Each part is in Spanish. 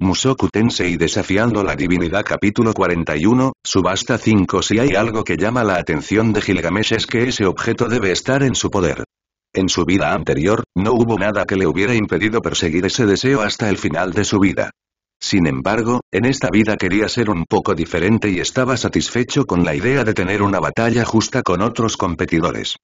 musokutense y desafiando la divinidad capítulo 41, subasta 5 Si hay algo que llama la atención de Gilgamesh es que ese objeto debe estar en su poder. En su vida anterior, no hubo nada que le hubiera impedido perseguir ese deseo hasta el final de su vida. Sin embargo, en esta vida quería ser un poco diferente y estaba satisfecho con la idea de tener una batalla justa con otros competidores.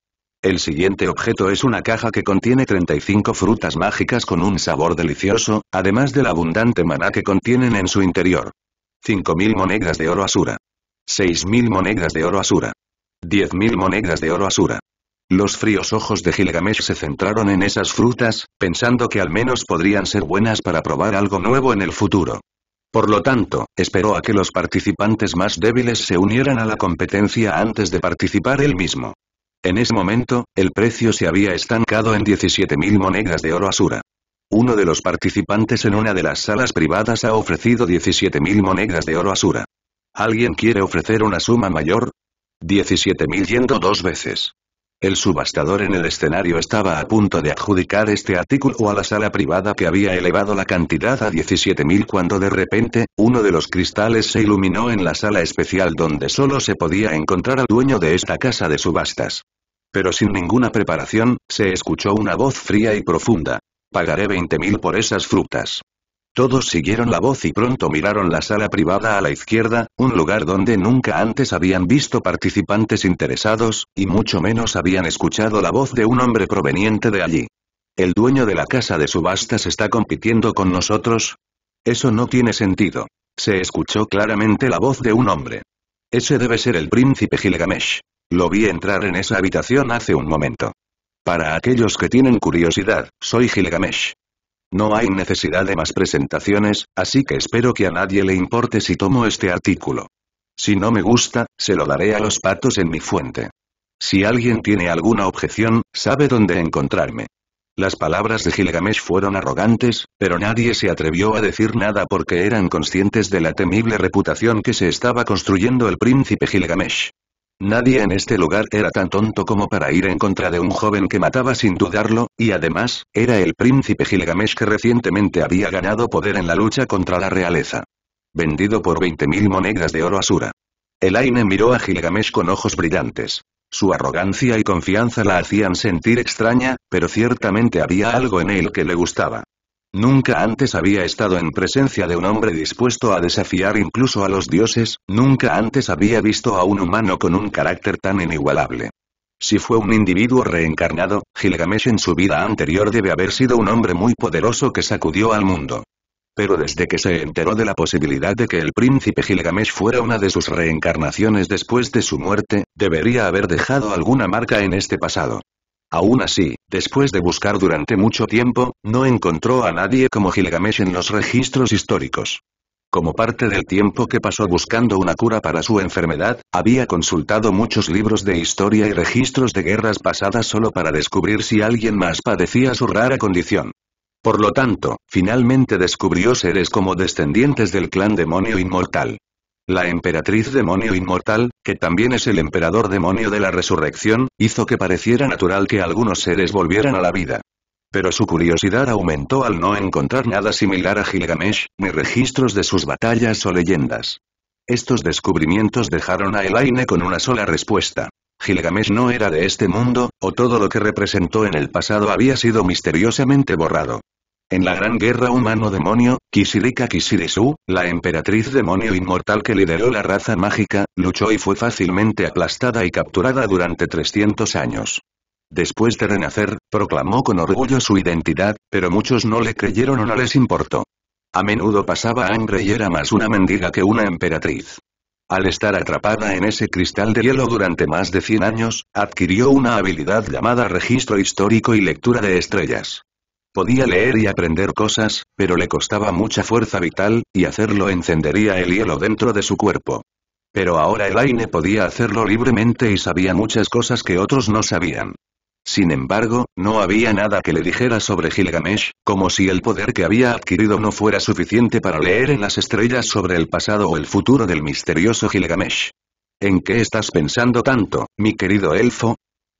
El siguiente objeto es una caja que contiene 35 frutas mágicas con un sabor delicioso, además del abundante maná que contienen en su interior. 5.000 monedas de oro asura. 6.000 monedas de oro asura. 10.000 monedas de oro asura. Los fríos ojos de Gilgamesh se centraron en esas frutas, pensando que al menos podrían ser buenas para probar algo nuevo en el futuro. Por lo tanto, esperó a que los participantes más débiles se unieran a la competencia antes de participar él mismo. En ese momento, el precio se había estancado en 17.000 monedas de oro asura. Uno de los participantes en una de las salas privadas ha ofrecido 17.000 monedas de oro asura. ¿Alguien quiere ofrecer una suma mayor? 17.000 yendo dos veces. El subastador en el escenario estaba a punto de adjudicar este artículo a la sala privada que había elevado la cantidad a 17.000 cuando de repente, uno de los cristales se iluminó en la sala especial donde solo se podía encontrar al dueño de esta casa de subastas pero sin ninguna preparación, se escuchó una voz fría y profunda. Pagaré veinte mil por esas frutas. Todos siguieron la voz y pronto miraron la sala privada a la izquierda, un lugar donde nunca antes habían visto participantes interesados, y mucho menos habían escuchado la voz de un hombre proveniente de allí. ¿El dueño de la casa de subastas está compitiendo con nosotros? Eso no tiene sentido. Se escuchó claramente la voz de un hombre. Ese debe ser el príncipe Gilgamesh. Lo vi entrar en esa habitación hace un momento. Para aquellos que tienen curiosidad, soy Gilgamesh. No hay necesidad de más presentaciones, así que espero que a nadie le importe si tomo este artículo. Si no me gusta, se lo daré a los patos en mi fuente. Si alguien tiene alguna objeción, sabe dónde encontrarme. Las palabras de Gilgamesh fueron arrogantes, pero nadie se atrevió a decir nada porque eran conscientes de la temible reputación que se estaba construyendo el príncipe Gilgamesh. Nadie en este lugar era tan tonto como para ir en contra de un joven que mataba sin dudarlo, y además, era el príncipe Gilgamesh que recientemente había ganado poder en la lucha contra la realeza. Vendido por 20.000 monedas de oro asura. Elaine miró a Gilgamesh con ojos brillantes. Su arrogancia y confianza la hacían sentir extraña, pero ciertamente había algo en él que le gustaba. Nunca antes había estado en presencia de un hombre dispuesto a desafiar incluso a los dioses, nunca antes había visto a un humano con un carácter tan inigualable. Si fue un individuo reencarnado, Gilgamesh en su vida anterior debe haber sido un hombre muy poderoso que sacudió al mundo. Pero desde que se enteró de la posibilidad de que el príncipe Gilgamesh fuera una de sus reencarnaciones después de su muerte, debería haber dejado alguna marca en este pasado. Aún así, después de buscar durante mucho tiempo, no encontró a nadie como Gilgamesh en los registros históricos. Como parte del tiempo que pasó buscando una cura para su enfermedad, había consultado muchos libros de historia y registros de guerras pasadas solo para descubrir si alguien más padecía su rara condición. Por lo tanto, finalmente descubrió seres como descendientes del clan demonio inmortal la emperatriz demonio inmortal, que también es el emperador demonio de la resurrección, hizo que pareciera natural que algunos seres volvieran a la vida. Pero su curiosidad aumentó al no encontrar nada similar a Gilgamesh, ni registros de sus batallas o leyendas. Estos descubrimientos dejaron a Elaine con una sola respuesta. Gilgamesh no era de este mundo, o todo lo que representó en el pasado había sido misteriosamente borrado. En la Gran Guerra Humano-Demonio, Kisirika Kisirisu, la emperatriz demonio inmortal que lideró la raza mágica, luchó y fue fácilmente aplastada y capturada durante 300 años. Después de renacer, proclamó con orgullo su identidad, pero muchos no le creyeron o no les importó. A menudo pasaba hambre y era más una mendiga que una emperatriz. Al estar atrapada en ese cristal de hielo durante más de 100 años, adquirió una habilidad llamada registro histórico y lectura de estrellas. Podía leer y aprender cosas, pero le costaba mucha fuerza vital, y hacerlo encendería el hielo dentro de su cuerpo. Pero ahora Elaine podía hacerlo libremente y sabía muchas cosas que otros no sabían. Sin embargo, no había nada que le dijera sobre Gilgamesh, como si el poder que había adquirido no fuera suficiente para leer en las estrellas sobre el pasado o el futuro del misterioso Gilgamesh. ¿En qué estás pensando tanto, mi querido elfo?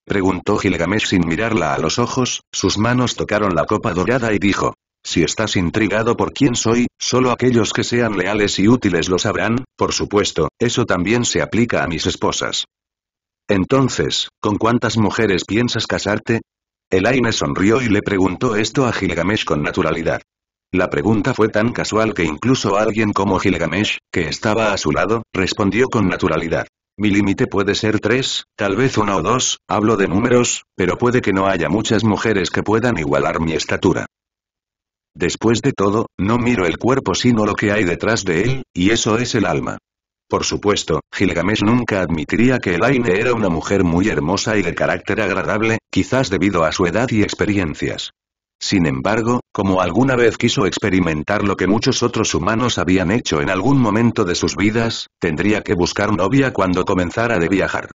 preguntó Gilgamesh sin mirarla a los ojos, sus manos tocaron la copa dorada y dijo. Si estás intrigado por quién soy, solo aquellos que sean leales y útiles lo sabrán, por supuesto, eso también se aplica a mis esposas. Entonces, ¿con cuántas mujeres piensas casarte? Elaine sonrió y le preguntó esto a Gilgamesh con naturalidad. La pregunta fue tan casual que incluso alguien como Gilgamesh, que estaba a su lado, respondió con naturalidad. Mi límite puede ser tres, tal vez uno o dos, hablo de números, pero puede que no haya muchas mujeres que puedan igualar mi estatura. Después de todo, no miro el cuerpo sino lo que hay detrás de él, y eso es el alma. Por supuesto, Gilgamesh nunca admitiría que Elaine era una mujer muy hermosa y de carácter agradable, quizás debido a su edad y experiencias. Sin embargo, como alguna vez quiso experimentar lo que muchos otros humanos habían hecho en algún momento de sus vidas, tendría que buscar novia cuando comenzara de viajar.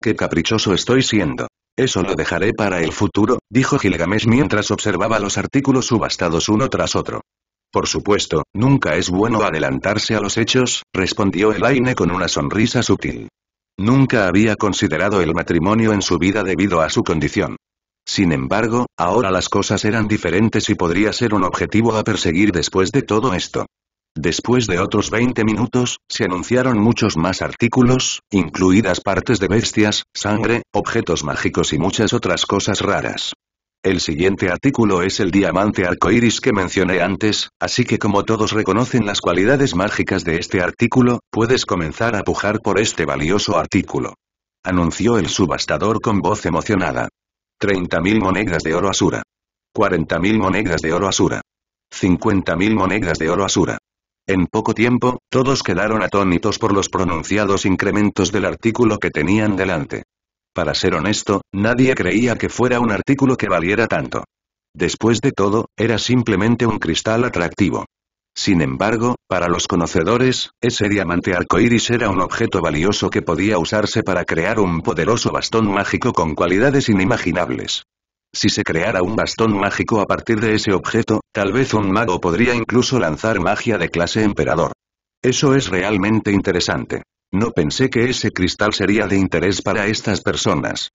Qué caprichoso estoy siendo. Eso lo dejaré para el futuro, dijo Gilgamesh mientras observaba los artículos subastados uno tras otro. Por supuesto, nunca es bueno adelantarse a los hechos, respondió Elaine con una sonrisa sutil. Nunca había considerado el matrimonio en su vida debido a su condición. Sin embargo, ahora las cosas eran diferentes y podría ser un objetivo a perseguir después de todo esto. Después de otros 20 minutos, se anunciaron muchos más artículos, incluidas partes de bestias, sangre, objetos mágicos y muchas otras cosas raras. El siguiente artículo es el diamante arcoiris que mencioné antes, así que como todos reconocen las cualidades mágicas de este artículo, puedes comenzar a pujar por este valioso artículo. Anunció el subastador con voz emocionada. 30.000 monedas de oro asura. 40.000 monedas de oro asura. 50.000 monedas de oro asura. En poco tiempo, todos quedaron atónitos por los pronunciados incrementos del artículo que tenían delante. Para ser honesto, nadie creía que fuera un artículo que valiera tanto. Después de todo, era simplemente un cristal atractivo. Sin embargo, para los conocedores, ese diamante arcoíris era un objeto valioso que podía usarse para crear un poderoso bastón mágico con cualidades inimaginables. Si se creara un bastón mágico a partir de ese objeto, tal vez un mago podría incluso lanzar magia de clase emperador. Eso es realmente interesante. No pensé que ese cristal sería de interés para estas personas.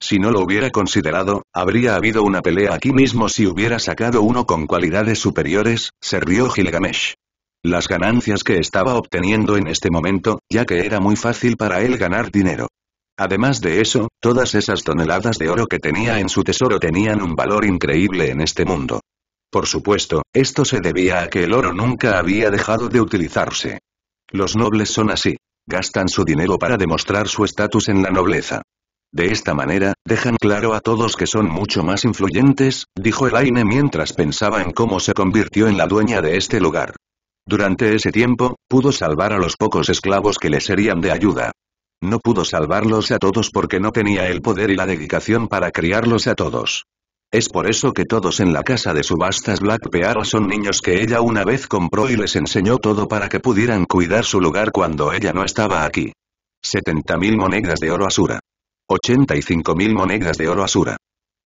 Si no lo hubiera considerado, habría habido una pelea aquí mismo si hubiera sacado uno con cualidades superiores, se rió Gilgamesh. Las ganancias que estaba obteniendo en este momento, ya que era muy fácil para él ganar dinero. Además de eso, todas esas toneladas de oro que tenía en su tesoro tenían un valor increíble en este mundo. Por supuesto, esto se debía a que el oro nunca había dejado de utilizarse. Los nobles son así. Gastan su dinero para demostrar su estatus en la nobleza. De esta manera, dejan claro a todos que son mucho más influyentes, dijo Elaine mientras pensaba en cómo se convirtió en la dueña de este lugar. Durante ese tiempo, pudo salvar a los pocos esclavos que le serían de ayuda. No pudo salvarlos a todos porque no tenía el poder y la dedicación para criarlos a todos. Es por eso que todos en la casa de subastas Black Pearl son niños que ella una vez compró y les enseñó todo para que pudieran cuidar su lugar cuando ella no estaba aquí. 70.000 monedas de oro asura. 85.000 monedas de oro Asura.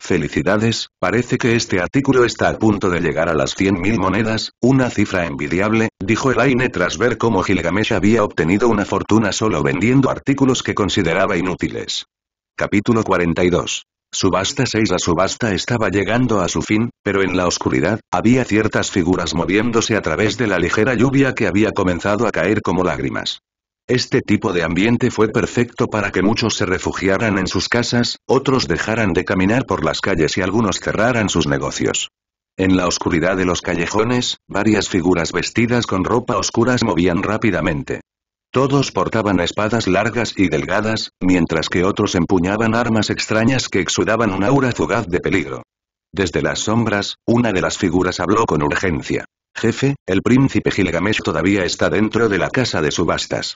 Felicidades, parece que este artículo está a punto de llegar a las 100.000 monedas, una cifra envidiable, dijo Elaine tras ver cómo Gilgamesh había obtenido una fortuna solo vendiendo artículos que consideraba inútiles. Capítulo 42. Subasta 6 La subasta estaba llegando a su fin, pero en la oscuridad, había ciertas figuras moviéndose a través de la ligera lluvia que había comenzado a caer como lágrimas. Este tipo de ambiente fue perfecto para que muchos se refugiaran en sus casas, otros dejaran de caminar por las calles y algunos cerraran sus negocios. En la oscuridad de los callejones, varias figuras vestidas con ropa oscura se movían rápidamente. Todos portaban espadas largas y delgadas, mientras que otros empuñaban armas extrañas que exudaban un aura fugaz de peligro. Desde las sombras, una de las figuras habló con urgencia. Jefe, el príncipe Gilgamesh todavía está dentro de la casa de subastas.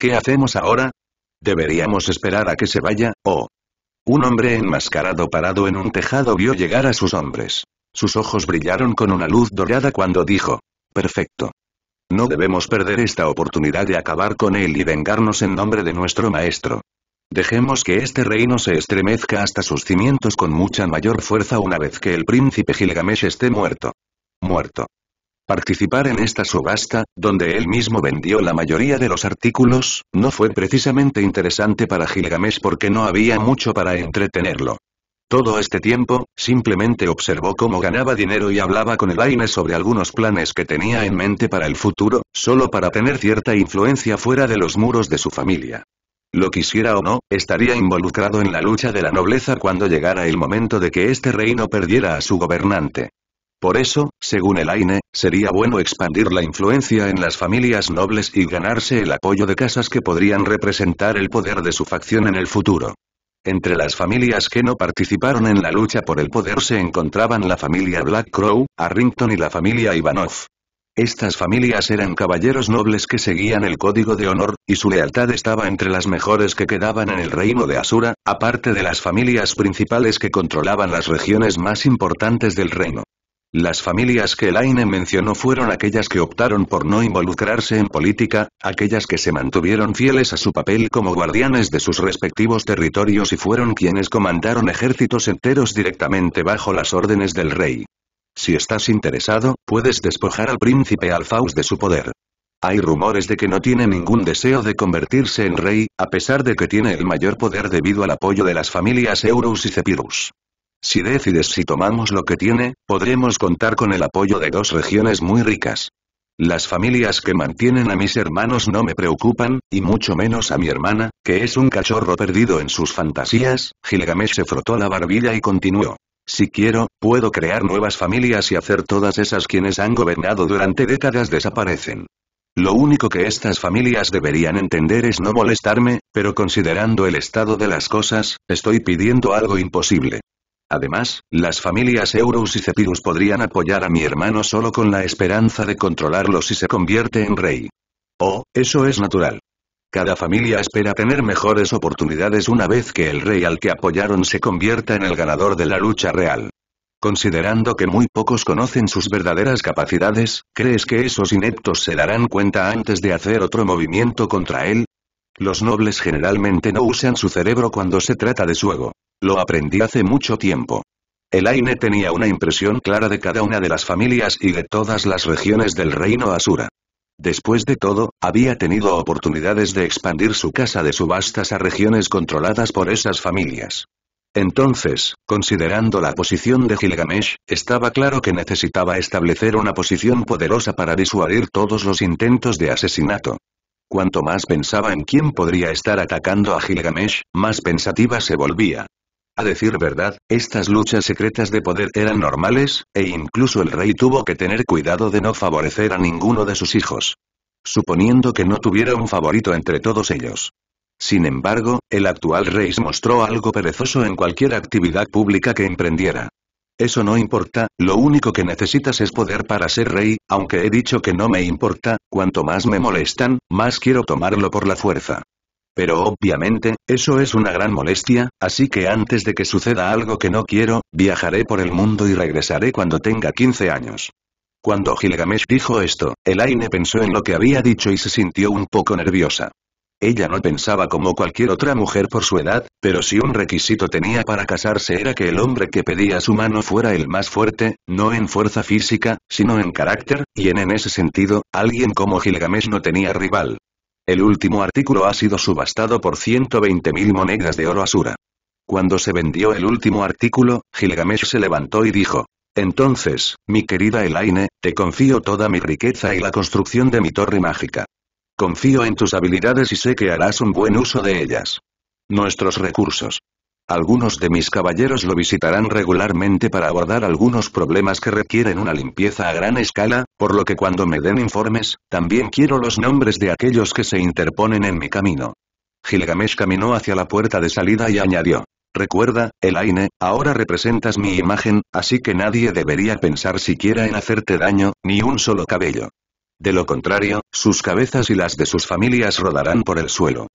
¿Qué hacemos ahora? ¿Deberíamos esperar a que se vaya, o...? Un hombre enmascarado parado en un tejado vio llegar a sus hombres. Sus ojos brillaron con una luz dorada cuando dijo. Perfecto. No debemos perder esta oportunidad de acabar con él y vengarnos en nombre de nuestro maestro. Dejemos que este reino se estremezca hasta sus cimientos con mucha mayor fuerza una vez que el príncipe Gilgamesh esté muerto. Muerto. Participar en esta subasta, donde él mismo vendió la mayoría de los artículos, no fue precisamente interesante para Gilgamesh porque no había mucho para entretenerlo. Todo este tiempo, simplemente observó cómo ganaba dinero y hablaba con el sobre algunos planes que tenía en mente para el futuro, solo para tener cierta influencia fuera de los muros de su familia. Lo quisiera o no, estaría involucrado en la lucha de la nobleza cuando llegara el momento de que este reino perdiera a su gobernante. Por eso, según el Aine, sería bueno expandir la influencia en las familias nobles y ganarse el apoyo de casas que podrían representar el poder de su facción en el futuro. Entre las familias que no participaron en la lucha por el poder se encontraban la familia Black Crow, Arrington y la familia Ivanov. Estas familias eran caballeros nobles que seguían el código de honor, y su lealtad estaba entre las mejores que quedaban en el reino de Asura, aparte de las familias principales que controlaban las regiones más importantes del reino. Las familias que Elaine mencionó fueron aquellas que optaron por no involucrarse en política, aquellas que se mantuvieron fieles a su papel como guardianes de sus respectivos territorios y fueron quienes comandaron ejércitos enteros directamente bajo las órdenes del rey. Si estás interesado, puedes despojar al príncipe Alfaus de su poder. Hay rumores de que no tiene ningún deseo de convertirse en rey, a pesar de que tiene el mayor poder debido al apoyo de las familias Eurus y Cepirus. Si decides si tomamos lo que tiene, podremos contar con el apoyo de dos regiones muy ricas. Las familias que mantienen a mis hermanos no me preocupan, y mucho menos a mi hermana, que es un cachorro perdido en sus fantasías, Gilgamesh se frotó la barbilla y continuó. Si quiero, puedo crear nuevas familias y hacer todas esas quienes han gobernado durante décadas desaparecen. Lo único que estas familias deberían entender es no molestarme, pero considerando el estado de las cosas, estoy pidiendo algo imposible. Además, las familias Eurus y Cepirus podrían apoyar a mi hermano solo con la esperanza de controlarlo si se convierte en rey. Oh, eso es natural. Cada familia espera tener mejores oportunidades una vez que el rey al que apoyaron se convierta en el ganador de la lucha real. Considerando que muy pocos conocen sus verdaderas capacidades, ¿crees que esos ineptos se darán cuenta antes de hacer otro movimiento contra él? Los nobles generalmente no usan su cerebro cuando se trata de su ego. Lo aprendí hace mucho tiempo. El Aine tenía una impresión clara de cada una de las familias y de todas las regiones del reino Asura. Después de todo, había tenido oportunidades de expandir su casa de subastas a regiones controladas por esas familias. Entonces, considerando la posición de Gilgamesh, estaba claro que necesitaba establecer una posición poderosa para disuadir todos los intentos de asesinato. Cuanto más pensaba en quién podría estar atacando a Gilgamesh, más pensativa se volvía. A decir verdad, estas luchas secretas de poder eran normales, e incluso el rey tuvo que tener cuidado de no favorecer a ninguno de sus hijos. Suponiendo que no tuviera un favorito entre todos ellos. Sin embargo, el actual rey mostró algo perezoso en cualquier actividad pública que emprendiera. Eso no importa, lo único que necesitas es poder para ser rey, aunque he dicho que no me importa, cuanto más me molestan, más quiero tomarlo por la fuerza. Pero obviamente, eso es una gran molestia, así que antes de que suceda algo que no quiero, viajaré por el mundo y regresaré cuando tenga 15 años. Cuando Gilgamesh dijo esto, Elaine pensó en lo que había dicho y se sintió un poco nerviosa. Ella no pensaba como cualquier otra mujer por su edad, pero si un requisito tenía para casarse era que el hombre que pedía su mano fuera el más fuerte, no en fuerza física, sino en carácter, y en, en ese sentido, alguien como Gilgamesh no tenía rival. El último artículo ha sido subastado por 120.000 monedas de oro asura. Cuando se vendió el último artículo, Gilgamesh se levantó y dijo, entonces, mi querida Elaine, te confío toda mi riqueza y la construcción de mi torre mágica. Confío en tus habilidades y sé que harás un buen uso de ellas. Nuestros recursos. Algunos de mis caballeros lo visitarán regularmente para abordar algunos problemas que requieren una limpieza a gran escala, por lo que cuando me den informes, también quiero los nombres de aquellos que se interponen en mi camino. Gilgamesh caminó hacia la puerta de salida y añadió. Recuerda, Elaine, ahora representas mi imagen, así que nadie debería pensar siquiera en hacerte daño, ni un solo cabello. De lo contrario, sus cabezas y las de sus familias rodarán por el suelo.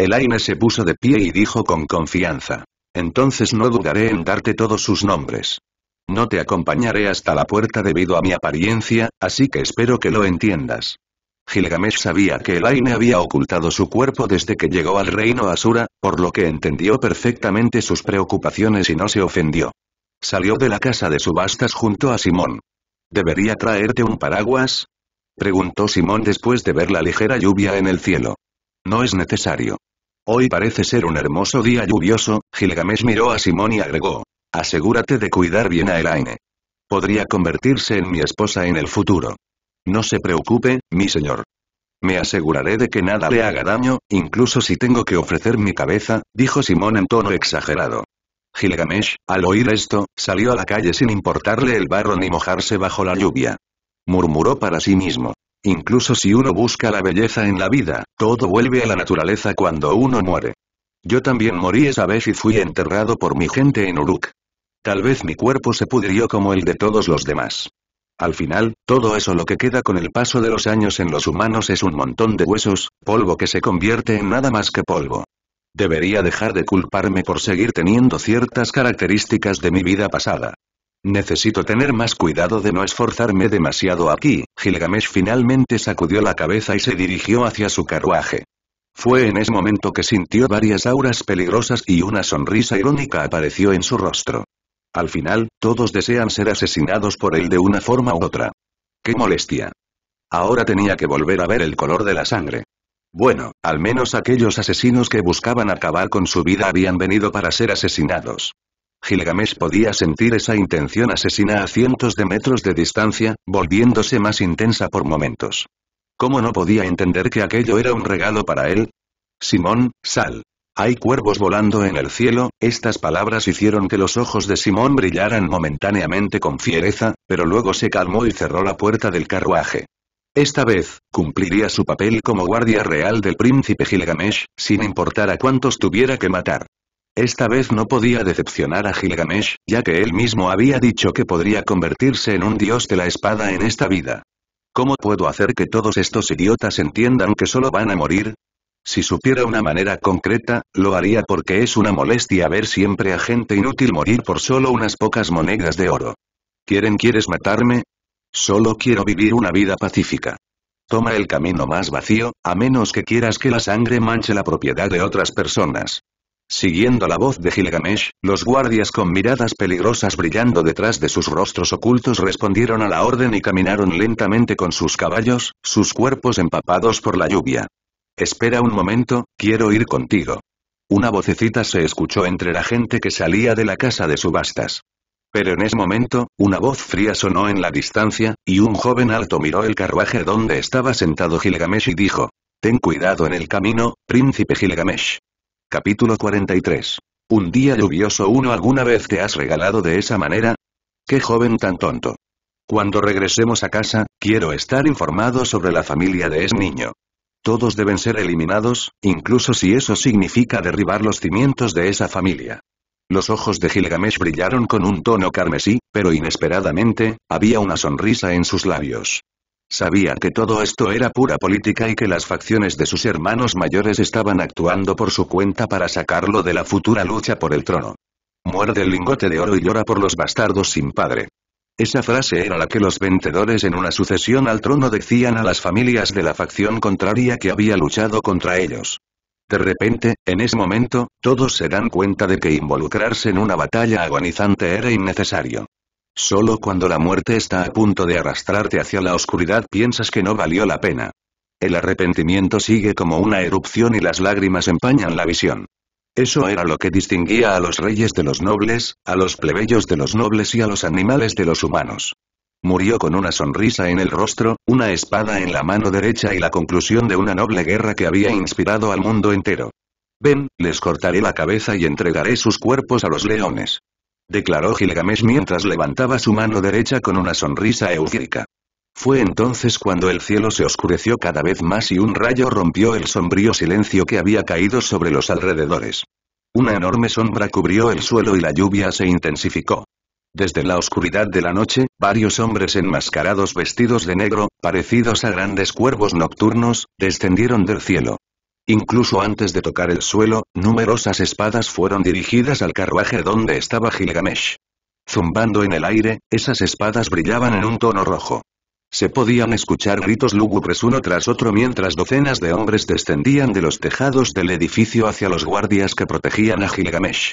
El Aine se puso de pie y dijo con confianza. Entonces no dudaré en darte todos sus nombres. No te acompañaré hasta la puerta debido a mi apariencia, así que espero que lo entiendas. Gilgamesh sabía que el Aine había ocultado su cuerpo desde que llegó al reino Asura, por lo que entendió perfectamente sus preocupaciones y no se ofendió. Salió de la casa de subastas junto a Simón. ¿Debería traerte un paraguas? Preguntó Simón después de ver la ligera lluvia en el cielo. No es necesario. Hoy parece ser un hermoso día lluvioso, Gilgamesh miró a Simón y agregó. Asegúrate de cuidar bien a Elaine. Podría convertirse en mi esposa en el futuro. No se preocupe, mi señor. Me aseguraré de que nada le haga daño, incluso si tengo que ofrecer mi cabeza, dijo Simón en tono exagerado. Gilgamesh, al oír esto, salió a la calle sin importarle el barro ni mojarse bajo la lluvia. Murmuró para sí mismo. Incluso si uno busca la belleza en la vida, todo vuelve a la naturaleza cuando uno muere. Yo también morí esa vez y fui enterrado por mi gente en Uruk. Tal vez mi cuerpo se pudrió como el de todos los demás. Al final, todo eso lo que queda con el paso de los años en los humanos es un montón de huesos, polvo que se convierte en nada más que polvo. Debería dejar de culparme por seguir teniendo ciertas características de mi vida pasada. Necesito tener más cuidado de no esforzarme demasiado aquí, Gilgamesh finalmente sacudió la cabeza y se dirigió hacia su carruaje. Fue en ese momento que sintió varias auras peligrosas y una sonrisa irónica apareció en su rostro. Al final, todos desean ser asesinados por él de una forma u otra. ¡Qué molestia! Ahora tenía que volver a ver el color de la sangre. Bueno, al menos aquellos asesinos que buscaban acabar con su vida habían venido para ser asesinados. Gilgamesh podía sentir esa intención asesina a cientos de metros de distancia, volviéndose más intensa por momentos. ¿Cómo no podía entender que aquello era un regalo para él? Simón, sal. Hay cuervos volando en el cielo, estas palabras hicieron que los ojos de Simón brillaran momentáneamente con fiereza, pero luego se calmó y cerró la puerta del carruaje. Esta vez, cumpliría su papel como guardia real del príncipe Gilgamesh, sin importar a cuántos tuviera que matar. Esta vez no podía decepcionar a Gilgamesh, ya que él mismo había dicho que podría convertirse en un dios de la espada en esta vida. ¿Cómo puedo hacer que todos estos idiotas entiendan que solo van a morir? Si supiera una manera concreta, lo haría porque es una molestia ver siempre a gente inútil morir por solo unas pocas monedas de oro. ¿Quieren quieres matarme? Solo quiero vivir una vida pacífica. Toma el camino más vacío, a menos que quieras que la sangre manche la propiedad de otras personas. Siguiendo la voz de Gilgamesh, los guardias con miradas peligrosas brillando detrás de sus rostros ocultos respondieron a la orden y caminaron lentamente con sus caballos, sus cuerpos empapados por la lluvia. Espera un momento, quiero ir contigo. Una vocecita se escuchó entre la gente que salía de la casa de subastas. Pero en ese momento, una voz fría sonó en la distancia, y un joven alto miró el carruaje donde estaba sentado Gilgamesh y dijo, Ten cuidado en el camino, príncipe Gilgamesh. Capítulo 43. Un día lluvioso uno alguna vez te has regalado de esa manera? ¡Qué joven tan tonto! Cuando regresemos a casa, quiero estar informado sobre la familia de ese niño. Todos deben ser eliminados, incluso si eso significa derribar los cimientos de esa familia. Los ojos de Gilgamesh brillaron con un tono carmesí, pero inesperadamente, había una sonrisa en sus labios. Sabía que todo esto era pura política y que las facciones de sus hermanos mayores estaban actuando por su cuenta para sacarlo de la futura lucha por el trono. Muerde el lingote de oro y llora por los bastardos sin padre. Esa frase era la que los vencedores en una sucesión al trono decían a las familias de la facción contraria que había luchado contra ellos. De repente, en ese momento, todos se dan cuenta de que involucrarse en una batalla agonizante era innecesario. Solo cuando la muerte está a punto de arrastrarte hacia la oscuridad piensas que no valió la pena. El arrepentimiento sigue como una erupción y las lágrimas empañan la visión. Eso era lo que distinguía a los reyes de los nobles, a los plebeyos de los nobles y a los animales de los humanos. Murió con una sonrisa en el rostro, una espada en la mano derecha y la conclusión de una noble guerra que había inspirado al mundo entero. Ven, les cortaré la cabeza y entregaré sus cuerpos a los leones declaró Gilgamesh mientras levantaba su mano derecha con una sonrisa eufórica. Fue entonces cuando el cielo se oscureció cada vez más y un rayo rompió el sombrío silencio que había caído sobre los alrededores. Una enorme sombra cubrió el suelo y la lluvia se intensificó. Desde la oscuridad de la noche, varios hombres enmascarados vestidos de negro, parecidos a grandes cuervos nocturnos, descendieron del cielo. Incluso antes de tocar el suelo, numerosas espadas fueron dirigidas al carruaje donde estaba Gilgamesh. Zumbando en el aire, esas espadas brillaban en un tono rojo. Se podían escuchar gritos lúgubres uno tras otro mientras docenas de hombres descendían de los tejados del edificio hacia los guardias que protegían a Gilgamesh.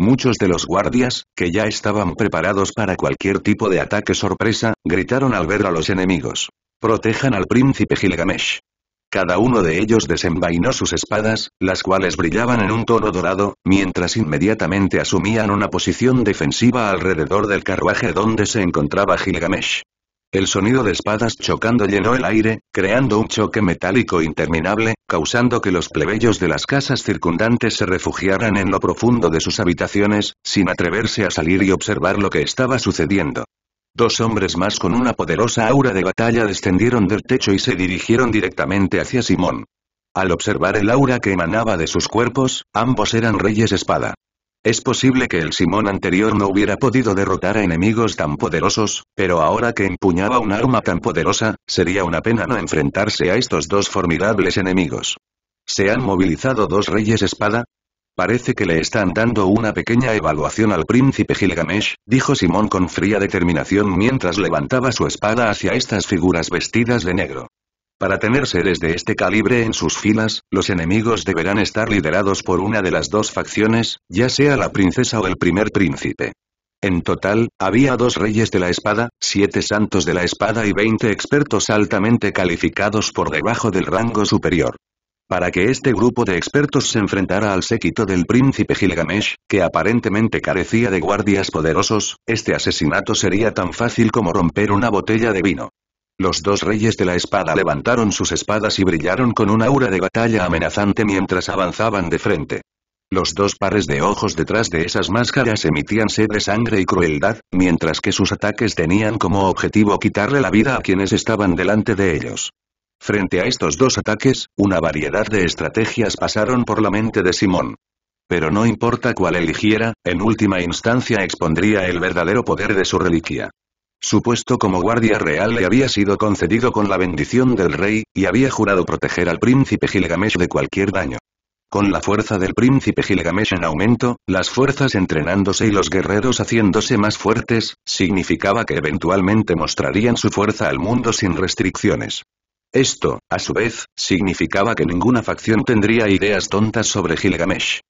Muchos de los guardias, que ya estaban preparados para cualquier tipo de ataque sorpresa, gritaron al ver a los enemigos. Protejan al príncipe Gilgamesh. Cada uno de ellos desenvainó sus espadas, las cuales brillaban en un tono dorado, mientras inmediatamente asumían una posición defensiva alrededor del carruaje donde se encontraba Gilgamesh. El sonido de espadas chocando llenó el aire, creando un choque metálico interminable, causando que los plebeyos de las casas circundantes se refugiaran en lo profundo de sus habitaciones, sin atreverse a salir y observar lo que estaba sucediendo. Dos hombres más con una poderosa aura de batalla descendieron del techo y se dirigieron directamente hacia Simón. Al observar el aura que emanaba de sus cuerpos, ambos eran reyes espada. Es posible que el Simón anterior no hubiera podido derrotar a enemigos tan poderosos, pero ahora que empuñaba un arma tan poderosa, sería una pena no enfrentarse a estos dos formidables enemigos. ¿Se han movilizado dos reyes espada? Parece que le están dando una pequeña evaluación al príncipe Gilgamesh, dijo Simón con fría determinación mientras levantaba su espada hacia estas figuras vestidas de negro. Para tener seres de este calibre en sus filas, los enemigos deberán estar liderados por una de las dos facciones, ya sea la princesa o el primer príncipe. En total, había dos reyes de la espada, siete santos de la espada y veinte expertos altamente calificados por debajo del rango superior para que este grupo de expertos se enfrentara al séquito del príncipe Gilgamesh, que aparentemente carecía de guardias poderosos, este asesinato sería tan fácil como romper una botella de vino. Los dos reyes de la espada levantaron sus espadas y brillaron con un aura de batalla amenazante mientras avanzaban de frente. Los dos pares de ojos detrás de esas máscaras emitían sed de sangre y crueldad, mientras que sus ataques tenían como objetivo quitarle la vida a quienes estaban delante de ellos. Frente a estos dos ataques, una variedad de estrategias pasaron por la mente de Simón. Pero no importa cuál eligiera, en última instancia expondría el verdadero poder de su reliquia. Su puesto como guardia real le había sido concedido con la bendición del rey, y había jurado proteger al príncipe Gilgamesh de cualquier daño. Con la fuerza del príncipe Gilgamesh en aumento, las fuerzas entrenándose y los guerreros haciéndose más fuertes, significaba que eventualmente mostrarían su fuerza al mundo sin restricciones. Esto, a su vez, significaba que ninguna facción tendría ideas tontas sobre Gilgamesh.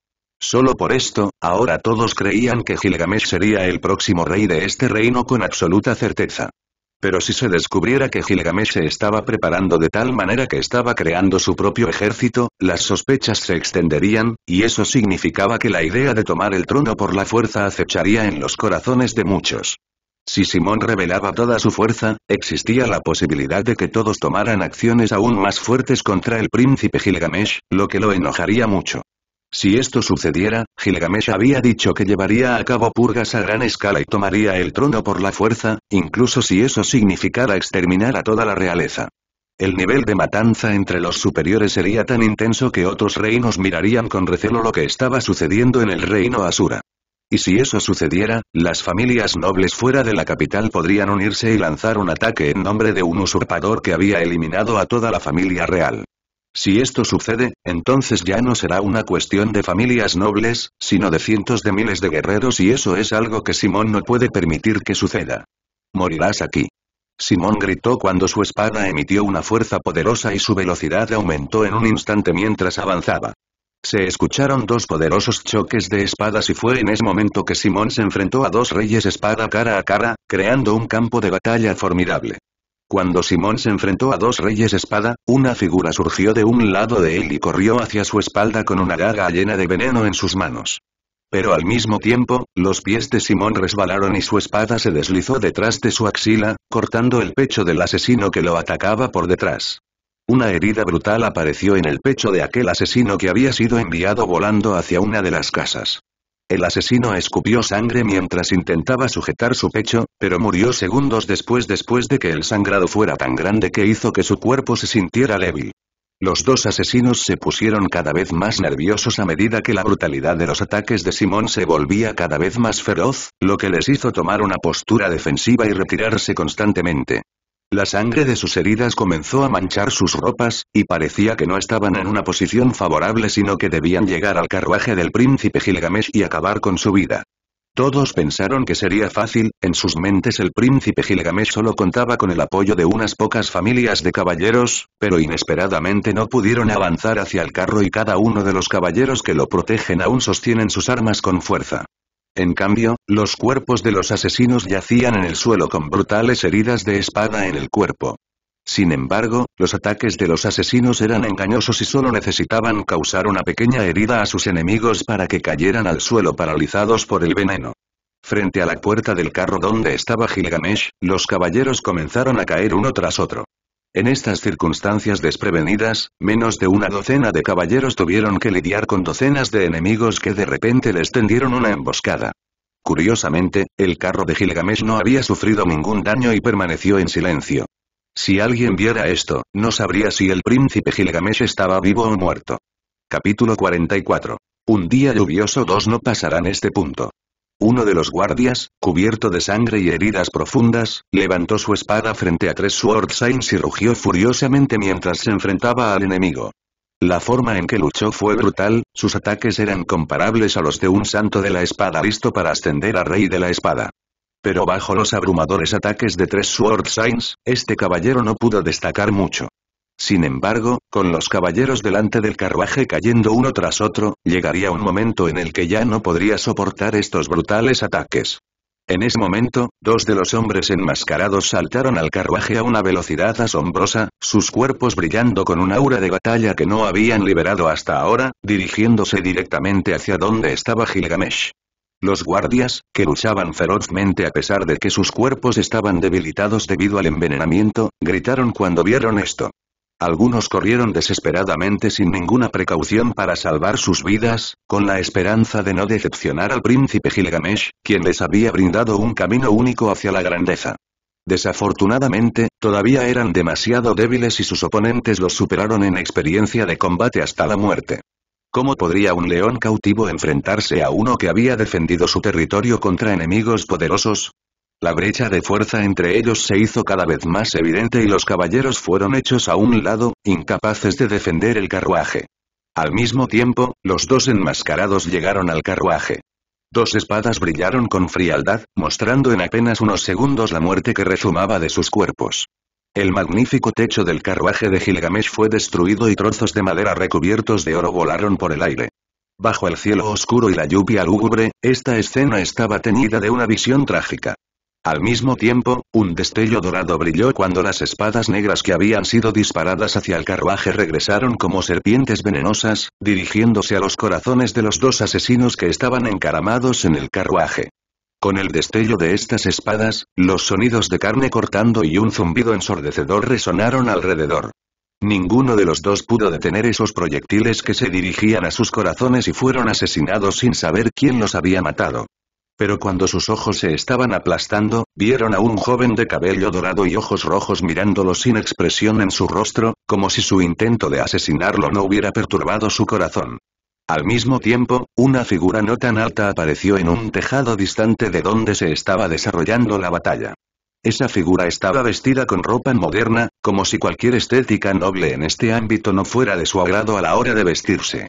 Solo por esto, ahora todos creían que Gilgamesh sería el próximo rey de este reino con absoluta certeza. Pero si se descubriera que Gilgamesh se estaba preparando de tal manera que estaba creando su propio ejército, las sospechas se extenderían, y eso significaba que la idea de tomar el trono por la fuerza acecharía en los corazones de muchos. Si Simón revelaba toda su fuerza, existía la posibilidad de que todos tomaran acciones aún más fuertes contra el príncipe Gilgamesh, lo que lo enojaría mucho. Si esto sucediera, Gilgamesh había dicho que llevaría a cabo purgas a gran escala y tomaría el trono por la fuerza, incluso si eso significara exterminar a toda la realeza. El nivel de matanza entre los superiores sería tan intenso que otros reinos mirarían con recelo lo que estaba sucediendo en el reino Asura. Y si eso sucediera, las familias nobles fuera de la capital podrían unirse y lanzar un ataque en nombre de un usurpador que había eliminado a toda la familia real. Si esto sucede, entonces ya no será una cuestión de familias nobles, sino de cientos de miles de guerreros y eso es algo que Simón no puede permitir que suceda. Morirás aquí. Simón gritó cuando su espada emitió una fuerza poderosa y su velocidad aumentó en un instante mientras avanzaba. Se escucharon dos poderosos choques de espadas y fue en ese momento que Simón se enfrentó a dos reyes espada cara a cara, creando un campo de batalla formidable. Cuando Simón se enfrentó a dos reyes espada, una figura surgió de un lado de él y corrió hacia su espalda con una gaga llena de veneno en sus manos. Pero al mismo tiempo, los pies de Simón resbalaron y su espada se deslizó detrás de su axila, cortando el pecho del asesino que lo atacaba por detrás. Una herida brutal apareció en el pecho de aquel asesino que había sido enviado volando hacia una de las casas. El asesino escupió sangre mientras intentaba sujetar su pecho, pero murió segundos después después de que el sangrado fuera tan grande que hizo que su cuerpo se sintiera débil. Los dos asesinos se pusieron cada vez más nerviosos a medida que la brutalidad de los ataques de Simón se volvía cada vez más feroz, lo que les hizo tomar una postura defensiva y retirarse constantemente. La sangre de sus heridas comenzó a manchar sus ropas, y parecía que no estaban en una posición favorable sino que debían llegar al carruaje del príncipe Gilgamesh y acabar con su vida. Todos pensaron que sería fácil, en sus mentes el príncipe Gilgamesh solo contaba con el apoyo de unas pocas familias de caballeros, pero inesperadamente no pudieron avanzar hacia el carro y cada uno de los caballeros que lo protegen aún sostienen sus armas con fuerza. En cambio, los cuerpos de los asesinos yacían en el suelo con brutales heridas de espada en el cuerpo. Sin embargo, los ataques de los asesinos eran engañosos y solo necesitaban causar una pequeña herida a sus enemigos para que cayeran al suelo paralizados por el veneno. Frente a la puerta del carro donde estaba Gilgamesh, los caballeros comenzaron a caer uno tras otro. En estas circunstancias desprevenidas, menos de una docena de caballeros tuvieron que lidiar con docenas de enemigos que de repente les tendieron una emboscada. Curiosamente, el carro de Gilgamesh no había sufrido ningún daño y permaneció en silencio. Si alguien viera esto, no sabría si el príncipe Gilgamesh estaba vivo o muerto. Capítulo 44. Un día lluvioso dos no pasarán este punto. Uno de los guardias, cubierto de sangre y heridas profundas, levantó su espada frente a tres Sword Saints y rugió furiosamente mientras se enfrentaba al enemigo. La forma en que luchó fue brutal, sus ataques eran comparables a los de un santo de la espada listo para ascender a rey de la espada. Pero bajo los abrumadores ataques de tres Sword Saints, este caballero no pudo destacar mucho. Sin embargo, con los caballeros delante del carruaje cayendo uno tras otro, llegaría un momento en el que ya no podría soportar estos brutales ataques. En ese momento, dos de los hombres enmascarados saltaron al carruaje a una velocidad asombrosa, sus cuerpos brillando con un aura de batalla que no habían liberado hasta ahora, dirigiéndose directamente hacia donde estaba Gilgamesh. Los guardias, que luchaban ferozmente a pesar de que sus cuerpos estaban debilitados debido al envenenamiento, gritaron cuando vieron esto. Algunos corrieron desesperadamente sin ninguna precaución para salvar sus vidas, con la esperanza de no decepcionar al príncipe Gilgamesh, quien les había brindado un camino único hacia la grandeza. Desafortunadamente, todavía eran demasiado débiles y sus oponentes los superaron en experiencia de combate hasta la muerte. ¿Cómo podría un león cautivo enfrentarse a uno que había defendido su territorio contra enemigos poderosos? La brecha de fuerza entre ellos se hizo cada vez más evidente y los caballeros fueron hechos a un lado, incapaces de defender el carruaje. Al mismo tiempo, los dos enmascarados llegaron al carruaje. Dos espadas brillaron con frialdad, mostrando en apenas unos segundos la muerte que rezumaba de sus cuerpos. El magnífico techo del carruaje de Gilgamesh fue destruido y trozos de madera recubiertos de oro volaron por el aire. Bajo el cielo oscuro y la lluvia lúgubre, esta escena estaba teñida de una visión trágica. Al mismo tiempo, un destello dorado brilló cuando las espadas negras que habían sido disparadas hacia el carruaje regresaron como serpientes venenosas, dirigiéndose a los corazones de los dos asesinos que estaban encaramados en el carruaje. Con el destello de estas espadas, los sonidos de carne cortando y un zumbido ensordecedor resonaron alrededor. Ninguno de los dos pudo detener esos proyectiles que se dirigían a sus corazones y fueron asesinados sin saber quién los había matado pero cuando sus ojos se estaban aplastando, vieron a un joven de cabello dorado y ojos rojos mirándolo sin expresión en su rostro, como si su intento de asesinarlo no hubiera perturbado su corazón. Al mismo tiempo, una figura no tan alta apareció en un tejado distante de donde se estaba desarrollando la batalla. Esa figura estaba vestida con ropa moderna, como si cualquier estética noble en este ámbito no fuera de su agrado a la hora de vestirse.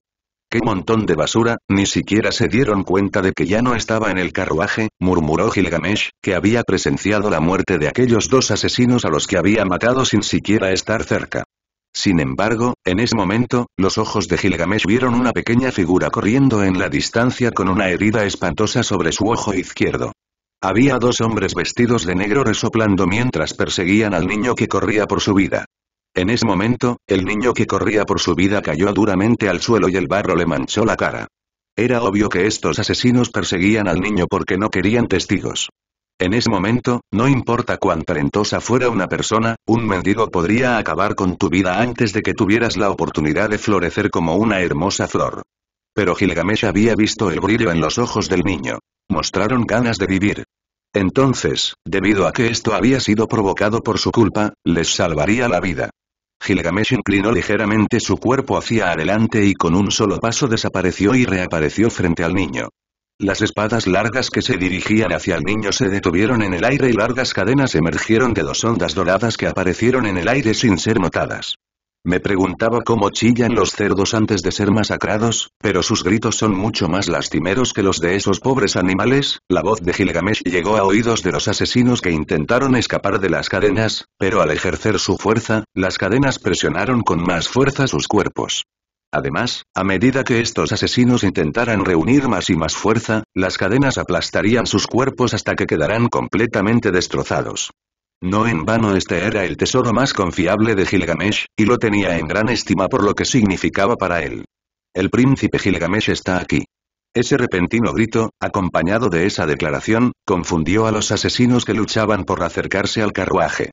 ¡Qué montón de basura! Ni siquiera se dieron cuenta de que ya no estaba en el carruaje, murmuró Gilgamesh, que había presenciado la muerte de aquellos dos asesinos a los que había matado sin siquiera estar cerca. Sin embargo, en ese momento, los ojos de Gilgamesh vieron una pequeña figura corriendo en la distancia con una herida espantosa sobre su ojo izquierdo. Había dos hombres vestidos de negro resoplando mientras perseguían al niño que corría por su vida. En ese momento, el niño que corría por su vida cayó duramente al suelo y el barro le manchó la cara. Era obvio que estos asesinos perseguían al niño porque no querían testigos. En ese momento, no importa cuán talentosa fuera una persona, un mendigo podría acabar con tu vida antes de que tuvieras la oportunidad de florecer como una hermosa flor. Pero Gilgamesh había visto el brillo en los ojos del niño. Mostraron ganas de vivir. Entonces, debido a que esto había sido provocado por su culpa, les salvaría la vida. Gilgamesh inclinó ligeramente su cuerpo hacia adelante y con un solo paso desapareció y reapareció frente al niño. Las espadas largas que se dirigían hacia el niño se detuvieron en el aire y largas cadenas emergieron de dos ondas doradas que aparecieron en el aire sin ser notadas. Me preguntaba cómo chillan los cerdos antes de ser masacrados, pero sus gritos son mucho más lastimeros que los de esos pobres animales. La voz de Gilgamesh llegó a oídos de los asesinos que intentaron escapar de las cadenas, pero al ejercer su fuerza, las cadenas presionaron con más fuerza sus cuerpos. Además, a medida que estos asesinos intentaran reunir más y más fuerza, las cadenas aplastarían sus cuerpos hasta que quedarán completamente destrozados. No en vano este era el tesoro más confiable de Gilgamesh, y lo tenía en gran estima por lo que significaba para él. El príncipe Gilgamesh está aquí. Ese repentino grito, acompañado de esa declaración, confundió a los asesinos que luchaban por acercarse al carruaje.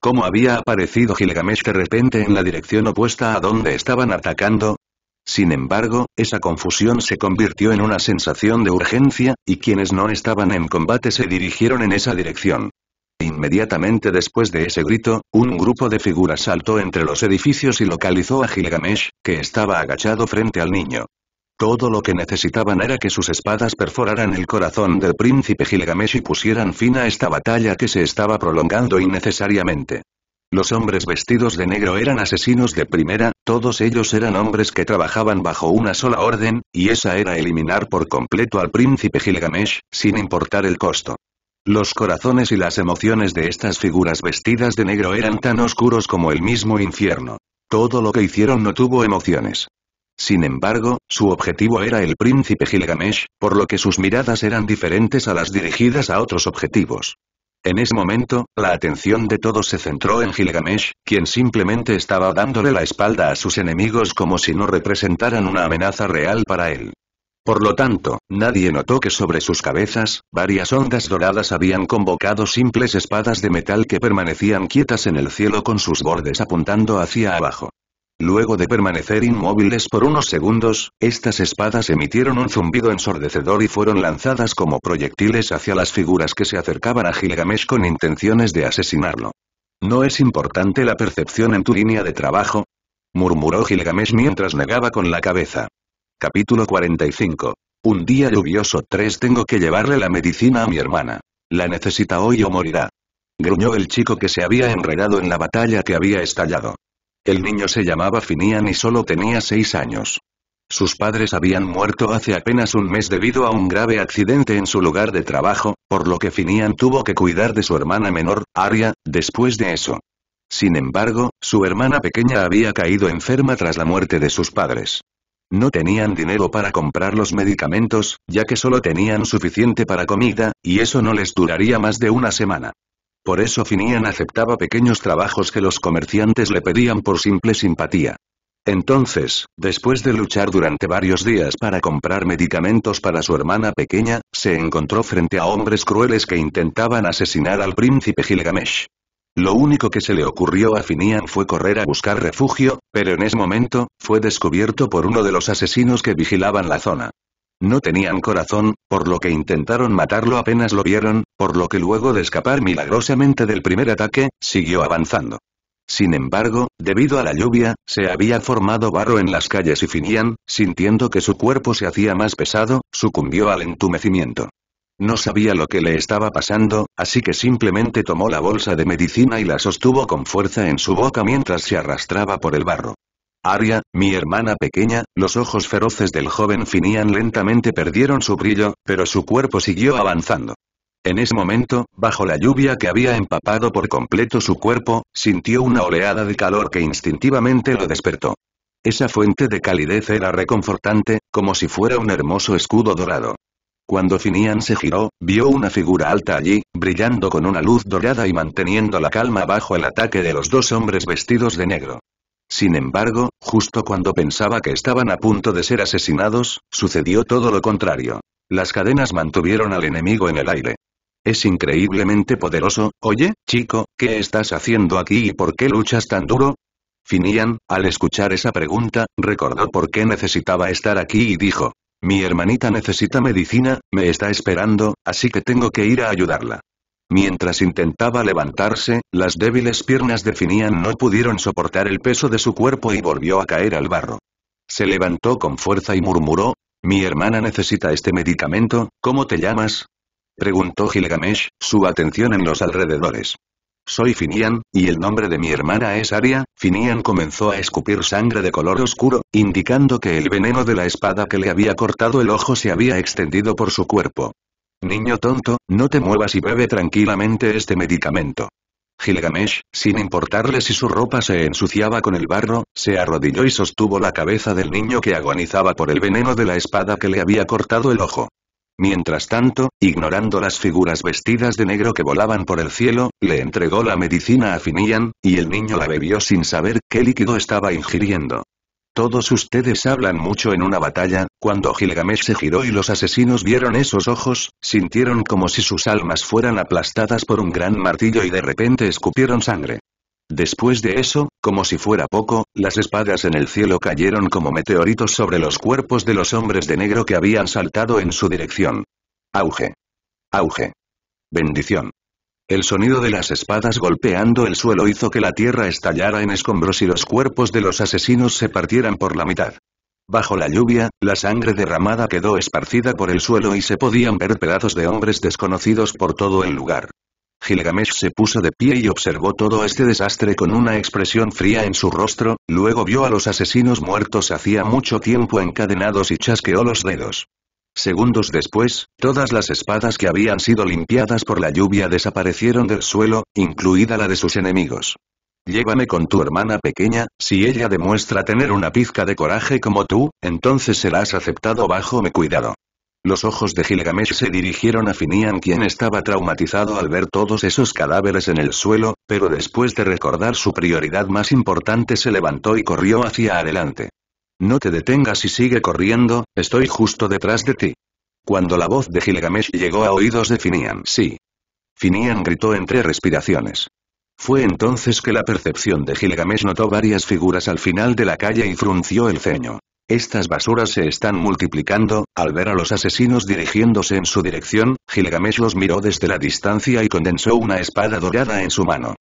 ¿Cómo había aparecido Gilgamesh de repente en la dirección opuesta a donde estaban atacando? Sin embargo, esa confusión se convirtió en una sensación de urgencia, y quienes no estaban en combate se dirigieron en esa dirección. Inmediatamente después de ese grito, un grupo de figuras saltó entre los edificios y localizó a Gilgamesh, que estaba agachado frente al niño. Todo lo que necesitaban era que sus espadas perforaran el corazón del príncipe Gilgamesh y pusieran fin a esta batalla que se estaba prolongando innecesariamente. Los hombres vestidos de negro eran asesinos de primera, todos ellos eran hombres que trabajaban bajo una sola orden, y esa era eliminar por completo al príncipe Gilgamesh, sin importar el costo. Los corazones y las emociones de estas figuras vestidas de negro eran tan oscuros como el mismo infierno. Todo lo que hicieron no tuvo emociones. Sin embargo, su objetivo era el príncipe Gilgamesh, por lo que sus miradas eran diferentes a las dirigidas a otros objetivos. En ese momento, la atención de todos se centró en Gilgamesh, quien simplemente estaba dándole la espalda a sus enemigos como si no representaran una amenaza real para él. Por lo tanto, nadie notó que sobre sus cabezas, varias ondas doradas habían convocado simples espadas de metal que permanecían quietas en el cielo con sus bordes apuntando hacia abajo. Luego de permanecer inmóviles por unos segundos, estas espadas emitieron un zumbido ensordecedor y fueron lanzadas como proyectiles hacia las figuras que se acercaban a Gilgamesh con intenciones de asesinarlo. ¿No es importante la percepción en tu línea de trabajo? murmuró Gilgamesh mientras negaba con la cabeza. Capítulo 45. Un día lluvioso 3 Tengo que llevarle la medicina a mi hermana. La necesita hoy o morirá. Gruñó el chico que se había enredado en la batalla que había estallado. El niño se llamaba Finian y solo tenía seis años. Sus padres habían muerto hace apenas un mes debido a un grave accidente en su lugar de trabajo, por lo que Finian tuvo que cuidar de su hermana menor, Aria, después de eso. Sin embargo, su hermana pequeña había caído enferma tras la muerte de sus padres. No tenían dinero para comprar los medicamentos, ya que solo tenían suficiente para comida, y eso no les duraría más de una semana. Por eso Finian aceptaba pequeños trabajos que los comerciantes le pedían por simple simpatía. Entonces, después de luchar durante varios días para comprar medicamentos para su hermana pequeña, se encontró frente a hombres crueles que intentaban asesinar al príncipe Gilgamesh. Lo único que se le ocurrió a Finian fue correr a buscar refugio, pero en ese momento, fue descubierto por uno de los asesinos que vigilaban la zona. No tenían corazón, por lo que intentaron matarlo apenas lo vieron, por lo que luego de escapar milagrosamente del primer ataque, siguió avanzando. Sin embargo, debido a la lluvia, se había formado barro en las calles y Finian, sintiendo que su cuerpo se hacía más pesado, sucumbió al entumecimiento. No sabía lo que le estaba pasando, así que simplemente tomó la bolsa de medicina y la sostuvo con fuerza en su boca mientras se arrastraba por el barro. Aria, mi hermana pequeña, los ojos feroces del joven finían lentamente perdieron su brillo, pero su cuerpo siguió avanzando. En ese momento, bajo la lluvia que había empapado por completo su cuerpo, sintió una oleada de calor que instintivamente lo despertó. Esa fuente de calidez era reconfortante, como si fuera un hermoso escudo dorado. Cuando Finian se giró, vio una figura alta allí, brillando con una luz dorada y manteniendo la calma bajo el ataque de los dos hombres vestidos de negro. Sin embargo, justo cuando pensaba que estaban a punto de ser asesinados, sucedió todo lo contrario. Las cadenas mantuvieron al enemigo en el aire. Es increíblemente poderoso, oye, chico, ¿qué estás haciendo aquí y por qué luchas tan duro? Finian, al escuchar esa pregunta, recordó por qué necesitaba estar aquí y dijo, mi hermanita necesita medicina, me está esperando, así que tengo que ir a ayudarla. Mientras intentaba levantarse, las débiles piernas de Finian no pudieron soportar el peso de su cuerpo y volvió a caer al barro. Se levantó con fuerza y murmuró, «Mi hermana necesita este medicamento, ¿cómo te llamas?» Preguntó Gilgamesh, su atención en los alrededores. Soy Finian, y el nombre de mi hermana es Aria. Finian comenzó a escupir sangre de color oscuro, indicando que el veneno de la espada que le había cortado el ojo se había extendido por su cuerpo. Niño tonto, no te muevas y bebe tranquilamente este medicamento. Gilgamesh, sin importarle si su ropa se ensuciaba con el barro, se arrodilló y sostuvo la cabeza del niño que agonizaba por el veneno de la espada que le había cortado el ojo. Mientras tanto, ignorando las figuras vestidas de negro que volaban por el cielo, le entregó la medicina a Finian, y el niño la bebió sin saber qué líquido estaba ingiriendo. Todos ustedes hablan mucho en una batalla, cuando Gilgamesh se giró y los asesinos vieron esos ojos, sintieron como si sus almas fueran aplastadas por un gran martillo y de repente escupieron sangre. Después de eso, como si fuera poco, las espadas en el cielo cayeron como meteoritos sobre los cuerpos de los hombres de negro que habían saltado en su dirección. Auge. Auge. Bendición. El sonido de las espadas golpeando el suelo hizo que la tierra estallara en escombros y los cuerpos de los asesinos se partieran por la mitad. Bajo la lluvia, la sangre derramada quedó esparcida por el suelo y se podían ver pedazos de hombres desconocidos por todo el lugar. Gilgamesh se puso de pie y observó todo este desastre con una expresión fría en su rostro, luego vio a los asesinos muertos hacía mucho tiempo encadenados y chasqueó los dedos. Segundos después, todas las espadas que habían sido limpiadas por la lluvia desaparecieron del suelo, incluida la de sus enemigos. Llévame con tu hermana pequeña, si ella demuestra tener una pizca de coraje como tú, entonces serás aceptado bajo mi cuidado. Los ojos de Gilgamesh se dirigieron a Finian quien estaba traumatizado al ver todos esos cadáveres en el suelo, pero después de recordar su prioridad más importante se levantó y corrió hacia adelante. No te detengas y sigue corriendo, estoy justo detrás de ti. Cuando la voz de Gilgamesh llegó a oídos de Finian, sí. Finian gritó entre respiraciones. Fue entonces que la percepción de Gilgamesh notó varias figuras al final de la calle y frunció el ceño. Estas basuras se están multiplicando, al ver a los asesinos dirigiéndose en su dirección, Gilgamesh los miró desde la distancia y condensó una espada dorada en su mano.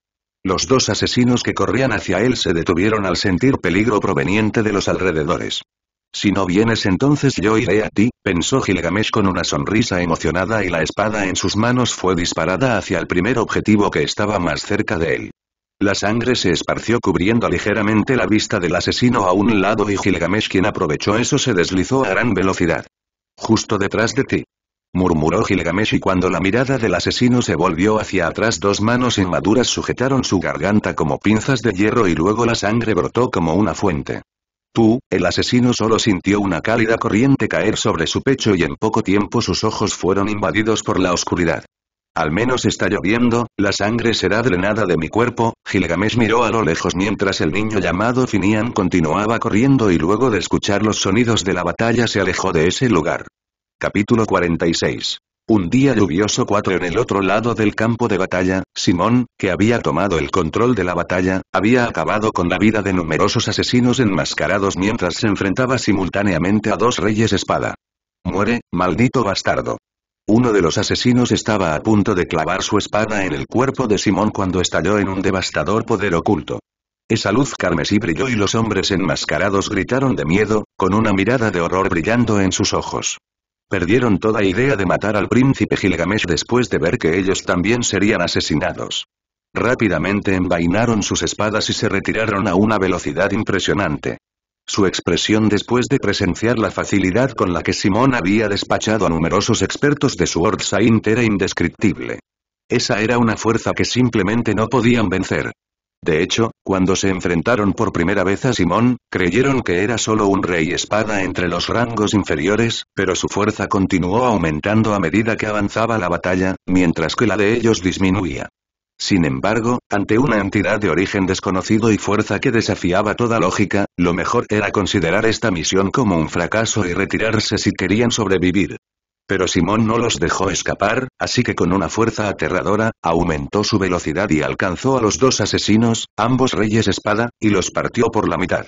Los dos asesinos que corrían hacia él se detuvieron al sentir peligro proveniente de los alrededores. Si no vienes entonces yo iré a ti, pensó Gilgamesh con una sonrisa emocionada y la espada en sus manos fue disparada hacia el primer objetivo que estaba más cerca de él. La sangre se esparció cubriendo ligeramente la vista del asesino a un lado y Gilgamesh quien aprovechó eso se deslizó a gran velocidad. Justo detrás de ti. Murmuró Gilgamesh y cuando la mirada del asesino se volvió hacia atrás dos manos inmaduras sujetaron su garganta como pinzas de hierro y luego la sangre brotó como una fuente. Tú, el asesino solo sintió una cálida corriente caer sobre su pecho y en poco tiempo sus ojos fueron invadidos por la oscuridad. Al menos está lloviendo, la sangre será drenada de mi cuerpo, Gilgamesh miró a lo lejos mientras el niño llamado Finian continuaba corriendo y luego de escuchar los sonidos de la batalla se alejó de ese lugar. Capítulo 46 un día lluvioso 4 en el otro lado del campo de batalla, Simón, que había tomado el control de la batalla, había acabado con la vida de numerosos asesinos enmascarados mientras se enfrentaba simultáneamente a dos reyes espada. Muere, maldito bastardo. Uno de los asesinos estaba a punto de clavar su espada en el cuerpo de Simón cuando estalló en un devastador poder oculto. Esa luz carmesí brilló y los hombres enmascarados gritaron de miedo, con una mirada de horror brillando en sus ojos. Perdieron toda idea de matar al príncipe Gilgamesh después de ver que ellos también serían asesinados. Rápidamente envainaron sus espadas y se retiraron a una velocidad impresionante. Su expresión después de presenciar la facilidad con la que Simón había despachado a numerosos expertos de su Ord Saint era indescriptible. Esa era una fuerza que simplemente no podían vencer. De hecho, cuando se enfrentaron por primera vez a Simón, creyeron que era solo un rey espada entre los rangos inferiores, pero su fuerza continuó aumentando a medida que avanzaba la batalla, mientras que la de ellos disminuía. Sin embargo, ante una entidad de origen desconocido y fuerza que desafiaba toda lógica, lo mejor era considerar esta misión como un fracaso y retirarse si querían sobrevivir. Pero Simón no los dejó escapar, así que con una fuerza aterradora, aumentó su velocidad y alcanzó a los dos asesinos, ambos reyes espada, y los partió por la mitad.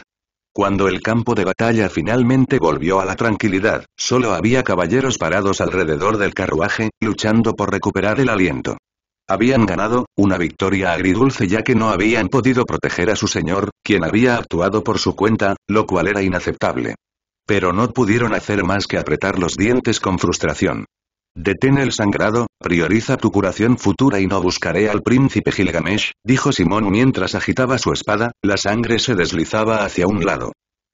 Cuando el campo de batalla finalmente volvió a la tranquilidad, solo había caballeros parados alrededor del carruaje, luchando por recuperar el aliento. Habían ganado, una victoria agridulce ya que no habían podido proteger a su señor, quien había actuado por su cuenta, lo cual era inaceptable. Pero no pudieron hacer más que apretar los dientes con frustración. Detén el sangrado, prioriza tu curación futura y no buscaré al príncipe Gilgamesh, dijo Simón mientras agitaba su espada, la sangre se deslizaba hacia un lado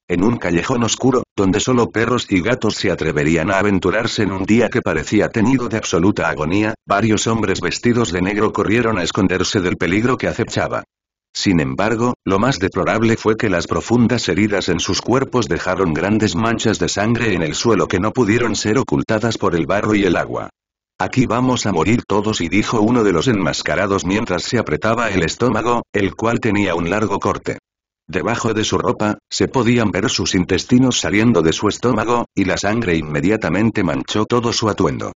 en un callejón oscuro, donde solo perros y gatos se atreverían a aventurarse en un día que parecía tenido de absoluta agonía, varios hombres vestidos de negro corrieron a esconderse del peligro que acechaba. Sin embargo, lo más deplorable fue que las profundas heridas en sus cuerpos dejaron grandes manchas de sangre en el suelo que no pudieron ser ocultadas por el barro y el agua. Aquí vamos a morir todos y dijo uno de los enmascarados mientras se apretaba el estómago, el cual tenía un largo corte. Debajo de su ropa, se podían ver sus intestinos saliendo de su estómago, y la sangre inmediatamente manchó todo su atuendo.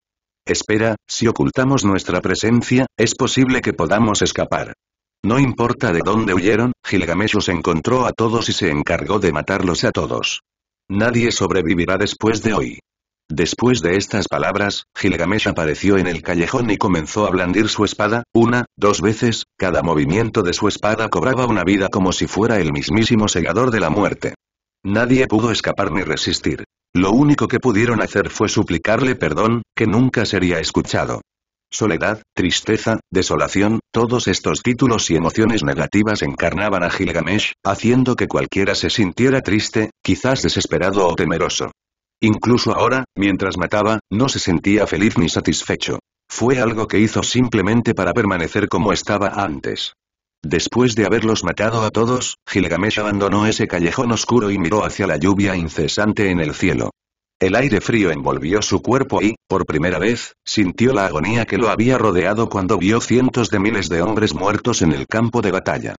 Espera, si ocultamos nuestra presencia, es posible que podamos escapar. No importa de dónde huyeron, Gilgamesh los encontró a todos y se encargó de matarlos a todos. Nadie sobrevivirá después de hoy. Después de estas palabras, Gilgamesh apareció en el callejón y comenzó a blandir su espada, una, dos veces, cada movimiento de su espada cobraba una vida como si fuera el mismísimo segador de la muerte. Nadie pudo escapar ni resistir. Lo único que pudieron hacer fue suplicarle perdón, que nunca sería escuchado. Soledad, tristeza, desolación, todos estos títulos y emociones negativas encarnaban a Gilgamesh, haciendo que cualquiera se sintiera triste, quizás desesperado o temeroso. Incluso ahora, mientras mataba, no se sentía feliz ni satisfecho. Fue algo que hizo simplemente para permanecer como estaba antes. Después de haberlos matado a todos, Gilgamesh abandonó ese callejón oscuro y miró hacia la lluvia incesante en el cielo. El aire frío envolvió su cuerpo y, por primera vez, sintió la agonía que lo había rodeado cuando vio cientos de miles de hombres muertos en el campo de batalla.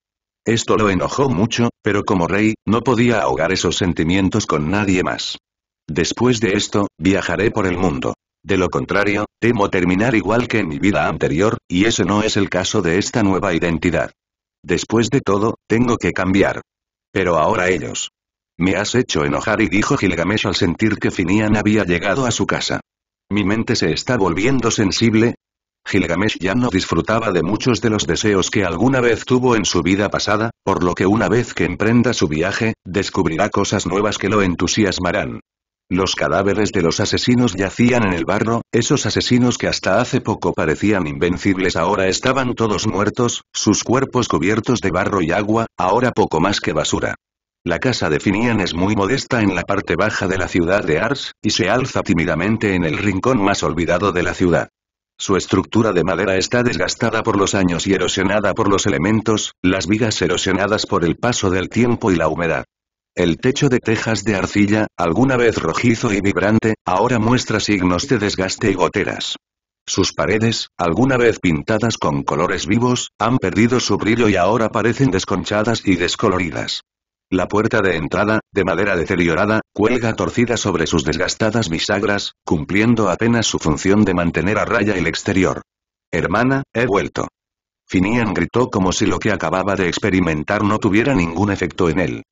Esto lo enojó mucho, pero como rey, no podía ahogar esos sentimientos con nadie más. Después de esto, viajaré por el mundo. De lo contrario, temo terminar igual que en mi vida anterior, y ese no es el caso de esta nueva identidad. Después de todo, tengo que cambiar. Pero ahora ellos. Me has hecho enojar y dijo Gilgamesh al sentir que Finian había llegado a su casa. Mi mente se está volviendo sensible. Gilgamesh ya no disfrutaba de muchos de los deseos que alguna vez tuvo en su vida pasada, por lo que una vez que emprenda su viaje, descubrirá cosas nuevas que lo entusiasmarán. Los cadáveres de los asesinos yacían en el barro, esos asesinos que hasta hace poco parecían invencibles ahora estaban todos muertos, sus cuerpos cubiertos de barro y agua, ahora poco más que basura. La casa de Finian es muy modesta en la parte baja de la ciudad de Ars, y se alza tímidamente en el rincón más olvidado de la ciudad. Su estructura de madera está desgastada por los años y erosionada por los elementos, las vigas erosionadas por el paso del tiempo y la humedad. El techo de tejas de arcilla, alguna vez rojizo y vibrante, ahora muestra signos de desgaste y goteras. Sus paredes, alguna vez pintadas con colores vivos, han perdido su brillo y ahora parecen desconchadas y descoloridas. La puerta de entrada, de madera deteriorada, cuelga torcida sobre sus desgastadas bisagras, cumpliendo apenas su función de mantener a raya el exterior. Hermana, he vuelto. Finian gritó como si lo que acababa de experimentar no tuviera ningún efecto en él.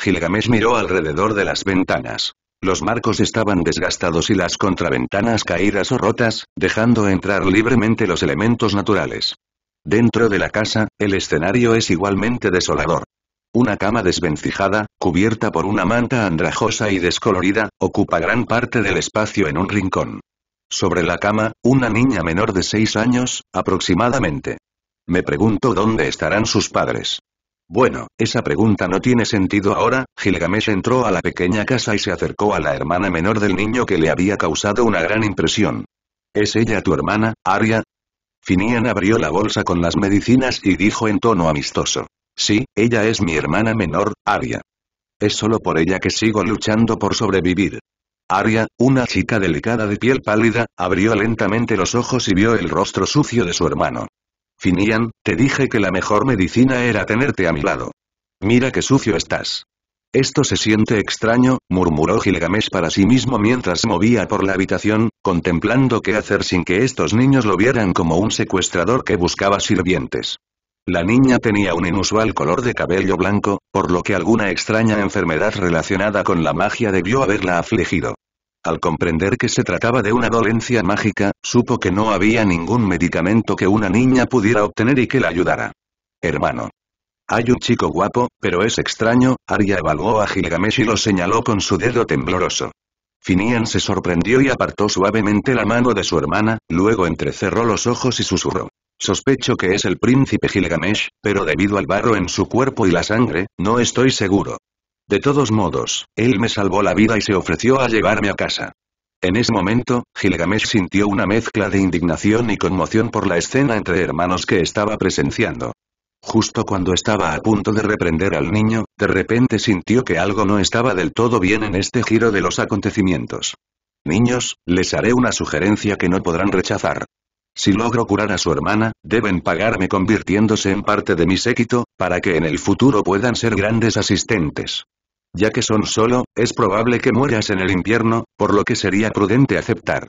Gilgamesh miró alrededor de las ventanas. Los marcos estaban desgastados y las contraventanas caídas o rotas, dejando entrar libremente los elementos naturales. Dentro de la casa, el escenario es igualmente desolador. Una cama desvencijada, cubierta por una manta andrajosa y descolorida, ocupa gran parte del espacio en un rincón. Sobre la cama, una niña menor de seis años, aproximadamente. Me pregunto dónde estarán sus padres. Bueno, esa pregunta no tiene sentido ahora, Gilgamesh entró a la pequeña casa y se acercó a la hermana menor del niño que le había causado una gran impresión. ¿Es ella tu hermana, Aria? Finian abrió la bolsa con las medicinas y dijo en tono amistoso. Sí, ella es mi hermana menor, Aria. Es solo por ella que sigo luchando por sobrevivir. Aria, una chica delicada de piel pálida, abrió lentamente los ojos y vio el rostro sucio de su hermano finían te dije que la mejor medicina era tenerte a mi lado. Mira qué sucio estás. Esto se siente extraño, murmuró Gilgamesh para sí mismo mientras movía por la habitación, contemplando qué hacer sin que estos niños lo vieran como un secuestrador que buscaba sirvientes. La niña tenía un inusual color de cabello blanco, por lo que alguna extraña enfermedad relacionada con la magia debió haberla afligido. Al comprender que se trataba de una dolencia mágica, supo que no había ningún medicamento que una niña pudiera obtener y que la ayudara. Hermano. Hay un chico guapo, pero es extraño, Arya evaluó a Gilgamesh y lo señaló con su dedo tembloroso. Finian se sorprendió y apartó suavemente la mano de su hermana, luego entrecerró los ojos y susurró. Sospecho que es el príncipe Gilgamesh, pero debido al barro en su cuerpo y la sangre, no estoy seguro. De todos modos, él me salvó la vida y se ofreció a llevarme a casa. En ese momento, Gilgamesh sintió una mezcla de indignación y conmoción por la escena entre hermanos que estaba presenciando. Justo cuando estaba a punto de reprender al niño, de repente sintió que algo no estaba del todo bien en este giro de los acontecimientos. Niños, les haré una sugerencia que no podrán rechazar. Si logro curar a su hermana, deben pagarme convirtiéndose en parte de mi séquito, para que en el futuro puedan ser grandes asistentes. Ya que son solo, es probable que mueras en el infierno, por lo que sería prudente aceptar.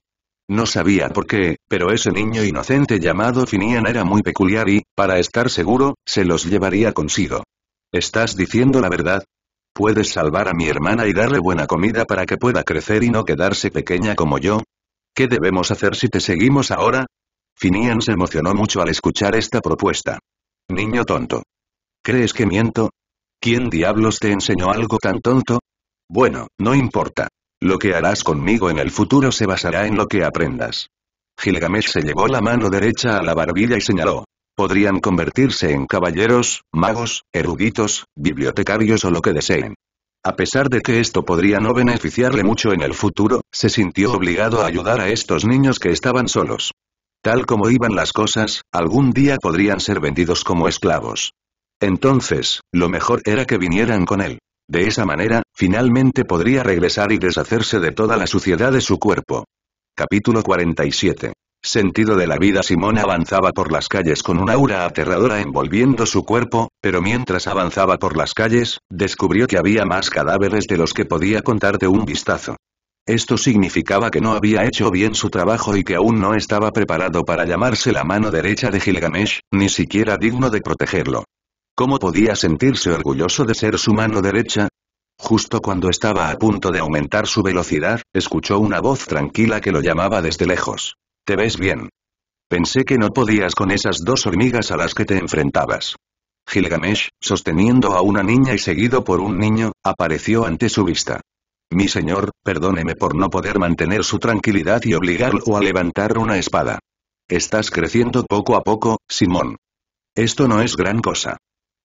No sabía por qué, pero ese niño inocente llamado Finian era muy peculiar y, para estar seguro, se los llevaría consigo. ¿Estás diciendo la verdad? ¿Puedes salvar a mi hermana y darle buena comida para que pueda crecer y no quedarse pequeña como yo? ¿Qué debemos hacer si te seguimos ahora? Finian se emocionó mucho al escuchar esta propuesta. Niño tonto. ¿Crees que miento? ¿Quién diablos te enseñó algo tan tonto? Bueno, no importa. Lo que harás conmigo en el futuro se basará en lo que aprendas. Gilgamesh se llevó la mano derecha a la barbilla y señaló. Podrían convertirse en caballeros, magos, eruditos, bibliotecarios o lo que deseen. A pesar de que esto podría no beneficiarle mucho en el futuro, se sintió obligado a ayudar a estos niños que estaban solos. Tal como iban las cosas, algún día podrían ser vendidos como esclavos. Entonces, lo mejor era que vinieran con él. De esa manera, finalmente podría regresar y deshacerse de toda la suciedad de su cuerpo. Capítulo 47. Sentido de la vida Simón avanzaba por las calles con una aura aterradora envolviendo su cuerpo, pero mientras avanzaba por las calles, descubrió que había más cadáveres de los que podía contar de un vistazo. Esto significaba que no había hecho bien su trabajo y que aún no estaba preparado para llamarse la mano derecha de Gilgamesh, ni siquiera digno de protegerlo. ¿Cómo podía sentirse orgulloso de ser su mano derecha? Justo cuando estaba a punto de aumentar su velocidad, escuchó una voz tranquila que lo llamaba desde lejos. ¿Te ves bien? Pensé que no podías con esas dos hormigas a las que te enfrentabas. Gilgamesh, sosteniendo a una niña y seguido por un niño, apareció ante su vista. Mi señor, perdóneme por no poder mantener su tranquilidad y obligarlo a levantar una espada. Estás creciendo poco a poco, Simón. Esto no es gran cosa.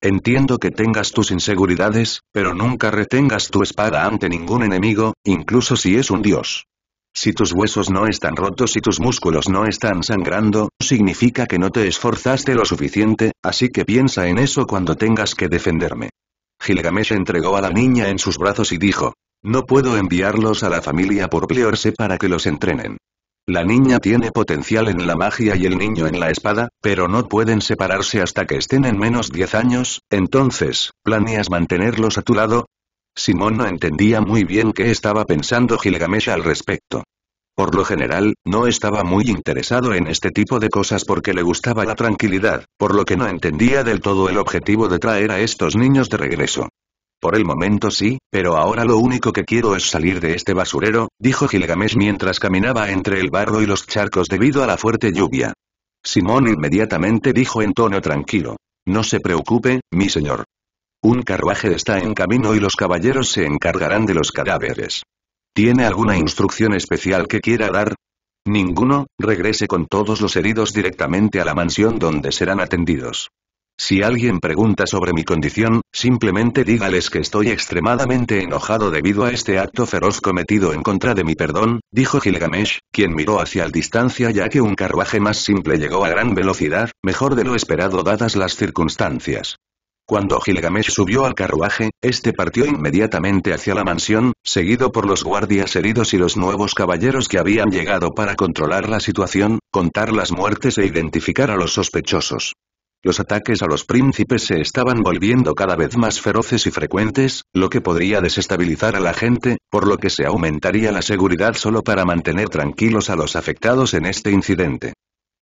Entiendo que tengas tus inseguridades, pero nunca retengas tu espada ante ningún enemigo, incluso si es un dios. Si tus huesos no están rotos y tus músculos no están sangrando, significa que no te esforzaste lo suficiente, así que piensa en eso cuando tengas que defenderme. Gilgamesh entregó a la niña en sus brazos y dijo, no puedo enviarlos a la familia por Pleorse para que los entrenen. La niña tiene potencial en la magia y el niño en la espada, pero no pueden separarse hasta que estén en menos 10 años, entonces, ¿planeas mantenerlos a tu lado? Simón no entendía muy bien qué estaba pensando Gilgamesh al respecto. Por lo general, no estaba muy interesado en este tipo de cosas porque le gustaba la tranquilidad, por lo que no entendía del todo el objetivo de traer a estos niños de regreso. Por el momento sí, pero ahora lo único que quiero es salir de este basurero, dijo Gilgamesh mientras caminaba entre el barro y los charcos debido a la fuerte lluvia. Simón inmediatamente dijo en tono tranquilo. No se preocupe, mi señor. Un carruaje está en camino y los caballeros se encargarán de los cadáveres. ¿Tiene alguna instrucción especial que quiera dar? Ninguno, regrese con todos los heridos directamente a la mansión donde serán atendidos. Si alguien pregunta sobre mi condición, simplemente dígales que estoy extremadamente enojado debido a este acto feroz cometido en contra de mi perdón, dijo Gilgamesh, quien miró hacia la distancia ya que un carruaje más simple llegó a gran velocidad, mejor de lo esperado dadas las circunstancias. Cuando Gilgamesh subió al carruaje, este partió inmediatamente hacia la mansión, seguido por los guardias heridos y los nuevos caballeros que habían llegado para controlar la situación, contar las muertes e identificar a los sospechosos. Los ataques a los príncipes se estaban volviendo cada vez más feroces y frecuentes, lo que podría desestabilizar a la gente, por lo que se aumentaría la seguridad solo para mantener tranquilos a los afectados en este incidente.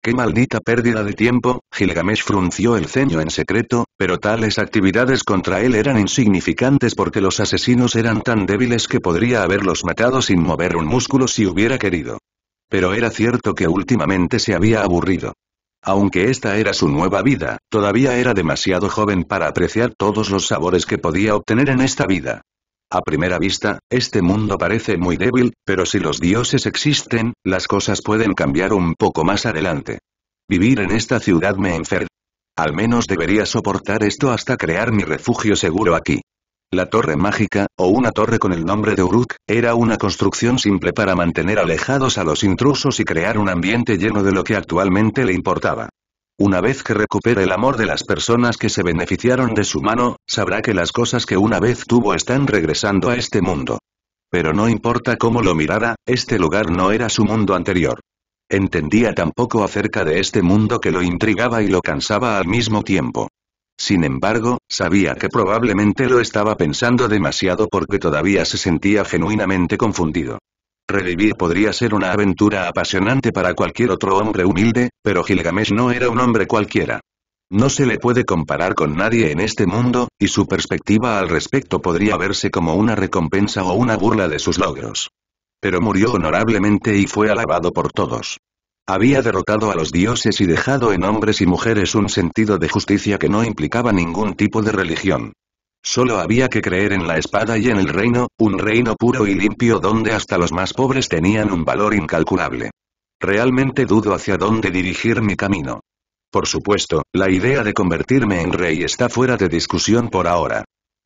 ¡Qué maldita pérdida de tiempo! Gilgamesh frunció el ceño en secreto, pero tales actividades contra él eran insignificantes porque los asesinos eran tan débiles que podría haberlos matado sin mover un músculo si hubiera querido. Pero era cierto que últimamente se había aburrido. Aunque esta era su nueva vida, todavía era demasiado joven para apreciar todos los sabores que podía obtener en esta vida. A primera vista, este mundo parece muy débil, pero si los dioses existen, las cosas pueden cambiar un poco más adelante. Vivir en esta ciudad me enferma. Al menos debería soportar esto hasta crear mi refugio seguro aquí. La torre mágica, o una torre con el nombre de Uruk, era una construcción simple para mantener alejados a los intrusos y crear un ambiente lleno de lo que actualmente le importaba. Una vez que recupere el amor de las personas que se beneficiaron de su mano, sabrá que las cosas que una vez tuvo están regresando a este mundo. Pero no importa cómo lo mirara, este lugar no era su mundo anterior. Entendía tampoco acerca de este mundo que lo intrigaba y lo cansaba al mismo tiempo. Sin embargo, sabía que probablemente lo estaba pensando demasiado porque todavía se sentía genuinamente confundido. Revivir podría ser una aventura apasionante para cualquier otro hombre humilde, pero Gilgamesh no era un hombre cualquiera. No se le puede comparar con nadie en este mundo, y su perspectiva al respecto podría verse como una recompensa o una burla de sus logros. Pero murió honorablemente y fue alabado por todos. Había derrotado a los dioses y dejado en hombres y mujeres un sentido de justicia que no implicaba ningún tipo de religión. Solo había que creer en la espada y en el reino, un reino puro y limpio donde hasta los más pobres tenían un valor incalculable. Realmente dudo hacia dónde dirigir mi camino. Por supuesto, la idea de convertirme en rey está fuera de discusión por ahora.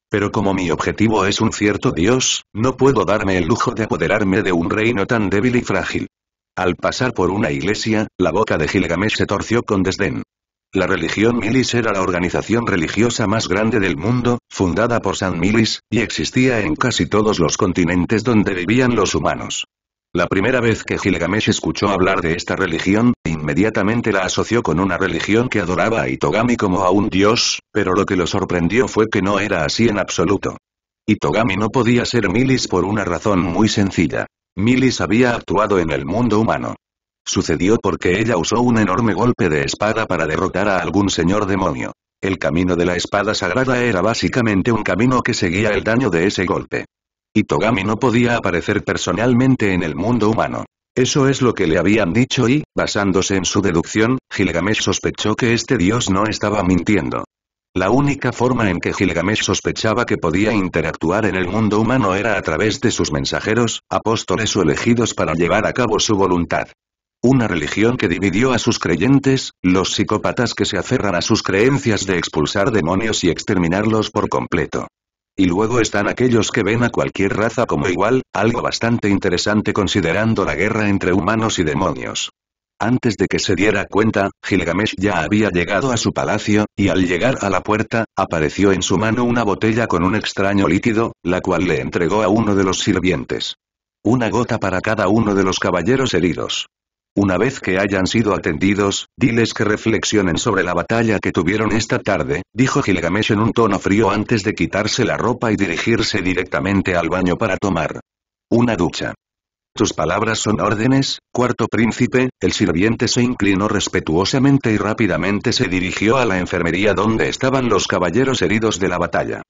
Pero como mi objetivo es un cierto dios, no puedo darme el lujo de apoderarme de un reino tan débil y frágil. Al pasar por una iglesia, la boca de Gilgamesh se torció con desdén. La religión Milis era la organización religiosa más grande del mundo, fundada por San Milis, y existía en casi todos los continentes donde vivían los humanos. La primera vez que Gilgamesh escuchó hablar de esta religión, inmediatamente la asoció con una religión que adoraba a Itogami como a un dios, pero lo que lo sorprendió fue que no era así en absoluto. Itogami no podía ser Milis por una razón muy sencilla. Milis había actuado en el mundo humano. Sucedió porque ella usó un enorme golpe de espada para derrotar a algún señor demonio. El camino de la espada sagrada era básicamente un camino que seguía el daño de ese golpe. Y Togami no podía aparecer personalmente en el mundo humano. Eso es lo que le habían dicho y, basándose en su deducción, Gilgamesh sospechó que este dios no estaba mintiendo. La única forma en que Gilgamesh sospechaba que podía interactuar en el mundo humano era a través de sus mensajeros, apóstoles o elegidos para llevar a cabo su voluntad. Una religión que dividió a sus creyentes, los psicópatas que se aferran a sus creencias de expulsar demonios y exterminarlos por completo. Y luego están aquellos que ven a cualquier raza como igual, algo bastante interesante considerando la guerra entre humanos y demonios. Antes de que se diera cuenta, Gilgamesh ya había llegado a su palacio, y al llegar a la puerta, apareció en su mano una botella con un extraño líquido, la cual le entregó a uno de los sirvientes. Una gota para cada uno de los caballeros heridos. Una vez que hayan sido atendidos, diles que reflexionen sobre la batalla que tuvieron esta tarde, dijo Gilgamesh en un tono frío antes de quitarse la ropa y dirigirse directamente al baño para tomar una ducha. Tus palabras son órdenes, cuarto príncipe, el sirviente se inclinó respetuosamente y rápidamente se dirigió a la enfermería donde estaban los caballeros heridos de la batalla.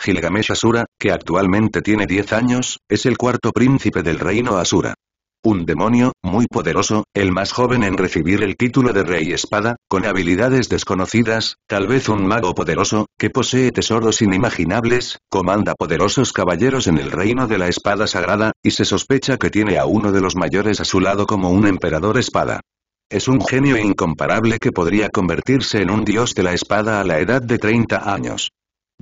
Gilgamesh Asura, que actualmente tiene 10 años, es el cuarto príncipe del reino Asura. Un demonio, muy poderoso, el más joven en recibir el título de Rey Espada, con habilidades desconocidas, tal vez un mago poderoso, que posee tesoros inimaginables, comanda poderosos caballeros en el reino de la espada sagrada, y se sospecha que tiene a uno de los mayores a su lado como un emperador espada. Es un genio incomparable que podría convertirse en un dios de la espada a la edad de 30 años.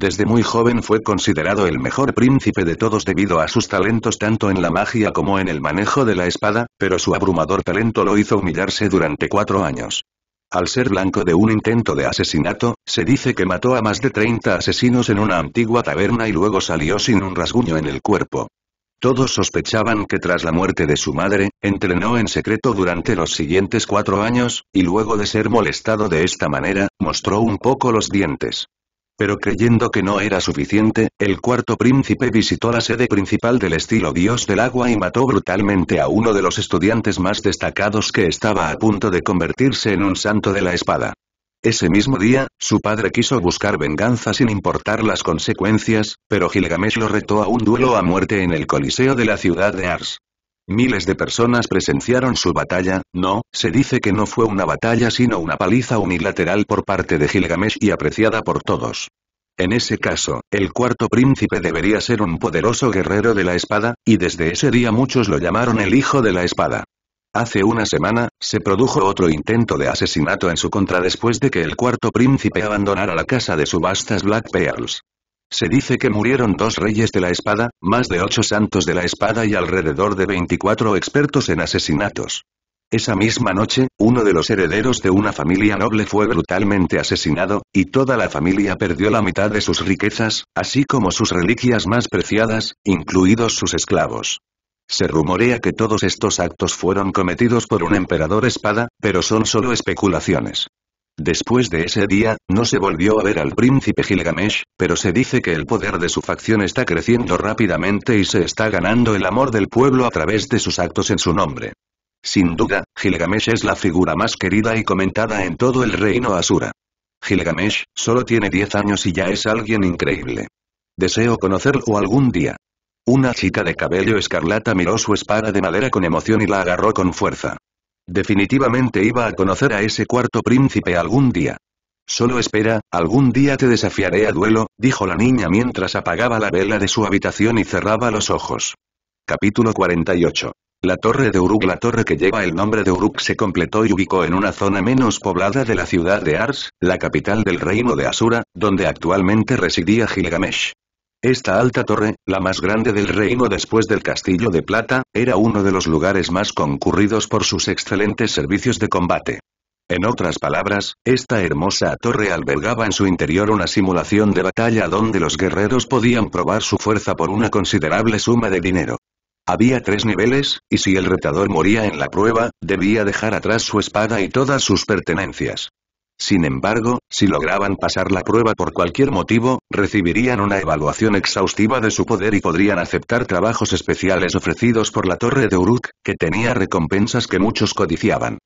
Desde muy joven fue considerado el mejor príncipe de todos debido a sus talentos tanto en la magia como en el manejo de la espada, pero su abrumador talento lo hizo humillarse durante cuatro años. Al ser blanco de un intento de asesinato, se dice que mató a más de 30 asesinos en una antigua taberna y luego salió sin un rasguño en el cuerpo. Todos sospechaban que tras la muerte de su madre, entrenó en secreto durante los siguientes cuatro años, y luego de ser molestado de esta manera, mostró un poco los dientes. Pero creyendo que no era suficiente, el cuarto príncipe visitó la sede principal del estilo Dios del Agua y mató brutalmente a uno de los estudiantes más destacados que estaba a punto de convertirse en un santo de la espada. Ese mismo día, su padre quiso buscar venganza sin importar las consecuencias, pero Gilgamesh lo retó a un duelo a muerte en el Coliseo de la ciudad de Ars. Miles de personas presenciaron su batalla, no, se dice que no fue una batalla sino una paliza unilateral por parte de Gilgamesh y apreciada por todos. En ese caso, el cuarto príncipe debería ser un poderoso guerrero de la espada, y desde ese día muchos lo llamaron el hijo de la espada. Hace una semana, se produjo otro intento de asesinato en su contra después de que el cuarto príncipe abandonara la casa de subastas Black Pearls. Se dice que murieron dos reyes de la espada, más de ocho santos de la espada y alrededor de 24 expertos en asesinatos. Esa misma noche, uno de los herederos de una familia noble fue brutalmente asesinado, y toda la familia perdió la mitad de sus riquezas, así como sus reliquias más preciadas, incluidos sus esclavos. Se rumorea que todos estos actos fueron cometidos por un emperador espada, pero son solo especulaciones. Después de ese día, no se volvió a ver al príncipe Gilgamesh, pero se dice que el poder de su facción está creciendo rápidamente y se está ganando el amor del pueblo a través de sus actos en su nombre. Sin duda, Gilgamesh es la figura más querida y comentada en todo el reino Asura. Gilgamesh, solo tiene 10 años y ya es alguien increíble. Deseo conocerlo algún día. Una chica de cabello escarlata miró su espada de madera con emoción y la agarró con fuerza. Definitivamente iba a conocer a ese cuarto príncipe algún día. Solo espera, algún día te desafiaré a duelo, dijo la niña mientras apagaba la vela de su habitación y cerraba los ojos. Capítulo 48. La torre de Uruk La torre que lleva el nombre de Uruk se completó y ubicó en una zona menos poblada de la ciudad de Ars, la capital del reino de Asura, donde actualmente residía Gilgamesh. Esta alta torre, la más grande del reino después del Castillo de Plata, era uno de los lugares más concurridos por sus excelentes servicios de combate. En otras palabras, esta hermosa torre albergaba en su interior una simulación de batalla donde los guerreros podían probar su fuerza por una considerable suma de dinero. Había tres niveles, y si el retador moría en la prueba, debía dejar atrás su espada y todas sus pertenencias. Sin embargo, si lograban pasar la prueba por cualquier motivo, recibirían una evaluación exhaustiva de su poder y podrían aceptar trabajos especiales ofrecidos por la Torre de Uruk, que tenía recompensas que muchos codiciaban.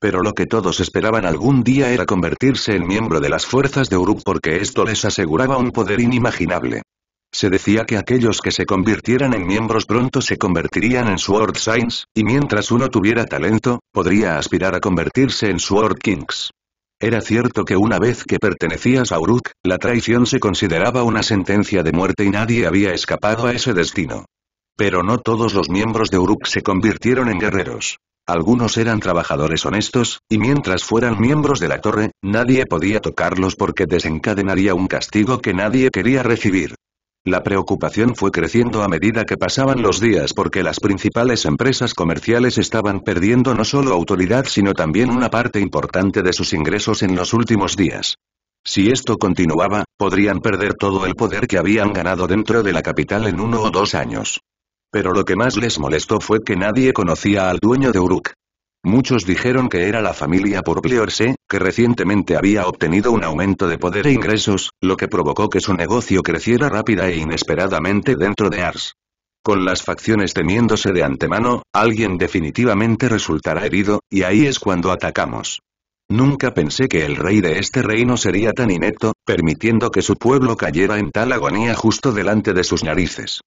Pero lo que todos esperaban algún día era convertirse en miembro de las fuerzas de Uruk porque esto les aseguraba un poder inimaginable. Se decía que aquellos que se convirtieran en miembros pronto se convertirían en Sword Saints, y mientras uno tuviera talento, podría aspirar a convertirse en Sword Kings. Era cierto que una vez que pertenecías a Uruk, la traición se consideraba una sentencia de muerte y nadie había escapado a ese destino. Pero no todos los miembros de Uruk se convirtieron en guerreros. Algunos eran trabajadores honestos, y mientras fueran miembros de la torre, nadie podía tocarlos porque desencadenaría un castigo que nadie quería recibir. La preocupación fue creciendo a medida que pasaban los días porque las principales empresas comerciales estaban perdiendo no solo autoridad sino también una parte importante de sus ingresos en los últimos días. Si esto continuaba, podrían perder todo el poder que habían ganado dentro de la capital en uno o dos años. Pero lo que más les molestó fue que nadie conocía al dueño de Uruk. Muchos dijeron que era la familia Purpliorse, que recientemente había obtenido un aumento de poder e ingresos, lo que provocó que su negocio creciera rápida e inesperadamente dentro de Ars. Con las facciones temiéndose de antemano, alguien definitivamente resultará herido, y ahí es cuando atacamos. Nunca pensé que el rey de este reino sería tan inepto, permitiendo que su pueblo cayera en tal agonía justo delante de sus narices.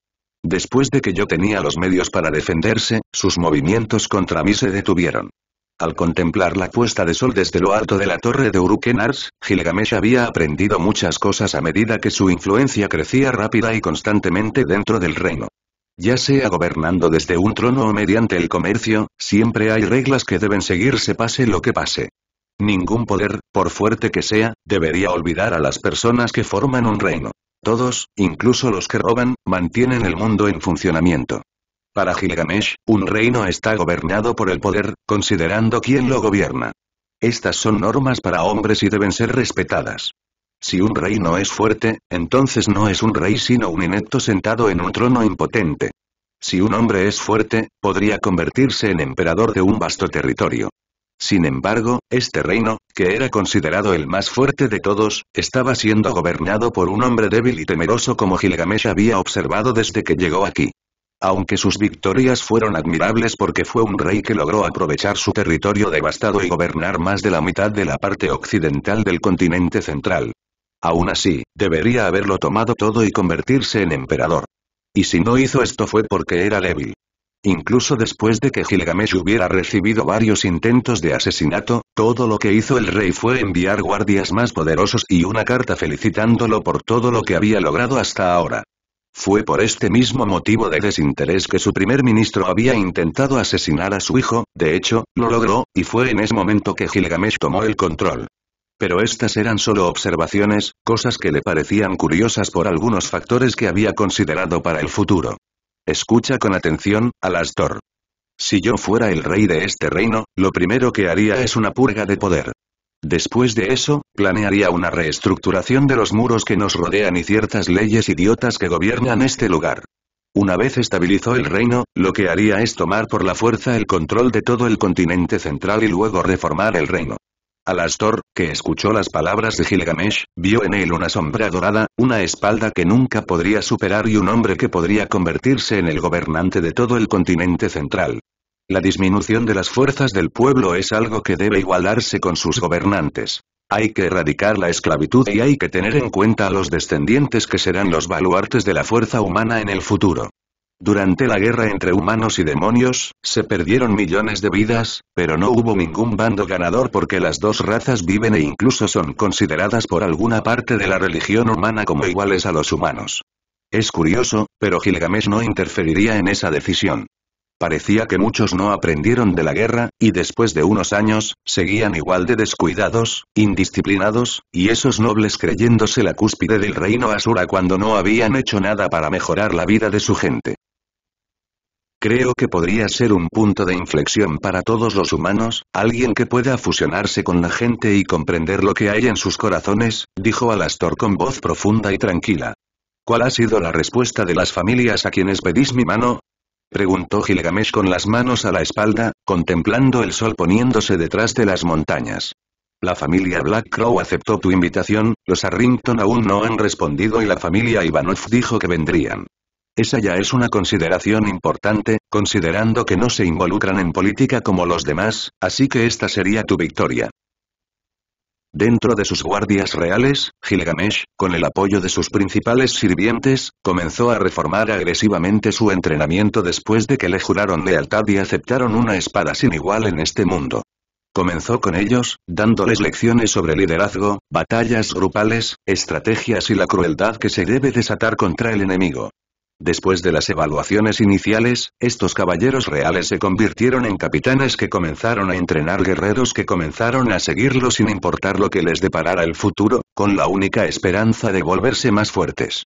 Después de que yo tenía los medios para defenderse, sus movimientos contra mí se detuvieron. Al contemplar la puesta de sol desde lo alto de la torre de Urukenars, Gilgamesh había aprendido muchas cosas a medida que su influencia crecía rápida y constantemente dentro del reino. Ya sea gobernando desde un trono o mediante el comercio, siempre hay reglas que deben seguirse pase lo que pase. Ningún poder, por fuerte que sea, debería olvidar a las personas que forman un reino. Todos, incluso los que roban, mantienen el mundo en funcionamiento. Para Gilgamesh, un reino está gobernado por el poder, considerando quién lo gobierna. Estas son normas para hombres y deben ser respetadas. Si un reino es fuerte, entonces no es un rey sino un inepto sentado en un trono impotente. Si un hombre es fuerte, podría convertirse en emperador de un vasto territorio. Sin embargo, este reino, que era considerado el más fuerte de todos, estaba siendo gobernado por un hombre débil y temeroso como Gilgamesh había observado desde que llegó aquí. Aunque sus victorias fueron admirables porque fue un rey que logró aprovechar su territorio devastado y gobernar más de la mitad de la parte occidental del continente central. Aún así, debería haberlo tomado todo y convertirse en emperador. Y si no hizo esto fue porque era débil. Incluso después de que Gilgamesh hubiera recibido varios intentos de asesinato, todo lo que hizo el rey fue enviar guardias más poderosos y una carta felicitándolo por todo lo que había logrado hasta ahora. Fue por este mismo motivo de desinterés que su primer ministro había intentado asesinar a su hijo, de hecho, lo logró, y fue en ese momento que Gilgamesh tomó el control. Pero estas eran solo observaciones, cosas que le parecían curiosas por algunos factores que había considerado para el futuro. Escucha con atención, Alastor. Si yo fuera el rey de este reino, lo primero que haría es una purga de poder. Después de eso, planearía una reestructuración de los muros que nos rodean y ciertas leyes idiotas que gobiernan este lugar. Una vez estabilizó el reino, lo que haría es tomar por la fuerza el control de todo el continente central y luego reformar el reino. Alastor, que escuchó las palabras de Gilgamesh, vio en él una sombra dorada, una espalda que nunca podría superar y un hombre que podría convertirse en el gobernante de todo el continente central. La disminución de las fuerzas del pueblo es algo que debe igualarse con sus gobernantes. Hay que erradicar la esclavitud y hay que tener en cuenta a los descendientes que serán los baluartes de la fuerza humana en el futuro. Durante la guerra entre humanos y demonios, se perdieron millones de vidas, pero no hubo ningún bando ganador porque las dos razas viven e incluso son consideradas por alguna parte de la religión humana como iguales a los humanos. Es curioso, pero Gilgamesh no interferiría en esa decisión. Parecía que muchos no aprendieron de la guerra, y después de unos años, seguían igual de descuidados, indisciplinados, y esos nobles creyéndose la cúspide del reino Asura cuando no habían hecho nada para mejorar la vida de su gente. Creo que podría ser un punto de inflexión para todos los humanos, alguien que pueda fusionarse con la gente y comprender lo que hay en sus corazones, dijo Alastor con voz profunda y tranquila. ¿Cuál ha sido la respuesta de las familias a quienes pedís mi mano? Preguntó Gilgamesh con las manos a la espalda, contemplando el sol poniéndose detrás de las montañas. La familia Black Crow aceptó tu invitación, los Arrington aún no han respondido y la familia Ivanov dijo que vendrían. Esa ya es una consideración importante, considerando que no se involucran en política como los demás, así que esta sería tu victoria. Dentro de sus guardias reales, Gilgamesh, con el apoyo de sus principales sirvientes, comenzó a reformar agresivamente su entrenamiento después de que le juraron lealtad y aceptaron una espada sin igual en este mundo. Comenzó con ellos, dándoles lecciones sobre liderazgo, batallas grupales, estrategias y la crueldad que se debe desatar contra el enemigo. Después de las evaluaciones iniciales, estos caballeros reales se convirtieron en capitanes que comenzaron a entrenar guerreros que comenzaron a seguirlo sin importar lo que les deparara el futuro, con la única esperanza de volverse más fuertes.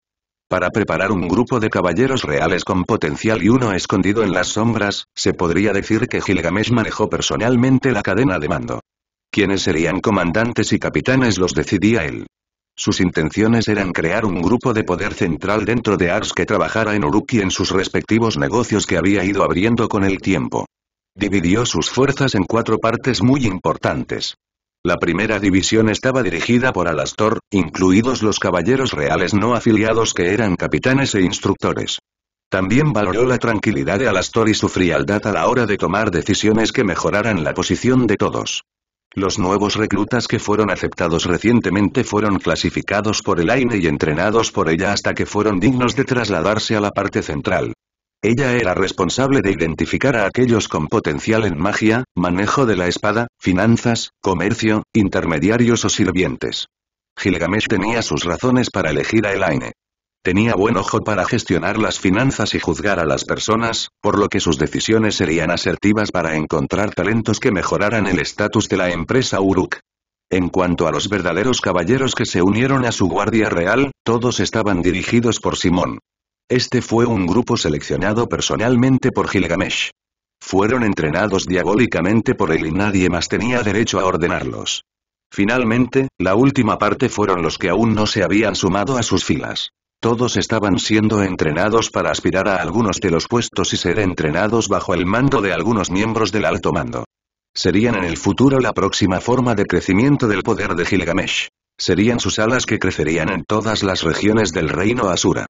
Para preparar un grupo de caballeros reales con potencial y uno escondido en las sombras, se podría decir que Gilgamesh manejó personalmente la cadena de mando. Quienes serían comandantes y capitanes los decidía él. Sus intenciones eran crear un grupo de poder central dentro de Ars que trabajara en Uruki en sus respectivos negocios que había ido abriendo con el tiempo. Dividió sus fuerzas en cuatro partes muy importantes. La primera división estaba dirigida por Alastor, incluidos los caballeros reales no afiliados que eran capitanes e instructores. También valoró la tranquilidad de Alastor y su frialdad a la hora de tomar decisiones que mejoraran la posición de todos. Los nuevos reclutas que fueron aceptados recientemente fueron clasificados por el Aine y entrenados por ella hasta que fueron dignos de trasladarse a la parte central. Ella era responsable de identificar a aquellos con potencial en magia, manejo de la espada, finanzas, comercio, intermediarios o sirvientes. Gilgamesh tenía sus razones para elegir a Elaine. Tenía buen ojo para gestionar las finanzas y juzgar a las personas, por lo que sus decisiones serían asertivas para encontrar talentos que mejoraran el estatus de la empresa Uruk. En cuanto a los verdaderos caballeros que se unieron a su guardia real, todos estaban dirigidos por Simón. Este fue un grupo seleccionado personalmente por Gilgamesh. Fueron entrenados diabólicamente por él y nadie más tenía derecho a ordenarlos. Finalmente, la última parte fueron los que aún no se habían sumado a sus filas. Todos estaban siendo entrenados para aspirar a algunos de los puestos y ser entrenados bajo el mando de algunos miembros del alto mando. Serían en el futuro la próxima forma de crecimiento del poder de Gilgamesh. Serían sus alas que crecerían en todas las regiones del reino Asura.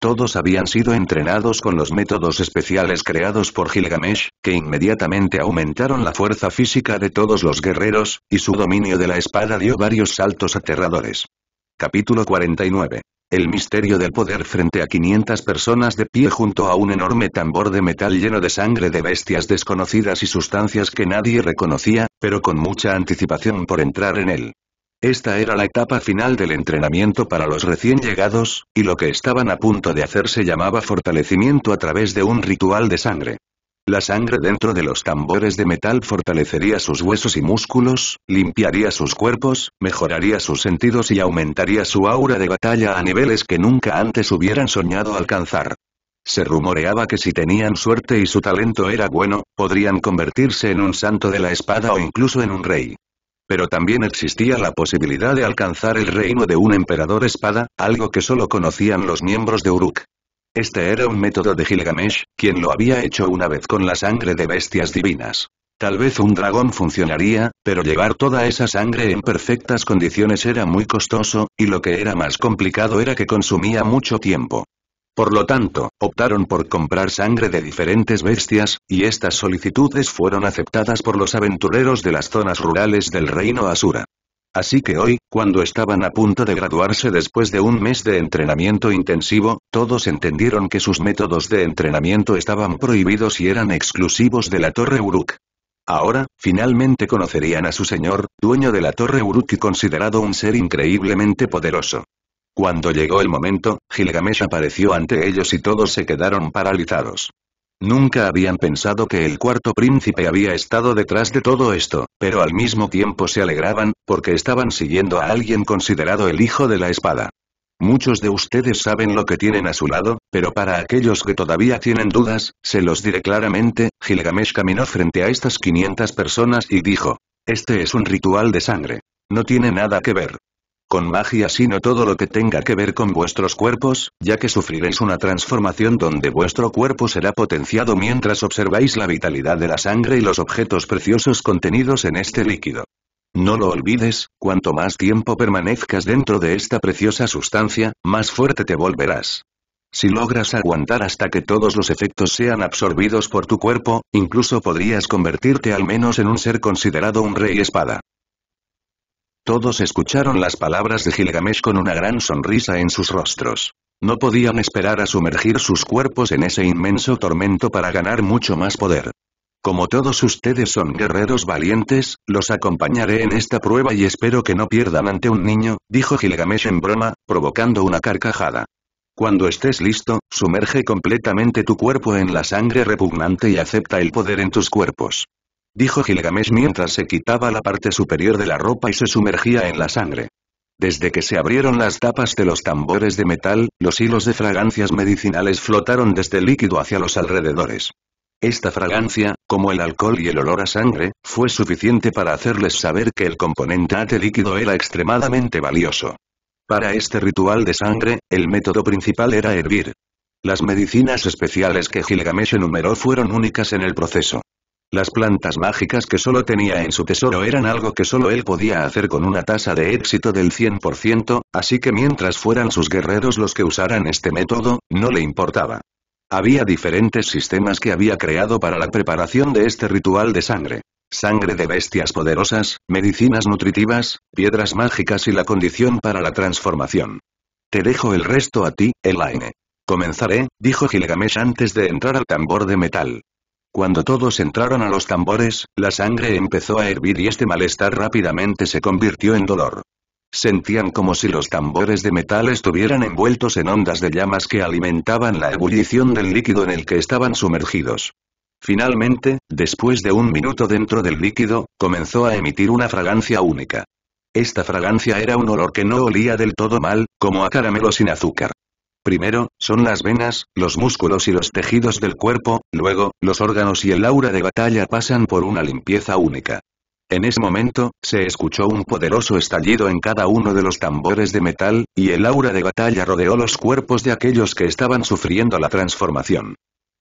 Todos habían sido entrenados con los métodos especiales creados por Gilgamesh, que inmediatamente aumentaron la fuerza física de todos los guerreros, y su dominio de la espada dio varios saltos aterradores. Capítulo 49 el misterio del poder frente a 500 personas de pie junto a un enorme tambor de metal lleno de sangre de bestias desconocidas y sustancias que nadie reconocía, pero con mucha anticipación por entrar en él. Esta era la etapa final del entrenamiento para los recién llegados, y lo que estaban a punto de hacer se llamaba fortalecimiento a través de un ritual de sangre. La sangre dentro de los tambores de metal fortalecería sus huesos y músculos, limpiaría sus cuerpos, mejoraría sus sentidos y aumentaría su aura de batalla a niveles que nunca antes hubieran soñado alcanzar. Se rumoreaba que si tenían suerte y su talento era bueno, podrían convertirse en un santo de la espada o incluso en un rey. Pero también existía la posibilidad de alcanzar el reino de un emperador espada, algo que solo conocían los miembros de Uruk. Este era un método de Gilgamesh, quien lo había hecho una vez con la sangre de bestias divinas. Tal vez un dragón funcionaría, pero llevar toda esa sangre en perfectas condiciones era muy costoso, y lo que era más complicado era que consumía mucho tiempo. Por lo tanto, optaron por comprar sangre de diferentes bestias, y estas solicitudes fueron aceptadas por los aventureros de las zonas rurales del reino Asura. Así que hoy, cuando estaban a punto de graduarse después de un mes de entrenamiento intensivo, todos entendieron que sus métodos de entrenamiento estaban prohibidos y eran exclusivos de la Torre Uruk. Ahora, finalmente conocerían a su señor, dueño de la Torre Uruk y considerado un ser increíblemente poderoso. Cuando llegó el momento, Gilgamesh apareció ante ellos y todos se quedaron paralizados. Nunca habían pensado que el cuarto príncipe había estado detrás de todo esto, pero al mismo tiempo se alegraban, porque estaban siguiendo a alguien considerado el hijo de la espada. Muchos de ustedes saben lo que tienen a su lado, pero para aquellos que todavía tienen dudas, se los diré claramente, Gilgamesh caminó frente a estas 500 personas y dijo. Este es un ritual de sangre. No tiene nada que ver. Con magia sino todo lo que tenga que ver con vuestros cuerpos, ya que sufriréis una transformación donde vuestro cuerpo será potenciado mientras observáis la vitalidad de la sangre y los objetos preciosos contenidos en este líquido. No lo olvides, cuanto más tiempo permanezcas dentro de esta preciosa sustancia, más fuerte te volverás. Si logras aguantar hasta que todos los efectos sean absorbidos por tu cuerpo, incluso podrías convertirte al menos en un ser considerado un rey espada. Todos escucharon las palabras de Gilgamesh con una gran sonrisa en sus rostros. No podían esperar a sumergir sus cuerpos en ese inmenso tormento para ganar mucho más poder. Como todos ustedes son guerreros valientes, los acompañaré en esta prueba y espero que no pierdan ante un niño, dijo Gilgamesh en broma, provocando una carcajada. Cuando estés listo, sumerge completamente tu cuerpo en la sangre repugnante y acepta el poder en tus cuerpos dijo Gilgamesh mientras se quitaba la parte superior de la ropa y se sumergía en la sangre. Desde que se abrieron las tapas de los tambores de metal, los hilos de fragancias medicinales flotaron desde el líquido hacia los alrededores. Esta fragancia, como el alcohol y el olor a sangre, fue suficiente para hacerles saber que el componente ate líquido era extremadamente valioso. Para este ritual de sangre, el método principal era hervir. Las medicinas especiales que Gilgamesh enumeró fueron únicas en el proceso. Las plantas mágicas que solo tenía en su tesoro eran algo que solo él podía hacer con una tasa de éxito del 100%, así que mientras fueran sus guerreros los que usaran este método, no le importaba. Había diferentes sistemas que había creado para la preparación de este ritual de sangre. Sangre de bestias poderosas, medicinas nutritivas, piedras mágicas y la condición para la transformación. Te dejo el resto a ti, Elaine. Comenzaré, dijo Gilgamesh antes de entrar al tambor de metal. Cuando todos entraron a los tambores, la sangre empezó a hervir y este malestar rápidamente se convirtió en dolor. Sentían como si los tambores de metal estuvieran envueltos en ondas de llamas que alimentaban la ebullición del líquido en el que estaban sumergidos. Finalmente, después de un minuto dentro del líquido, comenzó a emitir una fragancia única. Esta fragancia era un olor que no olía del todo mal, como a caramelo sin azúcar. Primero, son las venas, los músculos y los tejidos del cuerpo, luego, los órganos y el aura de batalla pasan por una limpieza única. En ese momento, se escuchó un poderoso estallido en cada uno de los tambores de metal, y el aura de batalla rodeó los cuerpos de aquellos que estaban sufriendo la transformación.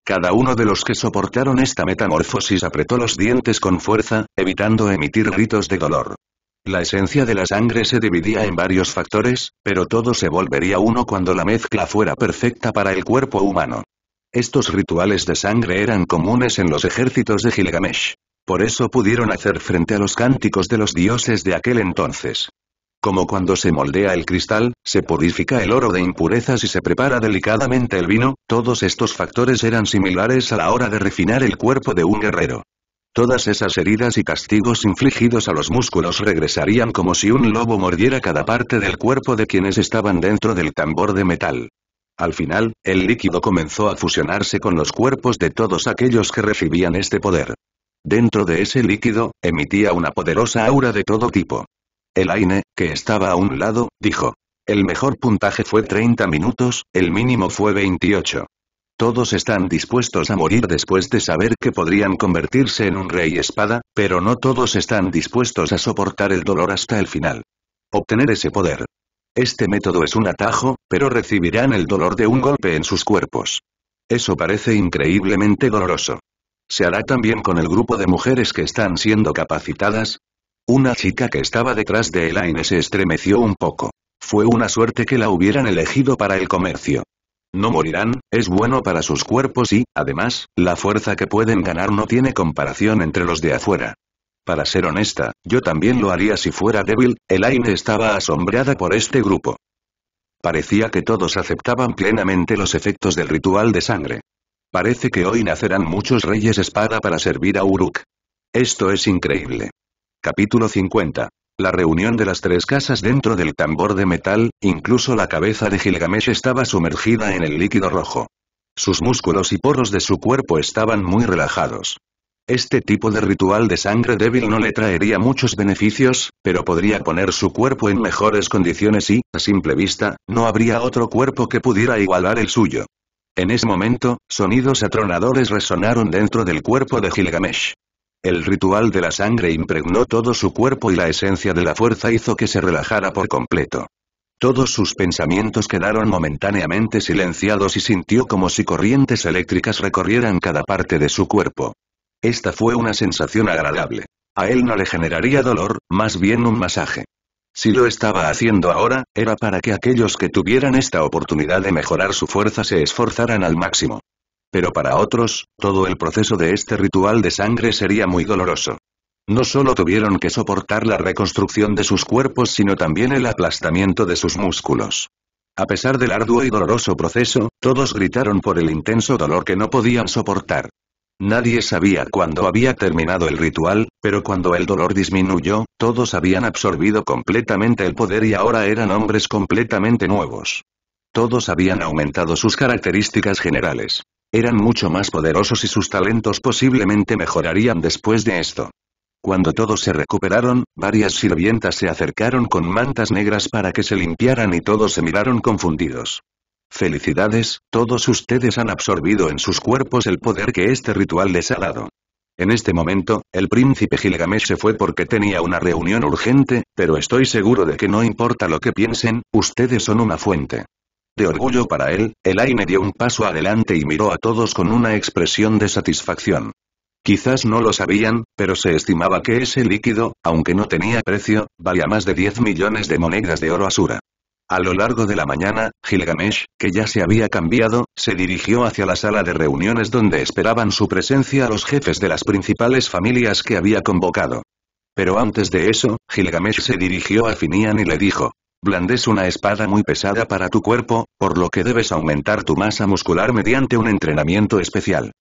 Cada uno de los que soportaron esta metamorfosis apretó los dientes con fuerza, evitando emitir gritos de dolor. La esencia de la sangre se dividía en varios factores, pero todo se volvería uno cuando la mezcla fuera perfecta para el cuerpo humano. Estos rituales de sangre eran comunes en los ejércitos de Gilgamesh. Por eso pudieron hacer frente a los cánticos de los dioses de aquel entonces. Como cuando se moldea el cristal, se purifica el oro de impurezas y se prepara delicadamente el vino, todos estos factores eran similares a la hora de refinar el cuerpo de un guerrero. Todas esas heridas y castigos infligidos a los músculos regresarían como si un lobo mordiera cada parte del cuerpo de quienes estaban dentro del tambor de metal. Al final, el líquido comenzó a fusionarse con los cuerpos de todos aquellos que recibían este poder. Dentro de ese líquido, emitía una poderosa aura de todo tipo. El Aine, que estaba a un lado, dijo. El mejor puntaje fue 30 minutos, el mínimo fue 28. Todos están dispuestos a morir después de saber que podrían convertirse en un rey espada, pero no todos están dispuestos a soportar el dolor hasta el final. Obtener ese poder. Este método es un atajo, pero recibirán el dolor de un golpe en sus cuerpos. Eso parece increíblemente doloroso. ¿Se hará también con el grupo de mujeres que están siendo capacitadas? Una chica que estaba detrás de Elaine se estremeció un poco. Fue una suerte que la hubieran elegido para el comercio. No morirán, es bueno para sus cuerpos y, además, la fuerza que pueden ganar no tiene comparación entre los de afuera. Para ser honesta, yo también lo haría si fuera débil, Elaine estaba asombrada por este grupo. Parecía que todos aceptaban plenamente los efectos del ritual de sangre. Parece que hoy nacerán muchos reyes espada para servir a Uruk. Esto es increíble. Capítulo 50 la reunión de las tres casas dentro del tambor de metal, incluso la cabeza de Gilgamesh estaba sumergida en el líquido rojo. Sus músculos y poros de su cuerpo estaban muy relajados. Este tipo de ritual de sangre débil no le traería muchos beneficios, pero podría poner su cuerpo en mejores condiciones y, a simple vista, no habría otro cuerpo que pudiera igualar el suyo. En ese momento, sonidos atronadores resonaron dentro del cuerpo de Gilgamesh. El ritual de la sangre impregnó todo su cuerpo y la esencia de la fuerza hizo que se relajara por completo. Todos sus pensamientos quedaron momentáneamente silenciados y sintió como si corrientes eléctricas recorrieran cada parte de su cuerpo. Esta fue una sensación agradable. A él no le generaría dolor, más bien un masaje. Si lo estaba haciendo ahora, era para que aquellos que tuvieran esta oportunidad de mejorar su fuerza se esforzaran al máximo. Pero para otros, todo el proceso de este ritual de sangre sería muy doloroso. No solo tuvieron que soportar la reconstrucción de sus cuerpos sino también el aplastamiento de sus músculos. A pesar del arduo y doloroso proceso, todos gritaron por el intenso dolor que no podían soportar. Nadie sabía cuándo había terminado el ritual, pero cuando el dolor disminuyó, todos habían absorbido completamente el poder y ahora eran hombres completamente nuevos. Todos habían aumentado sus características generales. Eran mucho más poderosos y sus talentos posiblemente mejorarían después de esto. Cuando todos se recuperaron, varias sirvientas se acercaron con mantas negras para que se limpiaran y todos se miraron confundidos. Felicidades, todos ustedes han absorbido en sus cuerpos el poder que este ritual les ha dado. En este momento, el príncipe Gilgamesh se fue porque tenía una reunión urgente, pero estoy seguro de que no importa lo que piensen, ustedes son una fuente. De orgullo para él, el aire dio un paso adelante y miró a todos con una expresión de satisfacción. Quizás no lo sabían, pero se estimaba que ese líquido, aunque no tenía precio, valía más de 10 millones de monedas de oro asura. A lo largo de la mañana, Gilgamesh, que ya se había cambiado, se dirigió hacia la sala de reuniones donde esperaban su presencia los jefes de las principales familias que había convocado. Pero antes de eso, Gilgamesh se dirigió a Finian y le dijo, Blandes una espada muy pesada para tu cuerpo, por lo que debes aumentar tu masa muscular mediante un entrenamiento especial.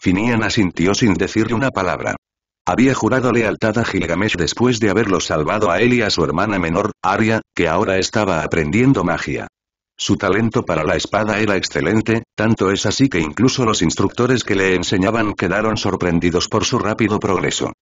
Finian asintió sin decirle una palabra. Había jurado lealtad a Gilgamesh después de haberlo salvado a él y a su hermana menor, Arya, que ahora estaba aprendiendo magia. Su talento para la espada era excelente, tanto es así que incluso los instructores que le enseñaban quedaron sorprendidos por su rápido progreso.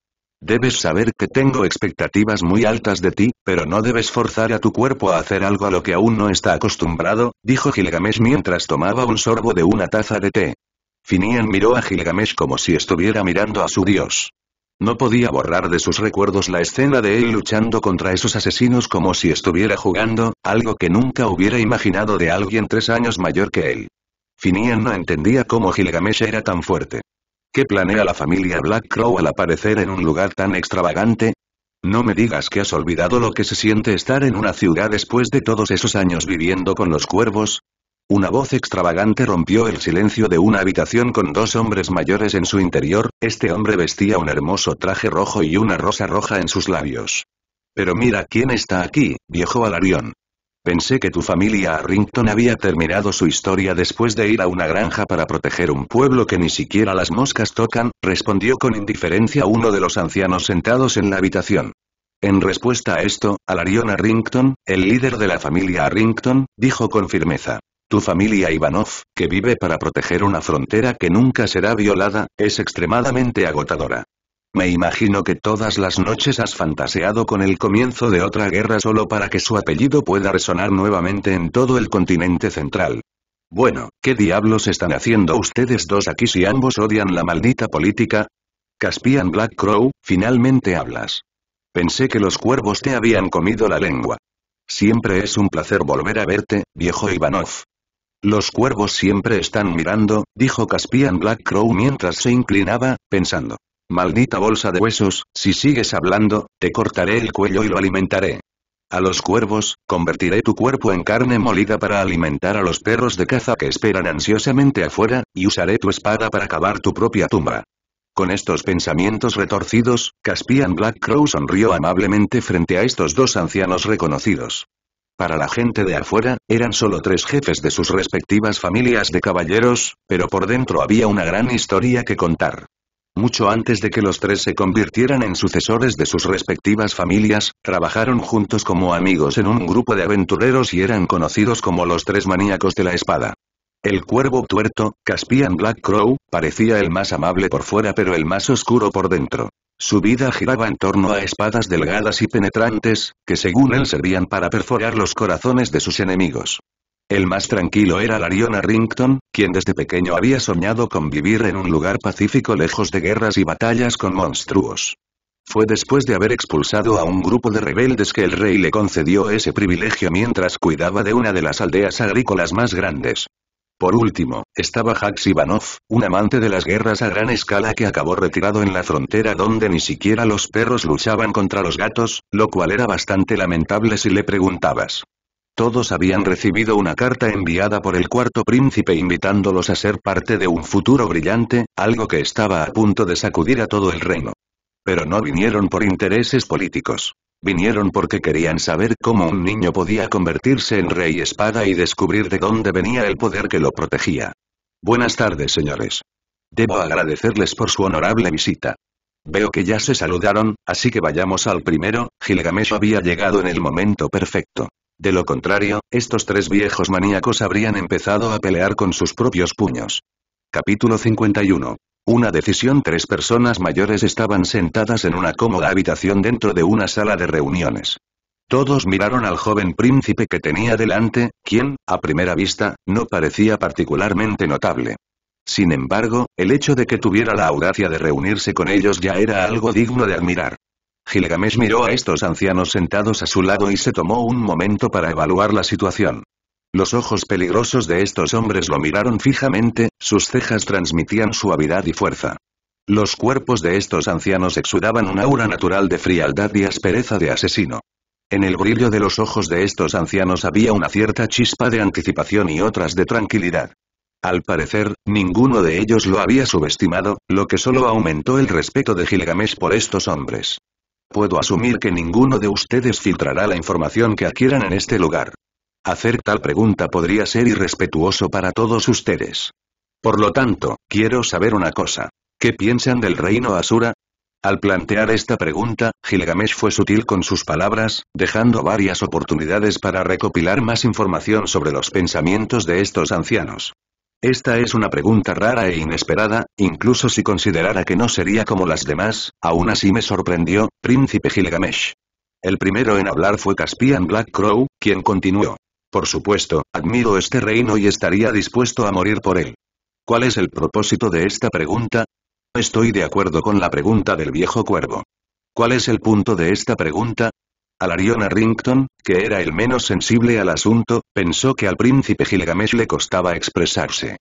Debes saber que tengo expectativas muy altas de ti, pero no debes forzar a tu cuerpo a hacer algo a lo que aún no está acostumbrado, dijo Gilgamesh mientras tomaba un sorbo de una taza de té. Finian miró a Gilgamesh como si estuviera mirando a su dios. No podía borrar de sus recuerdos la escena de él luchando contra esos asesinos como si estuviera jugando, algo que nunca hubiera imaginado de alguien tres años mayor que él. Finian no entendía cómo Gilgamesh era tan fuerte. ¿Qué planea la familia Black Crow al aparecer en un lugar tan extravagante? No me digas que has olvidado lo que se siente estar en una ciudad después de todos esos años viviendo con los cuervos. Una voz extravagante rompió el silencio de una habitación con dos hombres mayores en su interior, este hombre vestía un hermoso traje rojo y una rosa roja en sus labios. Pero mira quién está aquí, viejo alarión. Pensé que tu familia Arrington había terminado su historia después de ir a una granja para proteger un pueblo que ni siquiera las moscas tocan, respondió con indiferencia uno de los ancianos sentados en la habitación. En respuesta a esto, Alarion Arrington, el líder de la familia Arrington, dijo con firmeza. Tu familia Ivanov, que vive para proteger una frontera que nunca será violada, es extremadamente agotadora. Me imagino que todas las noches has fantaseado con el comienzo de otra guerra solo para que su apellido pueda resonar nuevamente en todo el continente central. Bueno, ¿qué diablos están haciendo ustedes dos aquí si ambos odian la maldita política? Caspian Black Crow, finalmente hablas. Pensé que los cuervos te habían comido la lengua. Siempre es un placer volver a verte, viejo Ivanov. Los cuervos siempre están mirando, dijo Caspian Black Crow mientras se inclinaba, pensando. Maldita bolsa de huesos, si sigues hablando, te cortaré el cuello y lo alimentaré. A los cuervos, convertiré tu cuerpo en carne molida para alimentar a los perros de caza que esperan ansiosamente afuera, y usaré tu espada para cavar tu propia tumba. Con estos pensamientos retorcidos, Caspian Black Crow sonrió amablemente frente a estos dos ancianos reconocidos. Para la gente de afuera, eran solo tres jefes de sus respectivas familias de caballeros, pero por dentro había una gran historia que contar. Mucho antes de que los tres se convirtieran en sucesores de sus respectivas familias, trabajaron juntos como amigos en un grupo de aventureros y eran conocidos como los tres maníacos de la espada. El cuervo tuerto, Caspian Black Crow, parecía el más amable por fuera pero el más oscuro por dentro. Su vida giraba en torno a espadas delgadas y penetrantes, que según él servían para perforar los corazones de sus enemigos. El más tranquilo era Larion Rington, quien desde pequeño había soñado con vivir en un lugar pacífico lejos de guerras y batallas con monstruos. Fue después de haber expulsado a un grupo de rebeldes que el rey le concedió ese privilegio mientras cuidaba de una de las aldeas agrícolas más grandes. Por último, estaba Jax Ivanov, un amante de las guerras a gran escala que acabó retirado en la frontera donde ni siquiera los perros luchaban contra los gatos, lo cual era bastante lamentable si le preguntabas. Todos habían recibido una carta enviada por el cuarto príncipe invitándolos a ser parte de un futuro brillante, algo que estaba a punto de sacudir a todo el reino. Pero no vinieron por intereses políticos. Vinieron porque querían saber cómo un niño podía convertirse en rey espada y descubrir de dónde venía el poder que lo protegía. Buenas tardes, señores. Debo agradecerles por su honorable visita. Veo que ya se saludaron, así que vayamos al primero, Gilgamesh había llegado en el momento perfecto. De lo contrario, estos tres viejos maníacos habrían empezado a pelear con sus propios puños. Capítulo 51. Una decisión Tres personas mayores estaban sentadas en una cómoda habitación dentro de una sala de reuniones. Todos miraron al joven príncipe que tenía delante, quien, a primera vista, no parecía particularmente notable. Sin embargo, el hecho de que tuviera la audacia de reunirse con ellos ya era algo digno de admirar. Gilgamesh miró a estos ancianos sentados a su lado y se tomó un momento para evaluar la situación. Los ojos peligrosos de estos hombres lo miraron fijamente, sus cejas transmitían suavidad y fuerza. Los cuerpos de estos ancianos exudaban un aura natural de frialdad y aspereza de asesino. En el brillo de los ojos de estos ancianos había una cierta chispa de anticipación y otras de tranquilidad. Al parecer, ninguno de ellos lo había subestimado, lo que solo aumentó el respeto de Gilgamesh por estos hombres. Puedo asumir que ninguno de ustedes filtrará la información que adquieran en este lugar. Hacer tal pregunta podría ser irrespetuoso para todos ustedes. Por lo tanto, quiero saber una cosa. ¿Qué piensan del reino Asura? Al plantear esta pregunta, Gilgamesh fue sutil con sus palabras, dejando varias oportunidades para recopilar más información sobre los pensamientos de estos ancianos. Esta es una pregunta rara e inesperada, incluso si considerara que no sería como las demás, aún así me sorprendió, príncipe Gilgamesh. El primero en hablar fue Caspian Black Crow, quien continuó. Por supuesto, admiro este reino y estaría dispuesto a morir por él. ¿Cuál es el propósito de esta pregunta? Estoy de acuerdo con la pregunta del viejo cuervo. ¿Cuál es el punto de esta pregunta? Alarion Rington, que era el menos sensible al asunto, pensó que al príncipe Gilgamesh le costaba expresarse.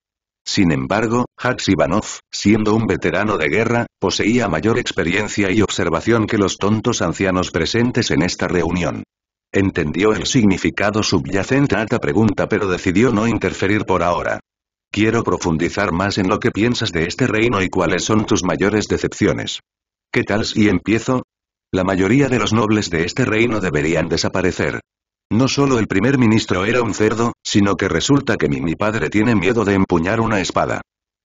Sin embargo, Haxibanov, siendo un veterano de guerra, poseía mayor experiencia y observación que los tontos ancianos presentes en esta reunión. Entendió el significado subyacente a esta pregunta pero decidió no interferir por ahora. Quiero profundizar más en lo que piensas de este reino y cuáles son tus mayores decepciones. ¿Qué tal si empiezo? La mayoría de los nobles de este reino deberían desaparecer. No solo el primer ministro era un cerdo, sino que resulta que mi, mi padre tiene miedo de empuñar una espada.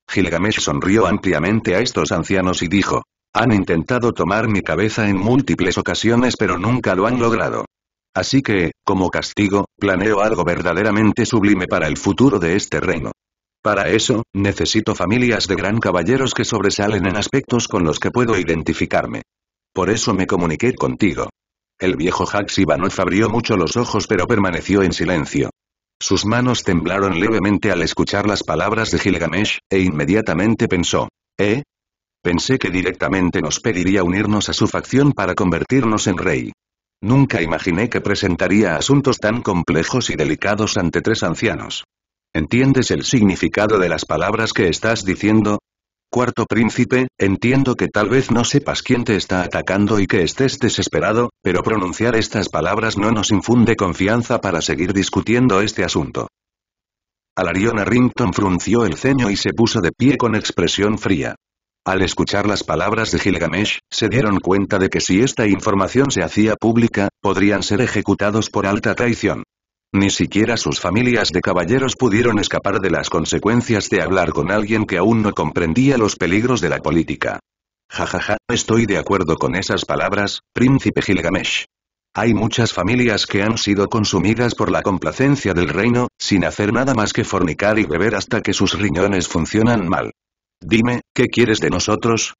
Gilgamesh sonrió ampliamente a estos ancianos y dijo, han intentado tomar mi cabeza en múltiples ocasiones pero nunca lo han logrado. Así que, como castigo, planeo algo verdaderamente sublime para el futuro de este reino. Para eso, necesito familias de gran caballeros que sobresalen en aspectos con los que puedo identificarme. Por eso me comuniqué contigo. El viejo Jax Ivanov abrió mucho los ojos pero permaneció en silencio. Sus manos temblaron levemente al escuchar las palabras de Gilgamesh, e inmediatamente pensó. ¿Eh? Pensé que directamente nos pediría unirnos a su facción para convertirnos en rey. Nunca imaginé que presentaría asuntos tan complejos y delicados ante tres ancianos. ¿Entiendes el significado de las palabras que estás diciendo? Cuarto príncipe, entiendo que tal vez no sepas quién te está atacando y que estés desesperado, pero pronunciar estas palabras no nos infunde confianza para seguir discutiendo este asunto. Alariona Rington frunció el ceño y se puso de pie con expresión fría. Al escuchar las palabras de Gilgamesh, se dieron cuenta de que si esta información se hacía pública, podrían ser ejecutados por alta traición. Ni siquiera sus familias de caballeros pudieron escapar de las consecuencias de hablar con alguien que aún no comprendía los peligros de la política. Jajaja, ja, ja, estoy de acuerdo con esas palabras, príncipe Gilgamesh. Hay muchas familias que han sido consumidas por la complacencia del reino, sin hacer nada más que fornicar y beber hasta que sus riñones funcionan mal. Dime, ¿qué quieres de nosotros?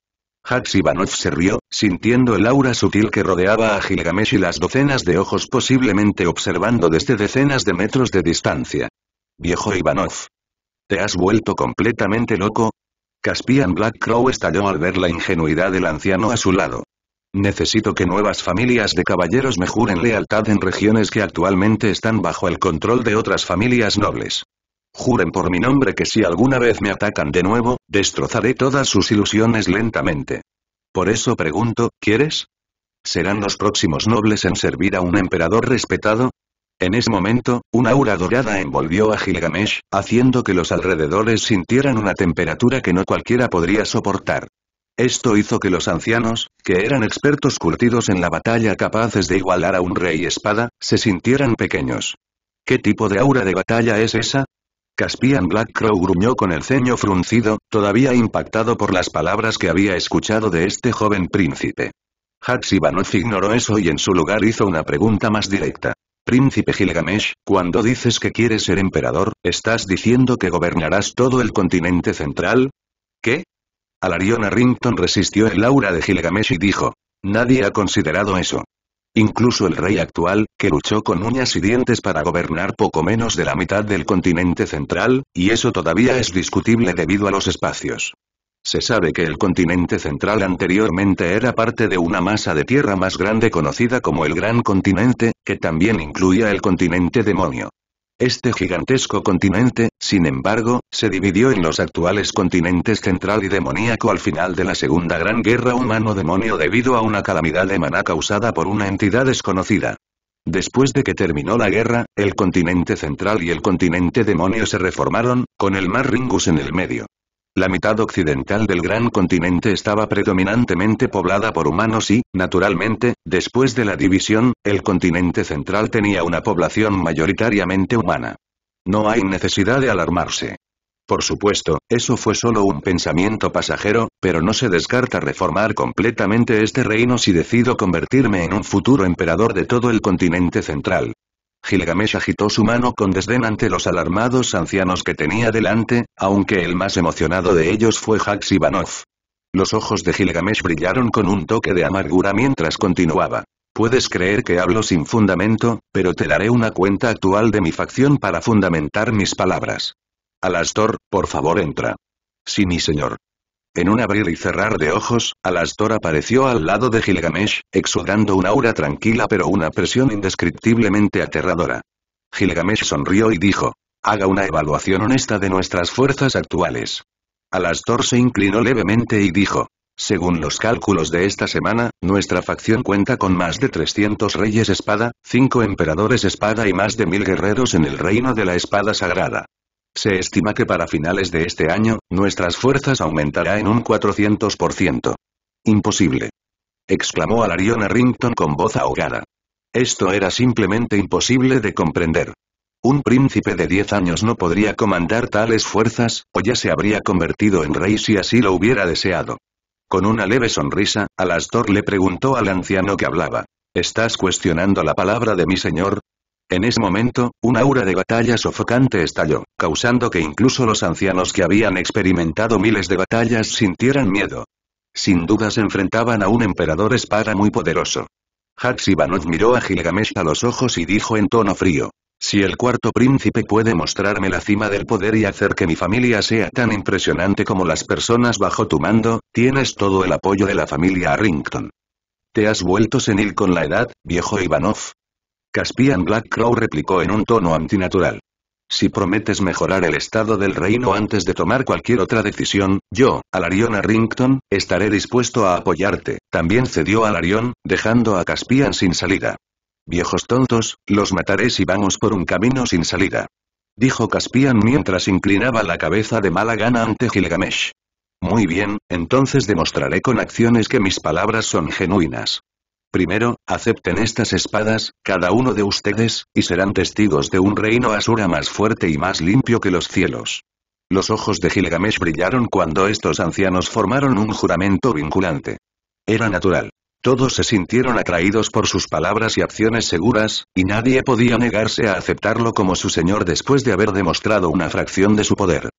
Ivanov se rió, sintiendo el aura sutil que rodeaba a Gilgamesh y las docenas de ojos posiblemente observando desde decenas de metros de distancia. Viejo Ivanov. ¿Te has vuelto completamente loco? Caspian Black Crow estalló al ver la ingenuidad del anciano a su lado. Necesito que nuevas familias de caballeros me juren lealtad en regiones que actualmente están bajo el control de otras familias nobles. Juren por mi nombre que si alguna vez me atacan de nuevo, destrozaré todas sus ilusiones lentamente. Por eso pregunto, ¿quieres? ¿Serán los próximos nobles en servir a un emperador respetado? En ese momento, una aura dorada envolvió a Gilgamesh, haciendo que los alrededores sintieran una temperatura que no cualquiera podría soportar. Esto hizo que los ancianos, que eran expertos curtidos en la batalla capaces de igualar a un rey espada, se sintieran pequeños. ¿Qué tipo de aura de batalla es esa? Caspian Black Crow gruñó con el ceño fruncido, todavía impactado por las palabras que había escuchado de este joven príncipe. Hatsibanov ignoró eso y en su lugar hizo una pregunta más directa. Príncipe Gilgamesh, cuando dices que quieres ser emperador, ¿estás diciendo que gobernarás todo el continente central? ¿Qué? Alarion Rington resistió el aura de Gilgamesh y dijo. Nadie ha considerado eso. Incluso el rey actual, que luchó con uñas y dientes para gobernar poco menos de la mitad del continente central, y eso todavía es discutible debido a los espacios. Se sabe que el continente central anteriormente era parte de una masa de tierra más grande conocida como el Gran Continente, que también incluía el continente demonio. Este gigantesco continente, sin embargo, se dividió en los actuales continentes central y demoníaco al final de la Segunda Gran Guerra Humano-Demonio debido a una calamidad de maná causada por una entidad desconocida. Después de que terminó la guerra, el continente central y el continente demonio se reformaron, con el mar Ringus en el medio. La mitad occidental del gran continente estaba predominantemente poblada por humanos y, naturalmente, después de la división, el continente central tenía una población mayoritariamente humana. No hay necesidad de alarmarse. Por supuesto, eso fue solo un pensamiento pasajero, pero no se descarta reformar completamente este reino si decido convertirme en un futuro emperador de todo el continente central. Gilgamesh agitó su mano con desdén ante los alarmados ancianos que tenía delante, aunque el más emocionado de ellos fue Ivanov. Los ojos de Gilgamesh brillaron con un toque de amargura mientras continuaba. Puedes creer que hablo sin fundamento, pero te daré una cuenta actual de mi facción para fundamentar mis palabras. Alastor, por favor entra. Sí mi señor. En un abrir y cerrar de ojos, Alastor apareció al lado de Gilgamesh, exudando un aura tranquila pero una presión indescriptiblemente aterradora. Gilgamesh sonrió y dijo, haga una evaluación honesta de nuestras fuerzas actuales. Alastor se inclinó levemente y dijo, según los cálculos de esta semana, nuestra facción cuenta con más de 300 reyes espada, 5 emperadores espada y más de mil guerreros en el reino de la espada sagrada. Se estima que para finales de este año, nuestras fuerzas aumentará en un 400%. Imposible. Exclamó Alarion Rington con voz ahogada. Esto era simplemente imposible de comprender. Un príncipe de 10 años no podría comandar tales fuerzas, o ya se habría convertido en rey si así lo hubiera deseado. Con una leve sonrisa, Alastor le preguntó al anciano que hablaba. ¿Estás cuestionando la palabra de mi señor? En ese momento, un aura de batalla sofocante estalló, causando que incluso los ancianos que habían experimentado miles de batallas sintieran miedo. Sin duda se enfrentaban a un emperador espada muy poderoso. Ivanov miró a Gilgamesh a los ojos y dijo en tono frío. Si el cuarto príncipe puede mostrarme la cima del poder y hacer que mi familia sea tan impresionante como las personas bajo tu mando, tienes todo el apoyo de la familia Arrington. Te has vuelto senil con la edad, viejo Ivanov, Caspian Black Crow replicó en un tono antinatural. Si prometes mejorar el estado del reino antes de tomar cualquier otra decisión, yo, Alarion Rington, estaré dispuesto a apoyarte. También cedió Alarion, dejando a Caspian sin salida. Viejos tontos, los mataré si vamos por un camino sin salida. Dijo Caspian mientras inclinaba la cabeza de mala gana ante Gilgamesh. Muy bien, entonces demostraré con acciones que mis palabras son genuinas. Primero, acepten estas espadas, cada uno de ustedes, y serán testigos de un reino asura más fuerte y más limpio que los cielos. Los ojos de Gilgamesh brillaron cuando estos ancianos formaron un juramento vinculante. Era natural. Todos se sintieron atraídos por sus palabras y acciones seguras, y nadie podía negarse a aceptarlo como su señor después de haber demostrado una fracción de su poder.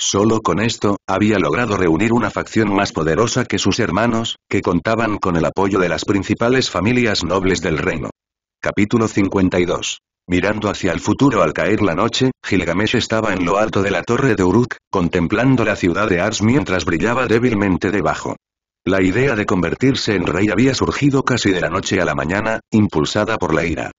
Solo con esto, había logrado reunir una facción más poderosa que sus hermanos, que contaban con el apoyo de las principales familias nobles del reino. Capítulo 52 Mirando hacia el futuro al caer la noche, Gilgamesh estaba en lo alto de la torre de Uruk, contemplando la ciudad de Ars mientras brillaba débilmente debajo. La idea de convertirse en rey había surgido casi de la noche a la mañana, impulsada por la ira.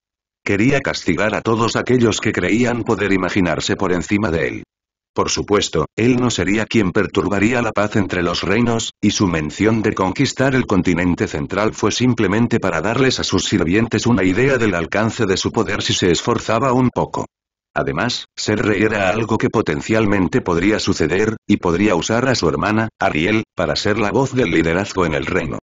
Quería castigar a todos aquellos que creían poder imaginarse por encima de él. Por supuesto, él no sería quien perturbaría la paz entre los reinos, y su mención de conquistar el continente central fue simplemente para darles a sus sirvientes una idea del alcance de su poder si se esforzaba un poco. Además, ser rey era algo que potencialmente podría suceder, y podría usar a su hermana, Ariel, para ser la voz del liderazgo en el reino.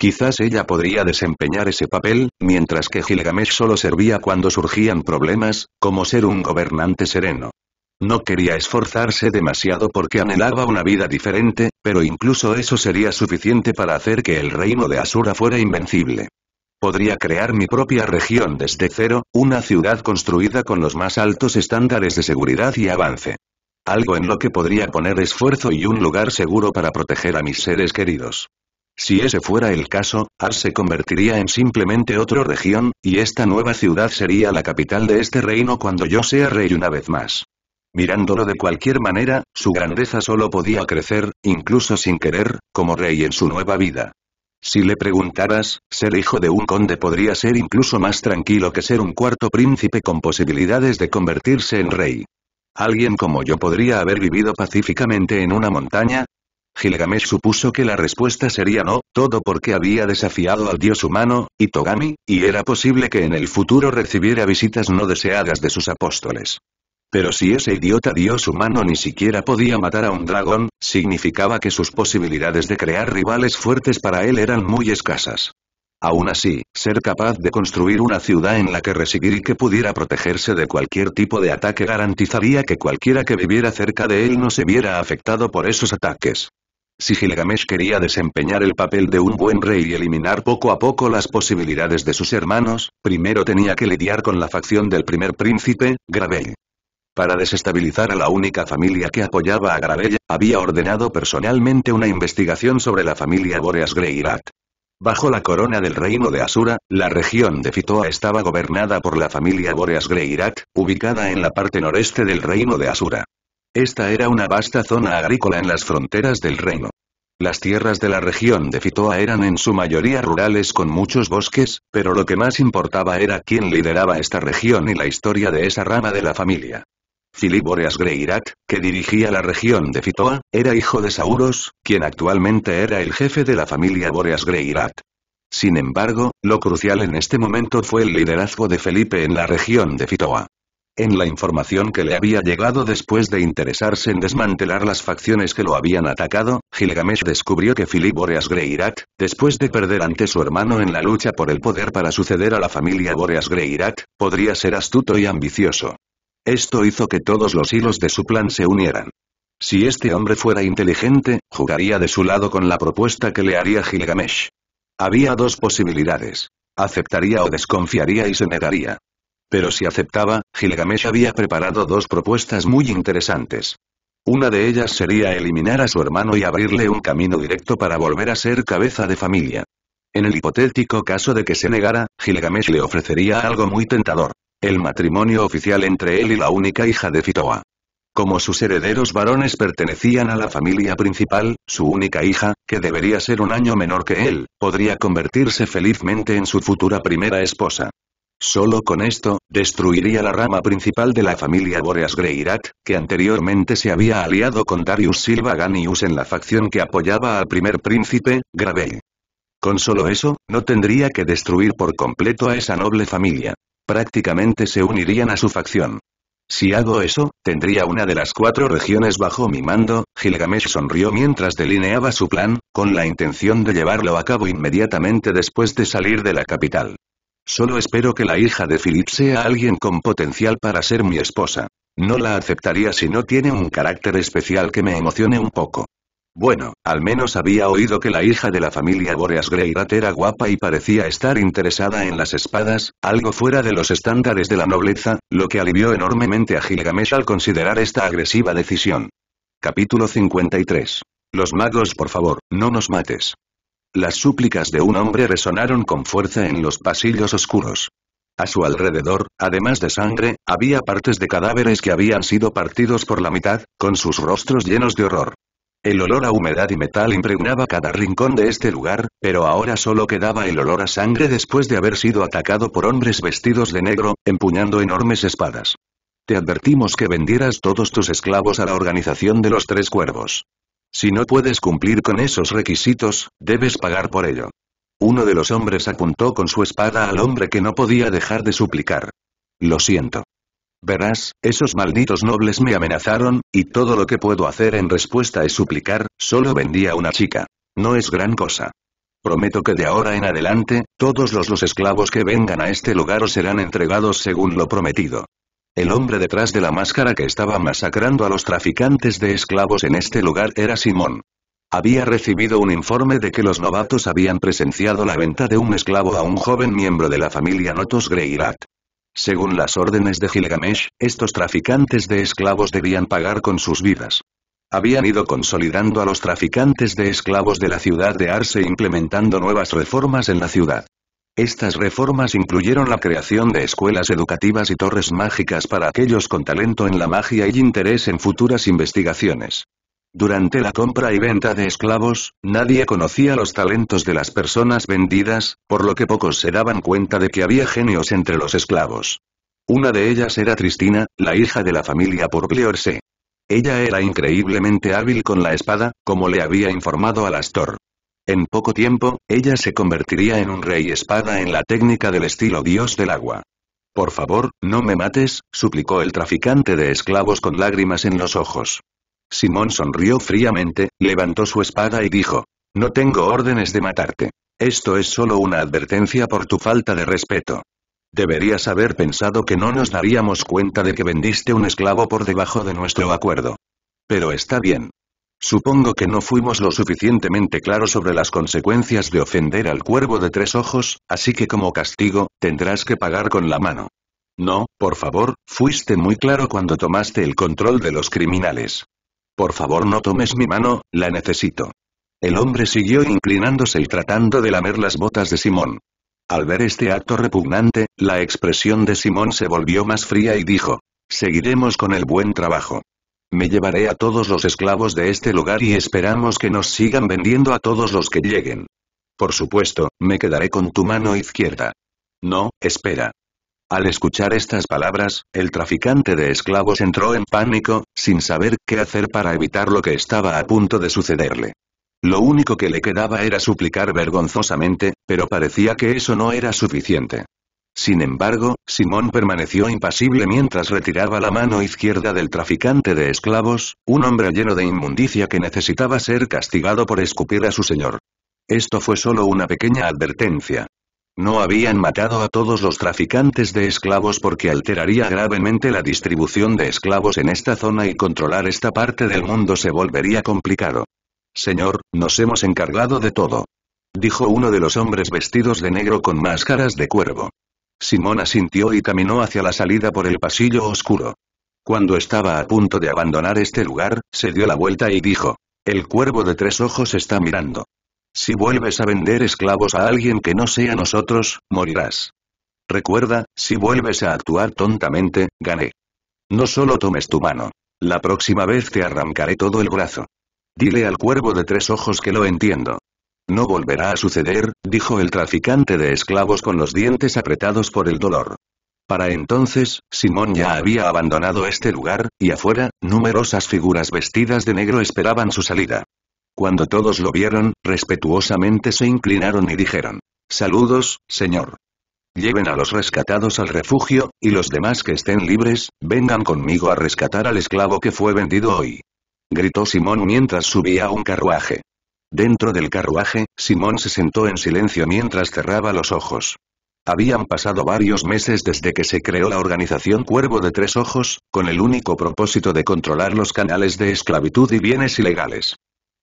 Quizás ella podría desempeñar ese papel, mientras que Gilgamesh solo servía cuando surgían problemas, como ser un gobernante sereno. No quería esforzarse demasiado porque anhelaba una vida diferente, pero incluso eso sería suficiente para hacer que el reino de Asura fuera invencible. Podría crear mi propia región desde cero, una ciudad construida con los más altos estándares de seguridad y avance. Algo en lo que podría poner esfuerzo y un lugar seguro para proteger a mis seres queridos. Si ese fuera el caso, Ar se convertiría en simplemente otra región, y esta nueva ciudad sería la capital de este reino cuando yo sea rey una vez más. Mirándolo de cualquier manera, su grandeza solo podía crecer, incluso sin querer, como rey en su nueva vida. Si le preguntaras, ser hijo de un conde podría ser incluso más tranquilo que ser un cuarto príncipe con posibilidades de convertirse en rey. ¿Alguien como yo podría haber vivido pacíficamente en una montaña? Gilgamesh supuso que la respuesta sería no, todo porque había desafiado al dios humano, Itogami, y era posible que en el futuro recibiera visitas no deseadas de sus apóstoles. Pero si ese idiota dios humano ni siquiera podía matar a un dragón, significaba que sus posibilidades de crear rivales fuertes para él eran muy escasas. Aún así, ser capaz de construir una ciudad en la que residir y que pudiera protegerse de cualquier tipo de ataque garantizaría que cualquiera que viviera cerca de él no se viera afectado por esos ataques. Si Gilgamesh quería desempeñar el papel de un buen rey y eliminar poco a poco las posibilidades de sus hermanos, primero tenía que lidiar con la facción del primer príncipe, Gravel. Para desestabilizar a la única familia que apoyaba a Gravella, había ordenado personalmente una investigación sobre la familia Boreas Greirat. Bajo la corona del reino de Asura, la región de Fitoa estaba gobernada por la familia Boreas Greirat, ubicada en la parte noreste del reino de Asura. Esta era una vasta zona agrícola en las fronteras del reino. Las tierras de la región de Fitoa eran en su mayoría rurales con muchos bosques, pero lo que más importaba era quién lideraba esta región y la historia de esa rama de la familia. Boreas Greirat, que dirigía la región de Fitoa, era hijo de Sauros, quien actualmente era el jefe de la familia Boreas Greirat. Sin embargo, lo crucial en este momento fue el liderazgo de Felipe en la región de Fitoa. En la información que le había llegado después de interesarse en desmantelar las facciones que lo habían atacado, Gilgamesh descubrió que Boreas Greirat, después de perder ante su hermano en la lucha por el poder para suceder a la familia Boreas Greirat, podría ser astuto y ambicioso. Esto hizo que todos los hilos de su plan se unieran. Si este hombre fuera inteligente, jugaría de su lado con la propuesta que le haría Gilgamesh. Había dos posibilidades. Aceptaría o desconfiaría y se negaría. Pero si aceptaba, Gilgamesh había preparado dos propuestas muy interesantes. Una de ellas sería eliminar a su hermano y abrirle un camino directo para volver a ser cabeza de familia. En el hipotético caso de que se negara, Gilgamesh le ofrecería algo muy tentador el matrimonio oficial entre él y la única hija de Fitoa. Como sus herederos varones pertenecían a la familia principal, su única hija, que debería ser un año menor que él, podría convertirse felizmente en su futura primera esposa. Solo con esto, destruiría la rama principal de la familia Boreas Greirat, que anteriormente se había aliado con Darius Silva Ganius en la facción que apoyaba al primer príncipe, Gravey. Con solo eso, no tendría que destruir por completo a esa noble familia prácticamente se unirían a su facción. Si hago eso, tendría una de las cuatro regiones bajo mi mando, Gilgamesh sonrió mientras delineaba su plan, con la intención de llevarlo a cabo inmediatamente después de salir de la capital. Solo espero que la hija de Philip sea alguien con potencial para ser mi esposa. No la aceptaría si no tiene un carácter especial que me emocione un poco. Bueno, al menos había oído que la hija de la familia Boreas Greirat era guapa y parecía estar interesada en las espadas, algo fuera de los estándares de la nobleza, lo que alivió enormemente a Gilgamesh al considerar esta agresiva decisión. Capítulo 53. Los magos por favor, no nos mates. Las súplicas de un hombre resonaron con fuerza en los pasillos oscuros. A su alrededor, además de sangre, había partes de cadáveres que habían sido partidos por la mitad, con sus rostros llenos de horror. El olor a humedad y metal impregnaba cada rincón de este lugar, pero ahora solo quedaba el olor a sangre después de haber sido atacado por hombres vestidos de negro, empuñando enormes espadas. Te advertimos que vendieras todos tus esclavos a la organización de los tres cuervos. Si no puedes cumplir con esos requisitos, debes pagar por ello. Uno de los hombres apuntó con su espada al hombre que no podía dejar de suplicar. Lo siento. Verás, esos malditos nobles me amenazaron, y todo lo que puedo hacer en respuesta es suplicar, solo vendí a una chica. No es gran cosa. Prometo que de ahora en adelante, todos los, los esclavos que vengan a este lugar serán entregados según lo prometido. El hombre detrás de la máscara que estaba masacrando a los traficantes de esclavos en este lugar era Simón. Había recibido un informe de que los novatos habían presenciado la venta de un esclavo a un joven miembro de la familia Notos Greirat. Según las órdenes de Gilgamesh, estos traficantes de esclavos debían pagar con sus vidas. Habían ido consolidando a los traficantes de esclavos de la ciudad de Arce implementando nuevas reformas en la ciudad. Estas reformas incluyeron la creación de escuelas educativas y torres mágicas para aquellos con talento en la magia y interés en futuras investigaciones. Durante la compra y venta de esclavos, nadie conocía los talentos de las personas vendidas, por lo que pocos se daban cuenta de que había genios entre los esclavos. Una de ellas era Tristina, la hija de la familia Porcleorse. Ella era increíblemente hábil con la espada, como le había informado Astor. En poco tiempo, ella se convertiría en un rey espada en la técnica del estilo dios del agua. Por favor, no me mates, suplicó el traficante de esclavos con lágrimas en los ojos. Simón sonrió fríamente, levantó su espada y dijo. No tengo órdenes de matarte. Esto es solo una advertencia por tu falta de respeto. Deberías haber pensado que no nos daríamos cuenta de que vendiste un esclavo por debajo de nuestro acuerdo. Pero está bien. Supongo que no fuimos lo suficientemente claros sobre las consecuencias de ofender al cuervo de tres ojos, así que como castigo, tendrás que pagar con la mano. No, por favor, fuiste muy claro cuando tomaste el control de los criminales. Por favor no tomes mi mano, la necesito. El hombre siguió inclinándose y tratando de lamer las botas de Simón. Al ver este acto repugnante, la expresión de Simón se volvió más fría y dijo, seguiremos con el buen trabajo. Me llevaré a todos los esclavos de este lugar y esperamos que nos sigan vendiendo a todos los que lleguen. Por supuesto, me quedaré con tu mano izquierda. No, espera. Al escuchar estas palabras, el traficante de esclavos entró en pánico, sin saber qué hacer para evitar lo que estaba a punto de sucederle. Lo único que le quedaba era suplicar vergonzosamente, pero parecía que eso no era suficiente. Sin embargo, Simón permaneció impasible mientras retiraba la mano izquierda del traficante de esclavos, un hombre lleno de inmundicia que necesitaba ser castigado por escupir a su señor. Esto fue solo una pequeña advertencia. No habían matado a todos los traficantes de esclavos porque alteraría gravemente la distribución de esclavos en esta zona y controlar esta parte del mundo se volvería complicado. Señor, nos hemos encargado de todo. Dijo uno de los hombres vestidos de negro con máscaras de cuervo. Simón asintió y caminó hacia la salida por el pasillo oscuro. Cuando estaba a punto de abandonar este lugar, se dio la vuelta y dijo, El cuervo de tres ojos está mirando. Si vuelves a vender esclavos a alguien que no sea nosotros, morirás. Recuerda, si vuelves a actuar tontamente, gané. No solo tomes tu mano. La próxima vez te arrancaré todo el brazo. Dile al cuervo de tres ojos que lo entiendo. No volverá a suceder, dijo el traficante de esclavos con los dientes apretados por el dolor. Para entonces, Simón ya había abandonado este lugar, y afuera, numerosas figuras vestidas de negro esperaban su salida. Cuando todos lo vieron, respetuosamente se inclinaron y dijeron, Saludos, señor. Lleven a los rescatados al refugio, y los demás que estén libres, vengan conmigo a rescatar al esclavo que fue vendido hoy. Gritó Simón mientras subía a un carruaje. Dentro del carruaje, Simón se sentó en silencio mientras cerraba los ojos. Habían pasado varios meses desde que se creó la organización Cuervo de Tres Ojos, con el único propósito de controlar los canales de esclavitud y bienes ilegales.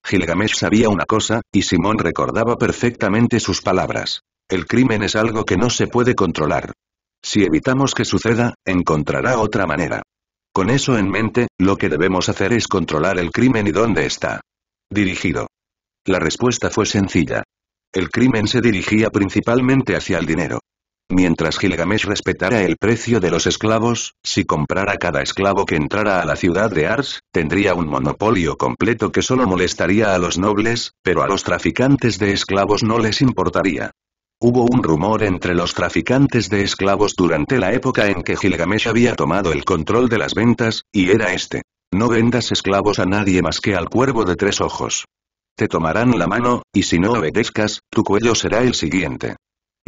Gilgamesh sabía una cosa, y Simón recordaba perfectamente sus palabras. El crimen es algo que no se puede controlar. Si evitamos que suceda, encontrará otra manera. Con eso en mente, lo que debemos hacer es controlar el crimen y dónde está. Dirigido. La respuesta fue sencilla. El crimen se dirigía principalmente hacia el dinero. Mientras Gilgamesh respetara el precio de los esclavos, si comprara cada esclavo que entrara a la ciudad de Ars, tendría un monopolio completo que solo molestaría a los nobles, pero a los traficantes de esclavos no les importaría. Hubo un rumor entre los traficantes de esclavos durante la época en que Gilgamesh había tomado el control de las ventas, y era este. No vendas esclavos a nadie más que al cuervo de tres ojos. Te tomarán la mano, y si no obedezcas, tu cuello será el siguiente.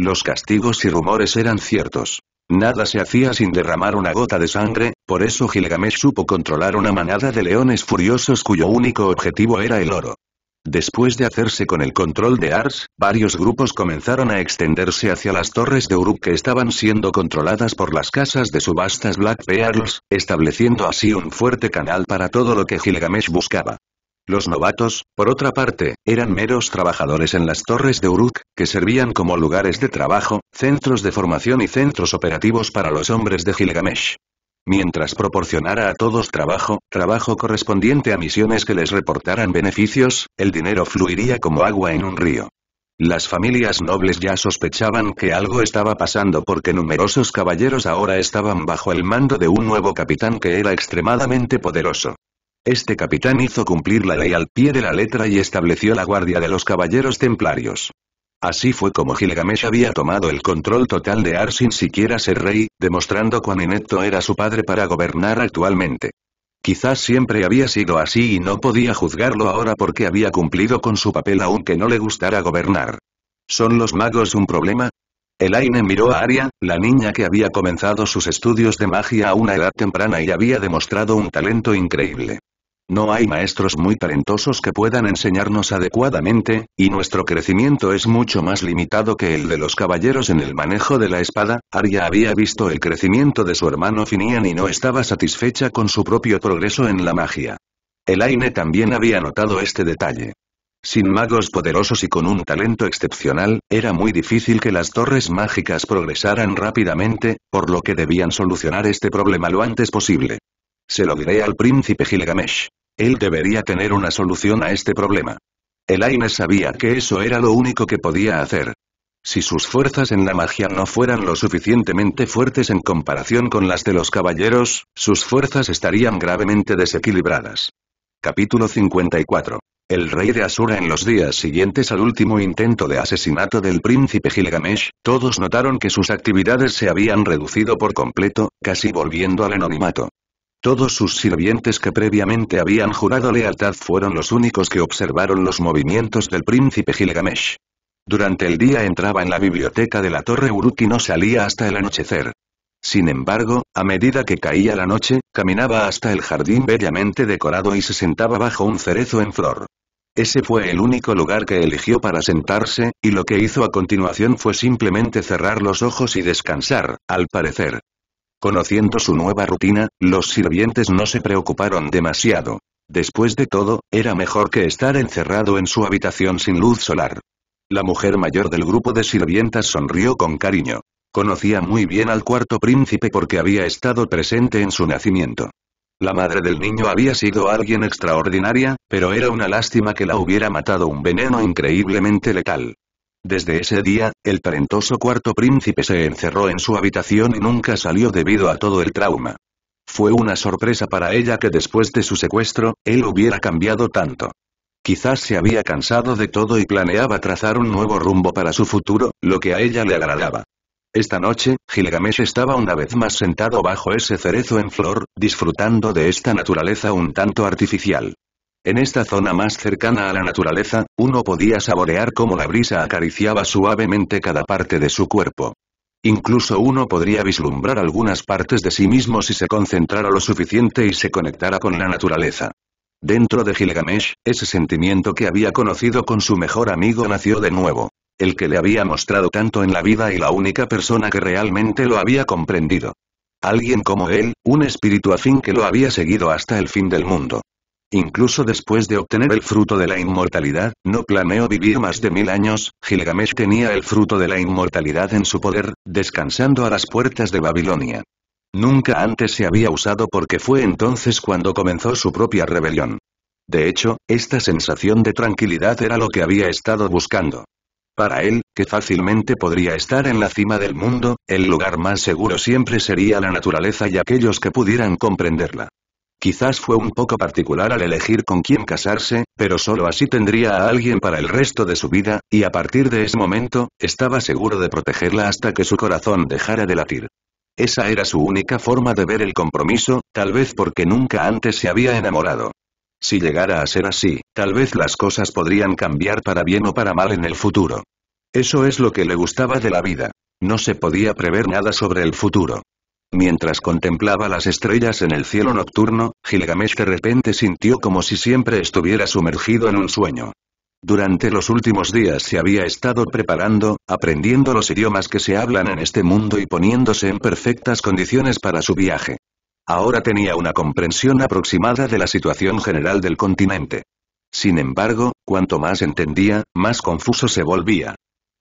Los castigos y rumores eran ciertos. Nada se hacía sin derramar una gota de sangre, por eso Gilgamesh supo controlar una manada de leones furiosos cuyo único objetivo era el oro. Después de hacerse con el control de Ars, varios grupos comenzaron a extenderse hacia las torres de Uruk que estaban siendo controladas por las casas de subastas Black Pearls, estableciendo así un fuerte canal para todo lo que Gilgamesh buscaba. Los novatos, por otra parte, eran meros trabajadores en las torres de Uruk, que servían como lugares de trabajo, centros de formación y centros operativos para los hombres de Gilgamesh. Mientras proporcionara a todos trabajo, trabajo correspondiente a misiones que les reportaran beneficios, el dinero fluiría como agua en un río. Las familias nobles ya sospechaban que algo estaba pasando porque numerosos caballeros ahora estaban bajo el mando de un nuevo capitán que era extremadamente poderoso. Este capitán hizo cumplir la ley al pie de la letra y estableció la guardia de los caballeros templarios. Así fue como Gilgamesh había tomado el control total de Ar sin siquiera ser rey, demostrando cuán inepto era su padre para gobernar actualmente. Quizás siempre había sido así y no podía juzgarlo ahora porque había cumplido con su papel aunque no le gustara gobernar. ¿Son los magos un problema? Elaine miró a Aria, la niña que había comenzado sus estudios de magia a una edad temprana y había demostrado un talento increíble. No hay maestros muy talentosos que puedan enseñarnos adecuadamente, y nuestro crecimiento es mucho más limitado que el de los caballeros en el manejo de la espada, Arya había visto el crecimiento de su hermano Finian y no estaba satisfecha con su propio progreso en la magia. El Aine también había notado este detalle. Sin magos poderosos y con un talento excepcional, era muy difícil que las torres mágicas progresaran rápidamente, por lo que debían solucionar este problema lo antes posible. Se lo diré al príncipe Gilgamesh. Él debería tener una solución a este problema. El Elaine sabía que eso era lo único que podía hacer. Si sus fuerzas en la magia no fueran lo suficientemente fuertes en comparación con las de los caballeros, sus fuerzas estarían gravemente desequilibradas. Capítulo 54. El rey de Asura En los días siguientes al último intento de asesinato del príncipe Gilgamesh, todos notaron que sus actividades se habían reducido por completo, casi volviendo al anonimato. Todos sus sirvientes que previamente habían jurado lealtad fueron los únicos que observaron los movimientos del príncipe Gilgamesh. Durante el día entraba en la biblioteca de la torre Uruk y no salía hasta el anochecer. Sin embargo, a medida que caía la noche, caminaba hasta el jardín bellamente decorado y se sentaba bajo un cerezo en flor. Ese fue el único lugar que eligió para sentarse, y lo que hizo a continuación fue simplemente cerrar los ojos y descansar, al parecer. Conociendo su nueva rutina, los sirvientes no se preocuparon demasiado. Después de todo, era mejor que estar encerrado en su habitación sin luz solar. La mujer mayor del grupo de sirvientas sonrió con cariño. Conocía muy bien al cuarto príncipe porque había estado presente en su nacimiento. La madre del niño había sido alguien extraordinaria, pero era una lástima que la hubiera matado un veneno increíblemente letal. Desde ese día, el talentoso cuarto príncipe se encerró en su habitación y nunca salió debido a todo el trauma. Fue una sorpresa para ella que después de su secuestro, él hubiera cambiado tanto. Quizás se había cansado de todo y planeaba trazar un nuevo rumbo para su futuro, lo que a ella le agradaba. Esta noche, Gilgamesh estaba una vez más sentado bajo ese cerezo en flor, disfrutando de esta naturaleza un tanto artificial. En esta zona más cercana a la naturaleza, uno podía saborear cómo la brisa acariciaba suavemente cada parte de su cuerpo. Incluso uno podría vislumbrar algunas partes de sí mismo si se concentrara lo suficiente y se conectara con la naturaleza. Dentro de Gilgamesh, ese sentimiento que había conocido con su mejor amigo nació de nuevo. El que le había mostrado tanto en la vida y la única persona que realmente lo había comprendido. Alguien como él, un espíritu afín que lo había seguido hasta el fin del mundo. Incluso después de obtener el fruto de la inmortalidad, no planeó vivir más de mil años, Gilgamesh tenía el fruto de la inmortalidad en su poder, descansando a las puertas de Babilonia. Nunca antes se había usado porque fue entonces cuando comenzó su propia rebelión. De hecho, esta sensación de tranquilidad era lo que había estado buscando. Para él, que fácilmente podría estar en la cima del mundo, el lugar más seguro siempre sería la naturaleza y aquellos que pudieran comprenderla. Quizás fue un poco particular al elegir con quién casarse, pero solo así tendría a alguien para el resto de su vida, y a partir de ese momento, estaba seguro de protegerla hasta que su corazón dejara de latir. Esa era su única forma de ver el compromiso, tal vez porque nunca antes se había enamorado. Si llegara a ser así, tal vez las cosas podrían cambiar para bien o para mal en el futuro. Eso es lo que le gustaba de la vida. No se podía prever nada sobre el futuro. Mientras contemplaba las estrellas en el cielo nocturno, Gilgamesh de repente sintió como si siempre estuviera sumergido en un sueño. Durante los últimos días se había estado preparando, aprendiendo los idiomas que se hablan en este mundo y poniéndose en perfectas condiciones para su viaje. Ahora tenía una comprensión aproximada de la situación general del continente. Sin embargo, cuanto más entendía, más confuso se volvía.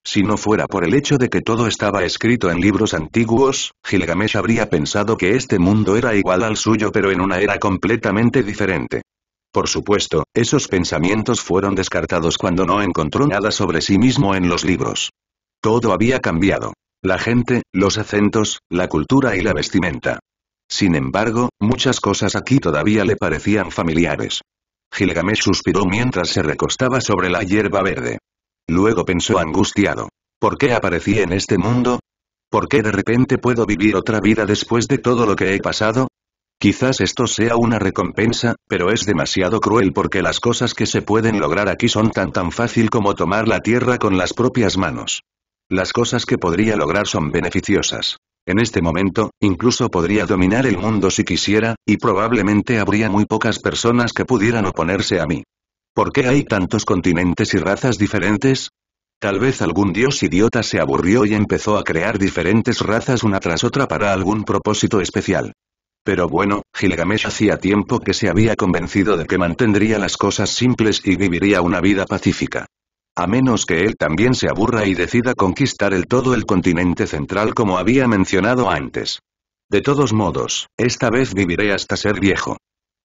Si no fuera por el hecho de que todo estaba escrito en libros antiguos, Gilgamesh habría pensado que este mundo era igual al suyo pero en una era completamente diferente. Por supuesto, esos pensamientos fueron descartados cuando no encontró nada sobre sí mismo en los libros. Todo había cambiado. La gente, los acentos, la cultura y la vestimenta. Sin embargo, muchas cosas aquí todavía le parecían familiares. Gilgamesh suspiró mientras se recostaba sobre la hierba verde. Luego pensó angustiado. ¿Por qué aparecí en este mundo? ¿Por qué de repente puedo vivir otra vida después de todo lo que he pasado? Quizás esto sea una recompensa, pero es demasiado cruel porque las cosas que se pueden lograr aquí son tan tan fácil como tomar la tierra con las propias manos. Las cosas que podría lograr son beneficiosas. En este momento, incluso podría dominar el mundo si quisiera, y probablemente habría muy pocas personas que pudieran oponerse a mí. ¿Por qué hay tantos continentes y razas diferentes? Tal vez algún dios idiota se aburrió y empezó a crear diferentes razas una tras otra para algún propósito especial. Pero bueno, Gilgamesh hacía tiempo que se había convencido de que mantendría las cosas simples y viviría una vida pacífica. A menos que él también se aburra y decida conquistar el todo el continente central como había mencionado antes. De todos modos, esta vez viviré hasta ser viejo.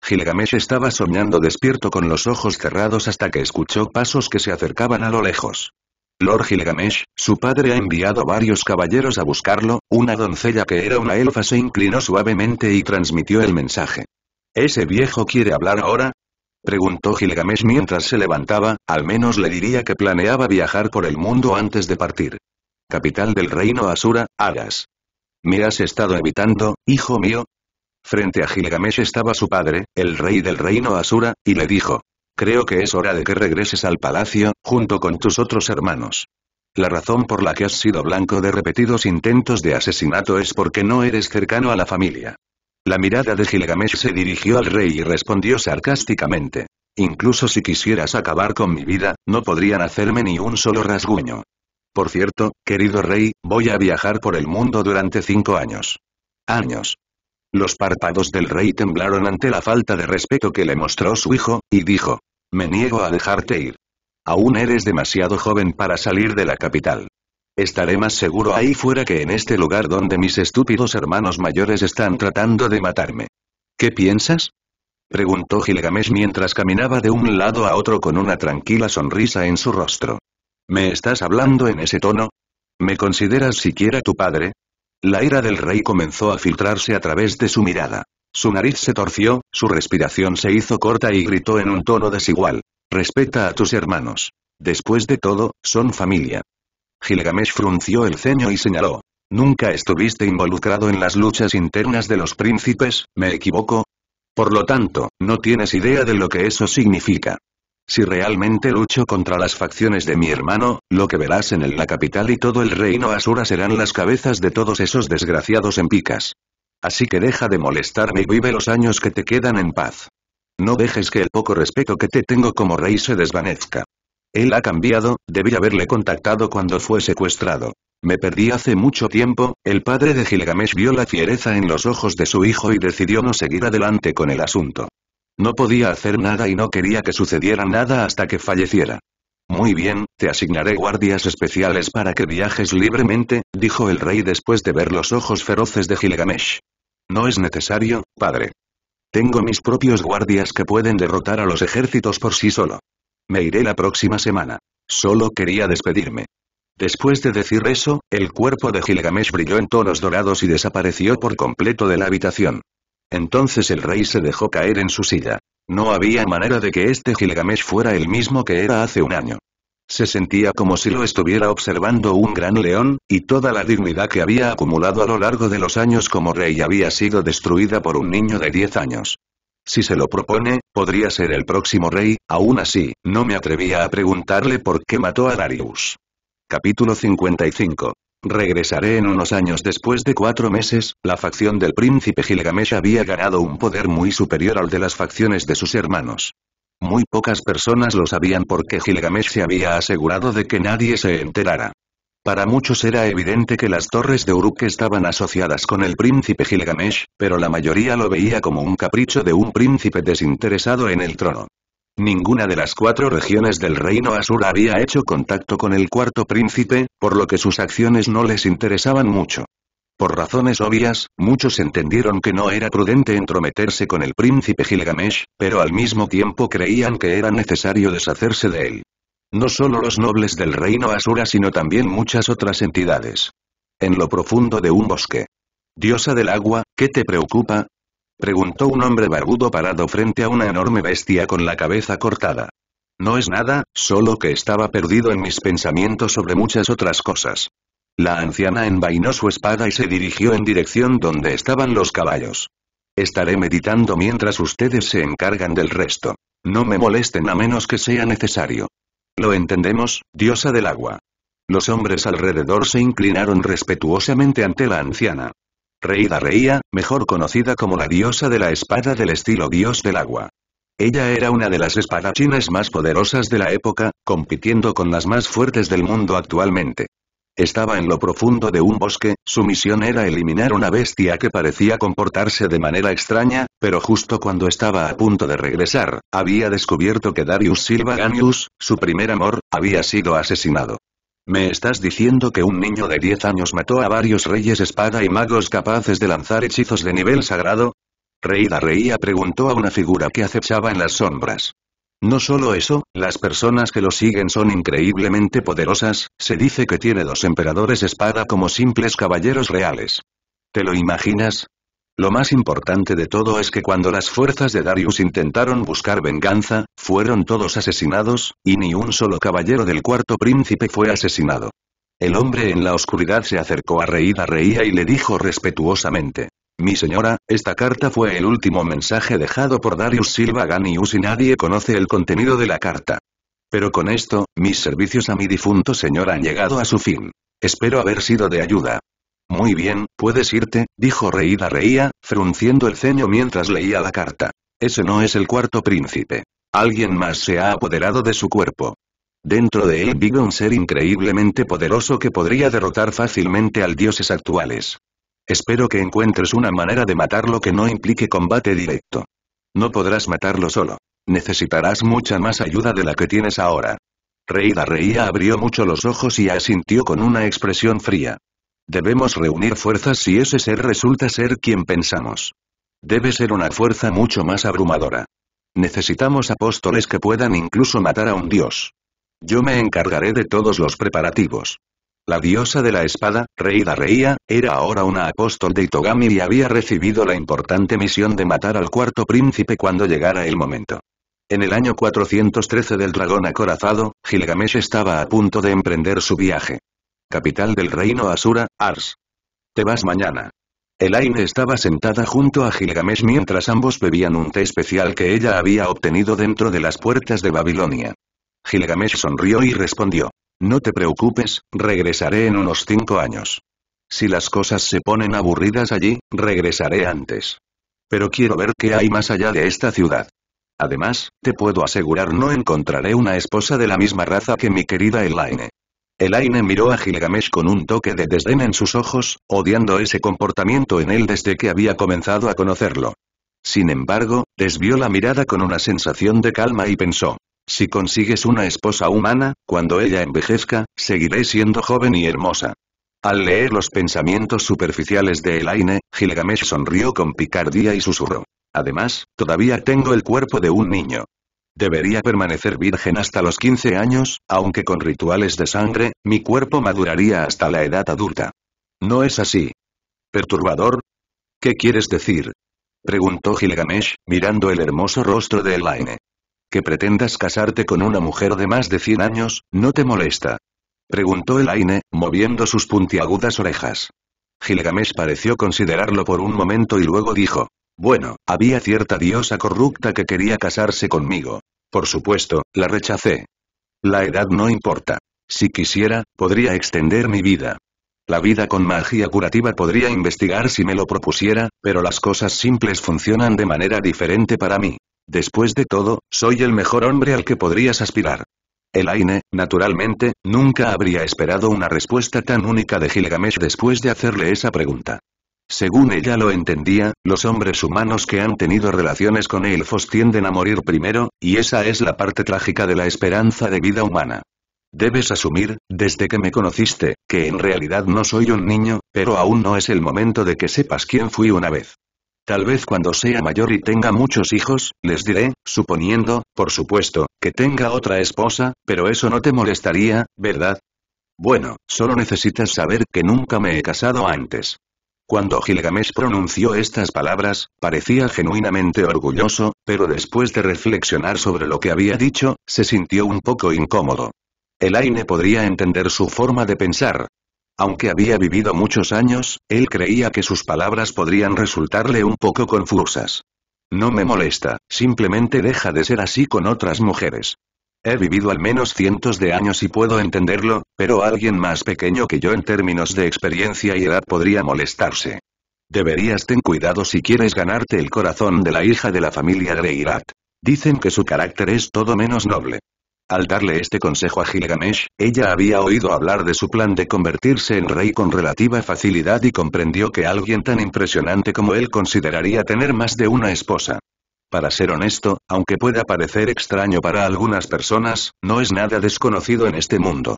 Gilgamesh estaba soñando despierto con los ojos cerrados hasta que escuchó pasos que se acercaban a lo lejos. Lord Gilgamesh, su padre ha enviado varios caballeros a buscarlo, una doncella que era una elfa se inclinó suavemente y transmitió el mensaje. ¿Ese viejo quiere hablar ahora? Preguntó Gilgamesh mientras se levantaba, al menos le diría que planeaba viajar por el mundo antes de partir. Capital del reino Asura, Agas. Me has estado evitando, hijo mío, Frente a Gilgamesh estaba su padre, el rey del reino Asura, y le dijo. Creo que es hora de que regreses al palacio, junto con tus otros hermanos. La razón por la que has sido blanco de repetidos intentos de asesinato es porque no eres cercano a la familia. La mirada de Gilgamesh se dirigió al rey y respondió sarcásticamente. Incluso si quisieras acabar con mi vida, no podrían hacerme ni un solo rasguño. Por cierto, querido rey, voy a viajar por el mundo durante cinco años. Años. Los párpados del rey temblaron ante la falta de respeto que le mostró su hijo, y dijo, me niego a dejarte ir. Aún eres demasiado joven para salir de la capital. Estaré más seguro ahí fuera que en este lugar donde mis estúpidos hermanos mayores están tratando de matarme. ¿Qué piensas? Preguntó Gilgamesh mientras caminaba de un lado a otro con una tranquila sonrisa en su rostro. ¿Me estás hablando en ese tono? ¿Me consideras siquiera tu padre? La ira del rey comenzó a filtrarse a través de su mirada. Su nariz se torció, su respiración se hizo corta y gritó en un tono desigual. Respeta a tus hermanos. Después de todo, son familia. Gilgamesh frunció el ceño y señaló. Nunca estuviste involucrado en las luchas internas de los príncipes, ¿me equivoco? Por lo tanto, no tienes idea de lo que eso significa. Si realmente lucho contra las facciones de mi hermano, lo que verás en la capital y todo el reino Asura serán las cabezas de todos esos desgraciados en picas. Así que deja de molestarme y vive los años que te quedan en paz. No dejes que el poco respeto que te tengo como rey se desvanezca. Él ha cambiado, debí haberle contactado cuando fue secuestrado. Me perdí hace mucho tiempo, el padre de Gilgamesh vio la fiereza en los ojos de su hijo y decidió no seguir adelante con el asunto. No podía hacer nada y no quería que sucediera nada hasta que falleciera. Muy bien, te asignaré guardias especiales para que viajes libremente, dijo el rey después de ver los ojos feroces de Gilgamesh. No es necesario, padre. Tengo mis propios guardias que pueden derrotar a los ejércitos por sí solo. Me iré la próxima semana. Solo quería despedirme. Después de decir eso, el cuerpo de Gilgamesh brilló en tonos dorados y desapareció por completo de la habitación. Entonces el rey se dejó caer en su silla. No había manera de que este Gilgamesh fuera el mismo que era hace un año. Se sentía como si lo estuviera observando un gran león, y toda la dignidad que había acumulado a lo largo de los años como rey había sido destruida por un niño de 10 años. Si se lo propone, podría ser el próximo rey, aún así, no me atrevía a preguntarle por qué mató a Darius. Capítulo 55 Regresaré en unos años después de cuatro meses, la facción del príncipe Gilgamesh había ganado un poder muy superior al de las facciones de sus hermanos. Muy pocas personas lo sabían porque Gilgamesh se había asegurado de que nadie se enterara. Para muchos era evidente que las torres de Uruk estaban asociadas con el príncipe Gilgamesh, pero la mayoría lo veía como un capricho de un príncipe desinteresado en el trono. Ninguna de las cuatro regiones del reino Asura había hecho contacto con el cuarto príncipe, por lo que sus acciones no les interesaban mucho. Por razones obvias, muchos entendieron que no era prudente entrometerse con el príncipe Gilgamesh, pero al mismo tiempo creían que era necesario deshacerse de él. No solo los nobles del reino Asura sino también muchas otras entidades. En lo profundo de un bosque. Diosa del agua, ¿qué te preocupa? preguntó un hombre barbudo parado frente a una enorme bestia con la cabeza cortada. No es nada, solo que estaba perdido en mis pensamientos sobre muchas otras cosas. La anciana envainó su espada y se dirigió en dirección donde estaban los caballos. Estaré meditando mientras ustedes se encargan del resto. No me molesten a menos que sea necesario. Lo entendemos, diosa del agua. Los hombres alrededor se inclinaron respetuosamente ante la anciana. Reida Reía, mejor conocida como la diosa de la espada del estilo dios del agua. Ella era una de las espadachinas más poderosas de la época, compitiendo con las más fuertes del mundo actualmente. Estaba en lo profundo de un bosque, su misión era eliminar una bestia que parecía comportarse de manera extraña, pero justo cuando estaba a punto de regresar, había descubierto que Darius Silva Ganius, su primer amor, había sido asesinado. ¿Me estás diciendo que un niño de 10 años mató a varios reyes espada y magos capaces de lanzar hechizos de nivel sagrado? Reida reía preguntó a una figura que acechaba en las sombras. No solo eso, las personas que lo siguen son increíblemente poderosas, se dice que tiene dos emperadores espada como simples caballeros reales. ¿Te lo imaginas? Lo más importante de todo es que cuando las fuerzas de Darius intentaron buscar venganza, fueron todos asesinados, y ni un solo caballero del cuarto príncipe fue asesinado. El hombre en la oscuridad se acercó a Reida Reía y le dijo respetuosamente. Mi señora, esta carta fue el último mensaje dejado por Darius Silva Ganius y nadie conoce el contenido de la carta. Pero con esto, mis servicios a mi difunto señor han llegado a su fin. Espero haber sido de ayuda. Muy bien, puedes irte, dijo Reida reía, frunciendo el ceño mientras leía la carta. Ese no es el cuarto príncipe. Alguien más se ha apoderado de su cuerpo. Dentro de él vive un ser increíblemente poderoso que podría derrotar fácilmente al dioses actuales. Espero que encuentres una manera de matarlo que no implique combate directo. No podrás matarlo solo. Necesitarás mucha más ayuda de la que tienes ahora. Reida Reía abrió mucho los ojos y asintió con una expresión fría. Debemos reunir fuerzas si ese ser resulta ser quien pensamos. Debe ser una fuerza mucho más abrumadora. Necesitamos apóstoles que puedan incluso matar a un dios. Yo me encargaré de todos los preparativos. La diosa de la espada, Reida Reía, era ahora una apóstol de Itogami y había recibido la importante misión de matar al cuarto príncipe cuando llegara el momento. En el año 413 del dragón acorazado, Gilgamesh estaba a punto de emprender su viaje capital del reino Asura, Ars. Te vas mañana. Elaine estaba sentada junto a Gilgamesh mientras ambos bebían un té especial que ella había obtenido dentro de las puertas de Babilonia. Gilgamesh sonrió y respondió. No te preocupes, regresaré en unos cinco años. Si las cosas se ponen aburridas allí, regresaré antes. Pero quiero ver qué hay más allá de esta ciudad. Además, te puedo asegurar no encontraré una esposa de la misma raza que mi querida Elaine. Elaine miró a Gilgamesh con un toque de desdén en sus ojos, odiando ese comportamiento en él desde que había comenzado a conocerlo. Sin embargo, desvió la mirada con una sensación de calma y pensó. Si consigues una esposa humana, cuando ella envejezca, seguiré siendo joven y hermosa. Al leer los pensamientos superficiales de Elaine, Gilgamesh sonrió con picardía y susurró. Además, todavía tengo el cuerpo de un niño. Debería permanecer virgen hasta los 15 años, aunque con rituales de sangre, mi cuerpo maduraría hasta la edad adulta. No es así. ¿Perturbador? ¿Qué quieres decir? Preguntó Gilgamesh, mirando el hermoso rostro de Elaine. Que pretendas casarte con una mujer de más de 100 años, no te molesta. Preguntó Elaine, moviendo sus puntiagudas orejas. Gilgamesh pareció considerarlo por un momento y luego dijo, bueno, había cierta diosa corrupta que quería casarse conmigo. Por supuesto, la rechacé. La edad no importa. Si quisiera, podría extender mi vida. La vida con magia curativa podría investigar si me lo propusiera, pero las cosas simples funcionan de manera diferente para mí. Después de todo, soy el mejor hombre al que podrías aspirar. El Aine, naturalmente, nunca habría esperado una respuesta tan única de Gilgamesh después de hacerle esa pregunta. Según ella lo entendía, los hombres humanos que han tenido relaciones con elfos tienden a morir primero, y esa es la parte trágica de la esperanza de vida humana. Debes asumir, desde que me conociste, que en realidad no soy un niño, pero aún no es el momento de que sepas quién fui una vez. Tal vez cuando sea mayor y tenga muchos hijos, les diré, suponiendo, por supuesto, que tenga otra esposa, pero eso no te molestaría, ¿verdad? Bueno, solo necesitas saber que nunca me he casado antes. Cuando Gilgamesh pronunció estas palabras, parecía genuinamente orgulloso, pero después de reflexionar sobre lo que había dicho, se sintió un poco incómodo. El Elaine podría entender su forma de pensar. Aunque había vivido muchos años, él creía que sus palabras podrían resultarle un poco confusas. No me molesta, simplemente deja de ser así con otras mujeres. He vivido al menos cientos de años y puedo entenderlo, pero alguien más pequeño que yo en términos de experiencia y edad podría molestarse. Deberías ten cuidado si quieres ganarte el corazón de la hija de la familia Greirat. Dicen que su carácter es todo menos noble. Al darle este consejo a Gilgamesh, ella había oído hablar de su plan de convertirse en rey con relativa facilidad y comprendió que alguien tan impresionante como él consideraría tener más de una esposa. Para ser honesto, aunque pueda parecer extraño para algunas personas, no es nada desconocido en este mundo.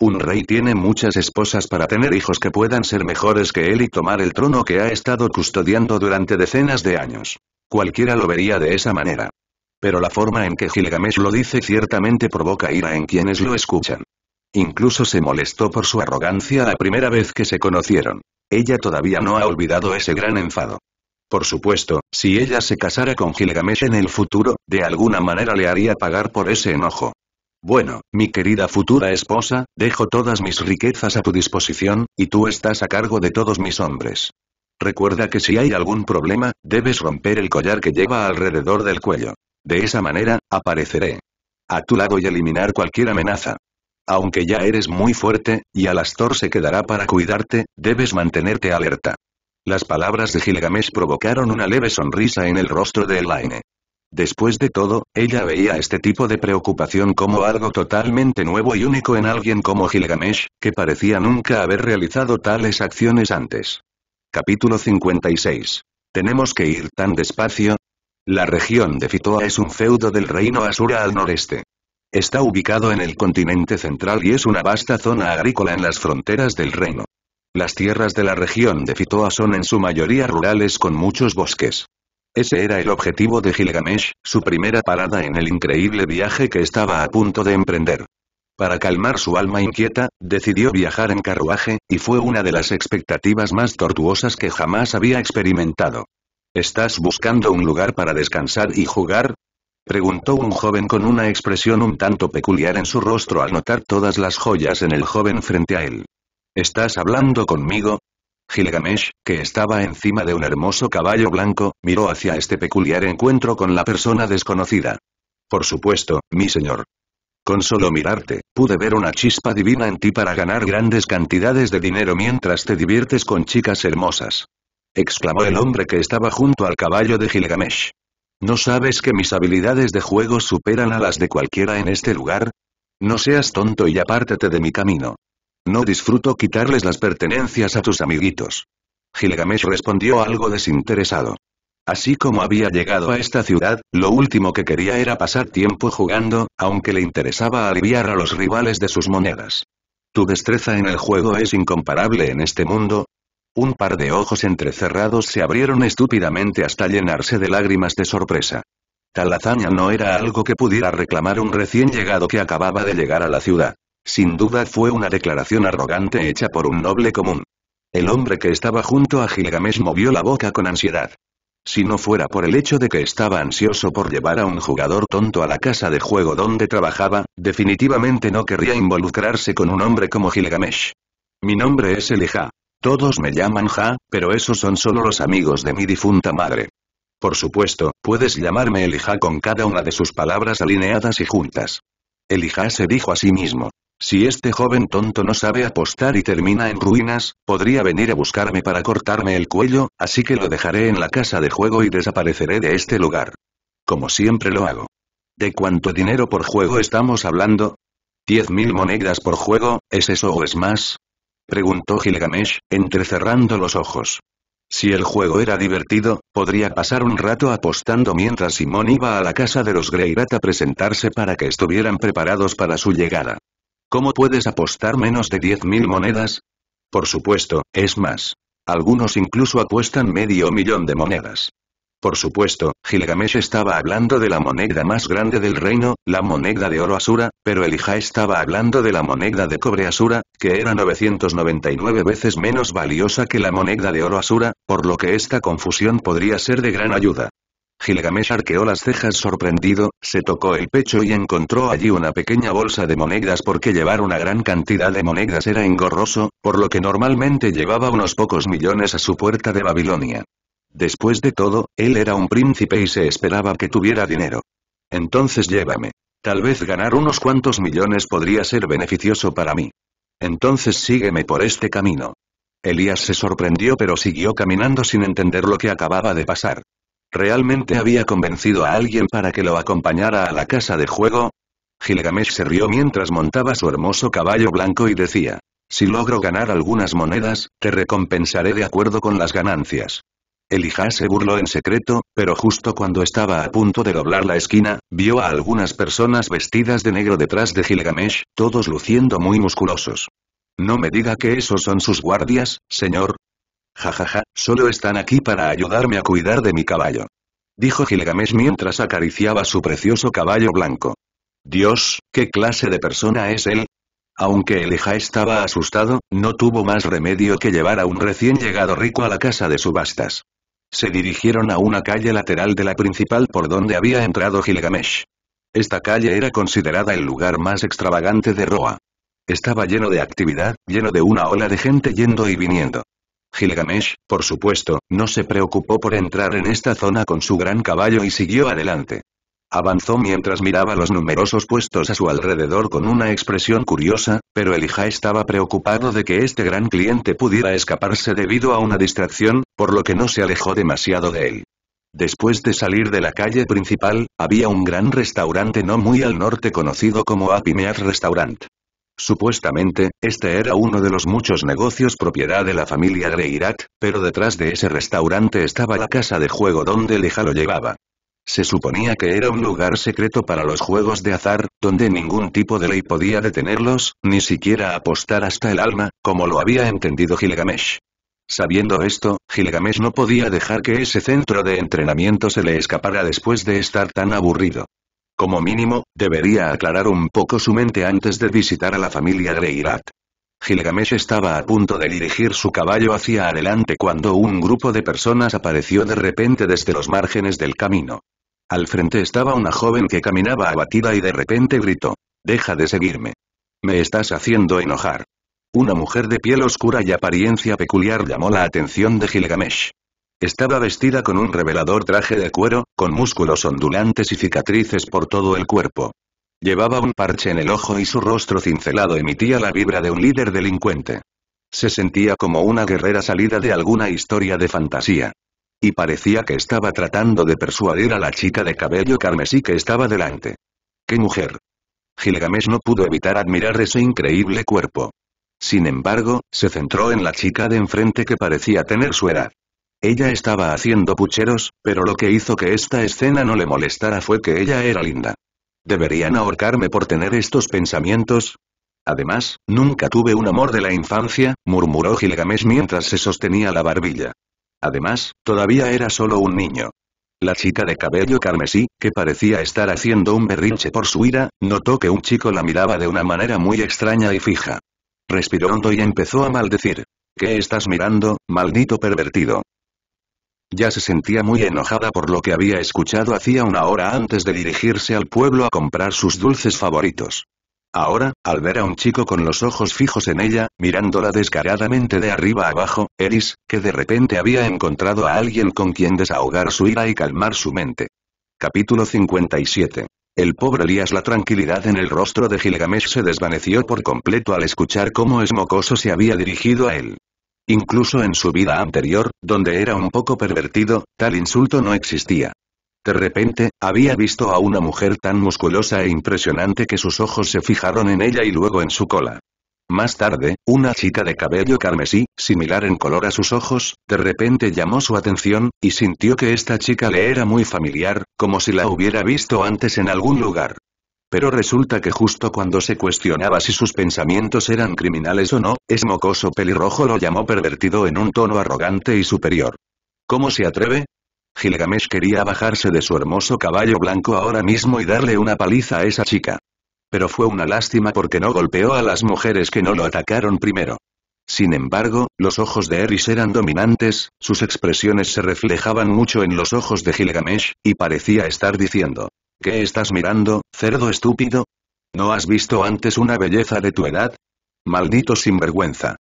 Un rey tiene muchas esposas para tener hijos que puedan ser mejores que él y tomar el trono que ha estado custodiando durante decenas de años. Cualquiera lo vería de esa manera. Pero la forma en que Gilgamesh lo dice ciertamente provoca ira en quienes lo escuchan. Incluso se molestó por su arrogancia la primera vez que se conocieron. Ella todavía no ha olvidado ese gran enfado. Por supuesto, si ella se casara con Gilgamesh en el futuro, de alguna manera le haría pagar por ese enojo. Bueno, mi querida futura esposa, dejo todas mis riquezas a tu disposición, y tú estás a cargo de todos mis hombres. Recuerda que si hay algún problema, debes romper el collar que lleva alrededor del cuello. De esa manera, apareceré. A tu lado y eliminar cualquier amenaza. Aunque ya eres muy fuerte, y Alastor se quedará para cuidarte, debes mantenerte alerta. Las palabras de Gilgamesh provocaron una leve sonrisa en el rostro de Elaine. Después de todo, ella veía este tipo de preocupación como algo totalmente nuevo y único en alguien como Gilgamesh, que parecía nunca haber realizado tales acciones antes. Capítulo 56. ¿Tenemos que ir tan despacio? La región de Fitoa es un feudo del reino Asura al noreste. Está ubicado en el continente central y es una vasta zona agrícola en las fronteras del reino. Las tierras de la región de Fitoa son en su mayoría rurales con muchos bosques. Ese era el objetivo de Gilgamesh, su primera parada en el increíble viaje que estaba a punto de emprender. Para calmar su alma inquieta, decidió viajar en carruaje, y fue una de las expectativas más tortuosas que jamás había experimentado. ¿Estás buscando un lugar para descansar y jugar? Preguntó un joven con una expresión un tanto peculiar en su rostro al notar todas las joyas en el joven frente a él. ¿Estás hablando conmigo? Gilgamesh, que estaba encima de un hermoso caballo blanco, miró hacia este peculiar encuentro con la persona desconocida. Por supuesto, mi señor. Con solo mirarte, pude ver una chispa divina en ti para ganar grandes cantidades de dinero mientras te diviertes con chicas hermosas. Exclamó el hombre que estaba junto al caballo de Gilgamesh. ¿No sabes que mis habilidades de juego superan a las de cualquiera en este lugar? No seas tonto y apártate de mi camino. No disfruto quitarles las pertenencias a tus amiguitos. Gilgamesh respondió algo desinteresado. Así como había llegado a esta ciudad, lo último que quería era pasar tiempo jugando, aunque le interesaba aliviar a los rivales de sus monedas. Tu destreza en el juego es incomparable en este mundo. Un par de ojos entrecerrados se abrieron estúpidamente hasta llenarse de lágrimas de sorpresa. Tal hazaña no era algo que pudiera reclamar un recién llegado que acababa de llegar a la ciudad. Sin duda fue una declaración arrogante hecha por un noble común. El hombre que estaba junto a Gilgamesh movió la boca con ansiedad. Si no fuera por el hecho de que estaba ansioso por llevar a un jugador tonto a la casa de juego donde trabajaba, definitivamente no querría involucrarse con un hombre como Gilgamesh. Mi nombre es Elijah. Todos me llaman Ja, pero esos son solo los amigos de mi difunta madre. Por supuesto, puedes llamarme Elija con cada una de sus palabras alineadas y juntas. Elija se dijo a sí mismo, si este joven tonto no sabe apostar y termina en ruinas, podría venir a buscarme para cortarme el cuello, así que lo dejaré en la casa de juego y desapareceré de este lugar. Como siempre lo hago. ¿De cuánto dinero por juego estamos hablando? ¿Diez mil monedas por juego, es eso o es más? Preguntó Gilgamesh, entrecerrando los ojos. Si el juego era divertido, podría pasar un rato apostando mientras Simón iba a la casa de los Greirat a presentarse para que estuvieran preparados para su llegada. ¿Cómo puedes apostar menos de 10.000 monedas? Por supuesto, es más. Algunos incluso apuestan medio millón de monedas. Por supuesto, Gilgamesh estaba hablando de la moneda más grande del reino, la moneda de oro Asura, pero Elija estaba hablando de la moneda de cobre Asura, que era 999 veces menos valiosa que la moneda de oro Asura, por lo que esta confusión podría ser de gran ayuda. Gilgamesh arqueó las cejas sorprendido, se tocó el pecho y encontró allí una pequeña bolsa de monedas porque llevar una gran cantidad de monedas era engorroso, por lo que normalmente llevaba unos pocos millones a su puerta de Babilonia. Después de todo, él era un príncipe y se esperaba que tuviera dinero. Entonces llévame. Tal vez ganar unos cuantos millones podría ser beneficioso para mí. Entonces sígueme por este camino. Elías se sorprendió pero siguió caminando sin entender lo que acababa de pasar. ¿Realmente había convencido a alguien para que lo acompañara a la casa de juego? Gilgamesh se rió mientras montaba su hermoso caballo blanco y decía, si logro ganar algunas monedas, te recompensaré de acuerdo con las ganancias. Elijah se burló en secreto, pero justo cuando estaba a punto de doblar la esquina, vio a algunas personas vestidas de negro detrás de Gilgamesh, todos luciendo muy musculosos. No me diga que esos son sus guardias, señor, Jajaja, solo están aquí para ayudarme a cuidar de mi caballo. Dijo Gilgamesh mientras acariciaba su precioso caballo blanco. Dios, ¿qué clase de persona es él? Aunque hija estaba asustado, no tuvo más remedio que llevar a un recién llegado rico a la casa de subastas. Se dirigieron a una calle lateral de la principal por donde había entrado Gilgamesh. Esta calle era considerada el lugar más extravagante de Roa. Estaba lleno de actividad, lleno de una ola de gente yendo y viniendo. Gilgamesh, por supuesto, no se preocupó por entrar en esta zona con su gran caballo y siguió adelante. Avanzó mientras miraba los numerosos puestos a su alrededor con una expresión curiosa, pero Elija estaba preocupado de que este gran cliente pudiera escaparse debido a una distracción, por lo que no se alejó demasiado de él. Después de salir de la calle principal, había un gran restaurante no muy al norte conocido como apimear Restaurant. Supuestamente, este era uno de los muchos negocios propiedad de la familia Greirat, pero detrás de ese restaurante estaba la casa de juego donde Leja lo llevaba. Se suponía que era un lugar secreto para los juegos de azar, donde ningún tipo de ley podía detenerlos, ni siquiera apostar hasta el alma, como lo había entendido Gilgamesh. Sabiendo esto, Gilgamesh no podía dejar que ese centro de entrenamiento se le escapara después de estar tan aburrido. Como mínimo, debería aclarar un poco su mente antes de visitar a la familia Greirat. Gilgamesh estaba a punto de dirigir su caballo hacia adelante cuando un grupo de personas apareció de repente desde los márgenes del camino. Al frente estaba una joven que caminaba abatida y de repente gritó, «Deja de seguirme. Me estás haciendo enojar». Una mujer de piel oscura y apariencia peculiar llamó la atención de Gilgamesh. Estaba vestida con un revelador traje de cuero, con músculos ondulantes y cicatrices por todo el cuerpo. Llevaba un parche en el ojo y su rostro cincelado emitía la vibra de un líder delincuente. Se sentía como una guerrera salida de alguna historia de fantasía. Y parecía que estaba tratando de persuadir a la chica de cabello carmesí que estaba delante. ¡Qué mujer! Gilgamesh no pudo evitar admirar ese increíble cuerpo. Sin embargo, se centró en la chica de enfrente que parecía tener su edad. Ella estaba haciendo pucheros, pero lo que hizo que esta escena no le molestara fue que ella era linda. ¿Deberían ahorcarme por tener estos pensamientos? Además, nunca tuve un amor de la infancia, murmuró Gilgamesh mientras se sostenía la barbilla. Además, todavía era solo un niño. La chica de cabello carmesí, que parecía estar haciendo un berrinche por su ira, notó que un chico la miraba de una manera muy extraña y fija. Respiró hondo y empezó a maldecir. ¿Qué estás mirando, maldito pervertido? Ya se sentía muy enojada por lo que había escuchado hacía una hora antes de dirigirse al pueblo a comprar sus dulces favoritos. Ahora, al ver a un chico con los ojos fijos en ella, mirándola descaradamente de arriba abajo, Eris, que de repente había encontrado a alguien con quien desahogar su ira y calmar su mente. Capítulo 57. El pobre Elías la tranquilidad en el rostro de Gilgamesh se desvaneció por completo al escuchar cómo Esmocoso se había dirigido a él. Incluso en su vida anterior, donde era un poco pervertido, tal insulto no existía. De repente, había visto a una mujer tan musculosa e impresionante que sus ojos se fijaron en ella y luego en su cola. Más tarde, una chica de cabello carmesí, similar en color a sus ojos, de repente llamó su atención, y sintió que esta chica le era muy familiar, como si la hubiera visto antes en algún lugar. Pero resulta que justo cuando se cuestionaba si sus pensamientos eran criminales o no, ese mocoso pelirrojo lo llamó pervertido en un tono arrogante y superior. ¿Cómo se atreve? Gilgamesh quería bajarse de su hermoso caballo blanco ahora mismo y darle una paliza a esa chica. Pero fue una lástima porque no golpeó a las mujeres que no lo atacaron primero. Sin embargo, los ojos de Eris eran dominantes, sus expresiones se reflejaban mucho en los ojos de Gilgamesh, y parecía estar diciendo, ¿Qué estás mirando, cerdo estúpido? ¿No has visto antes una belleza de tu edad? Maldito sinvergüenza.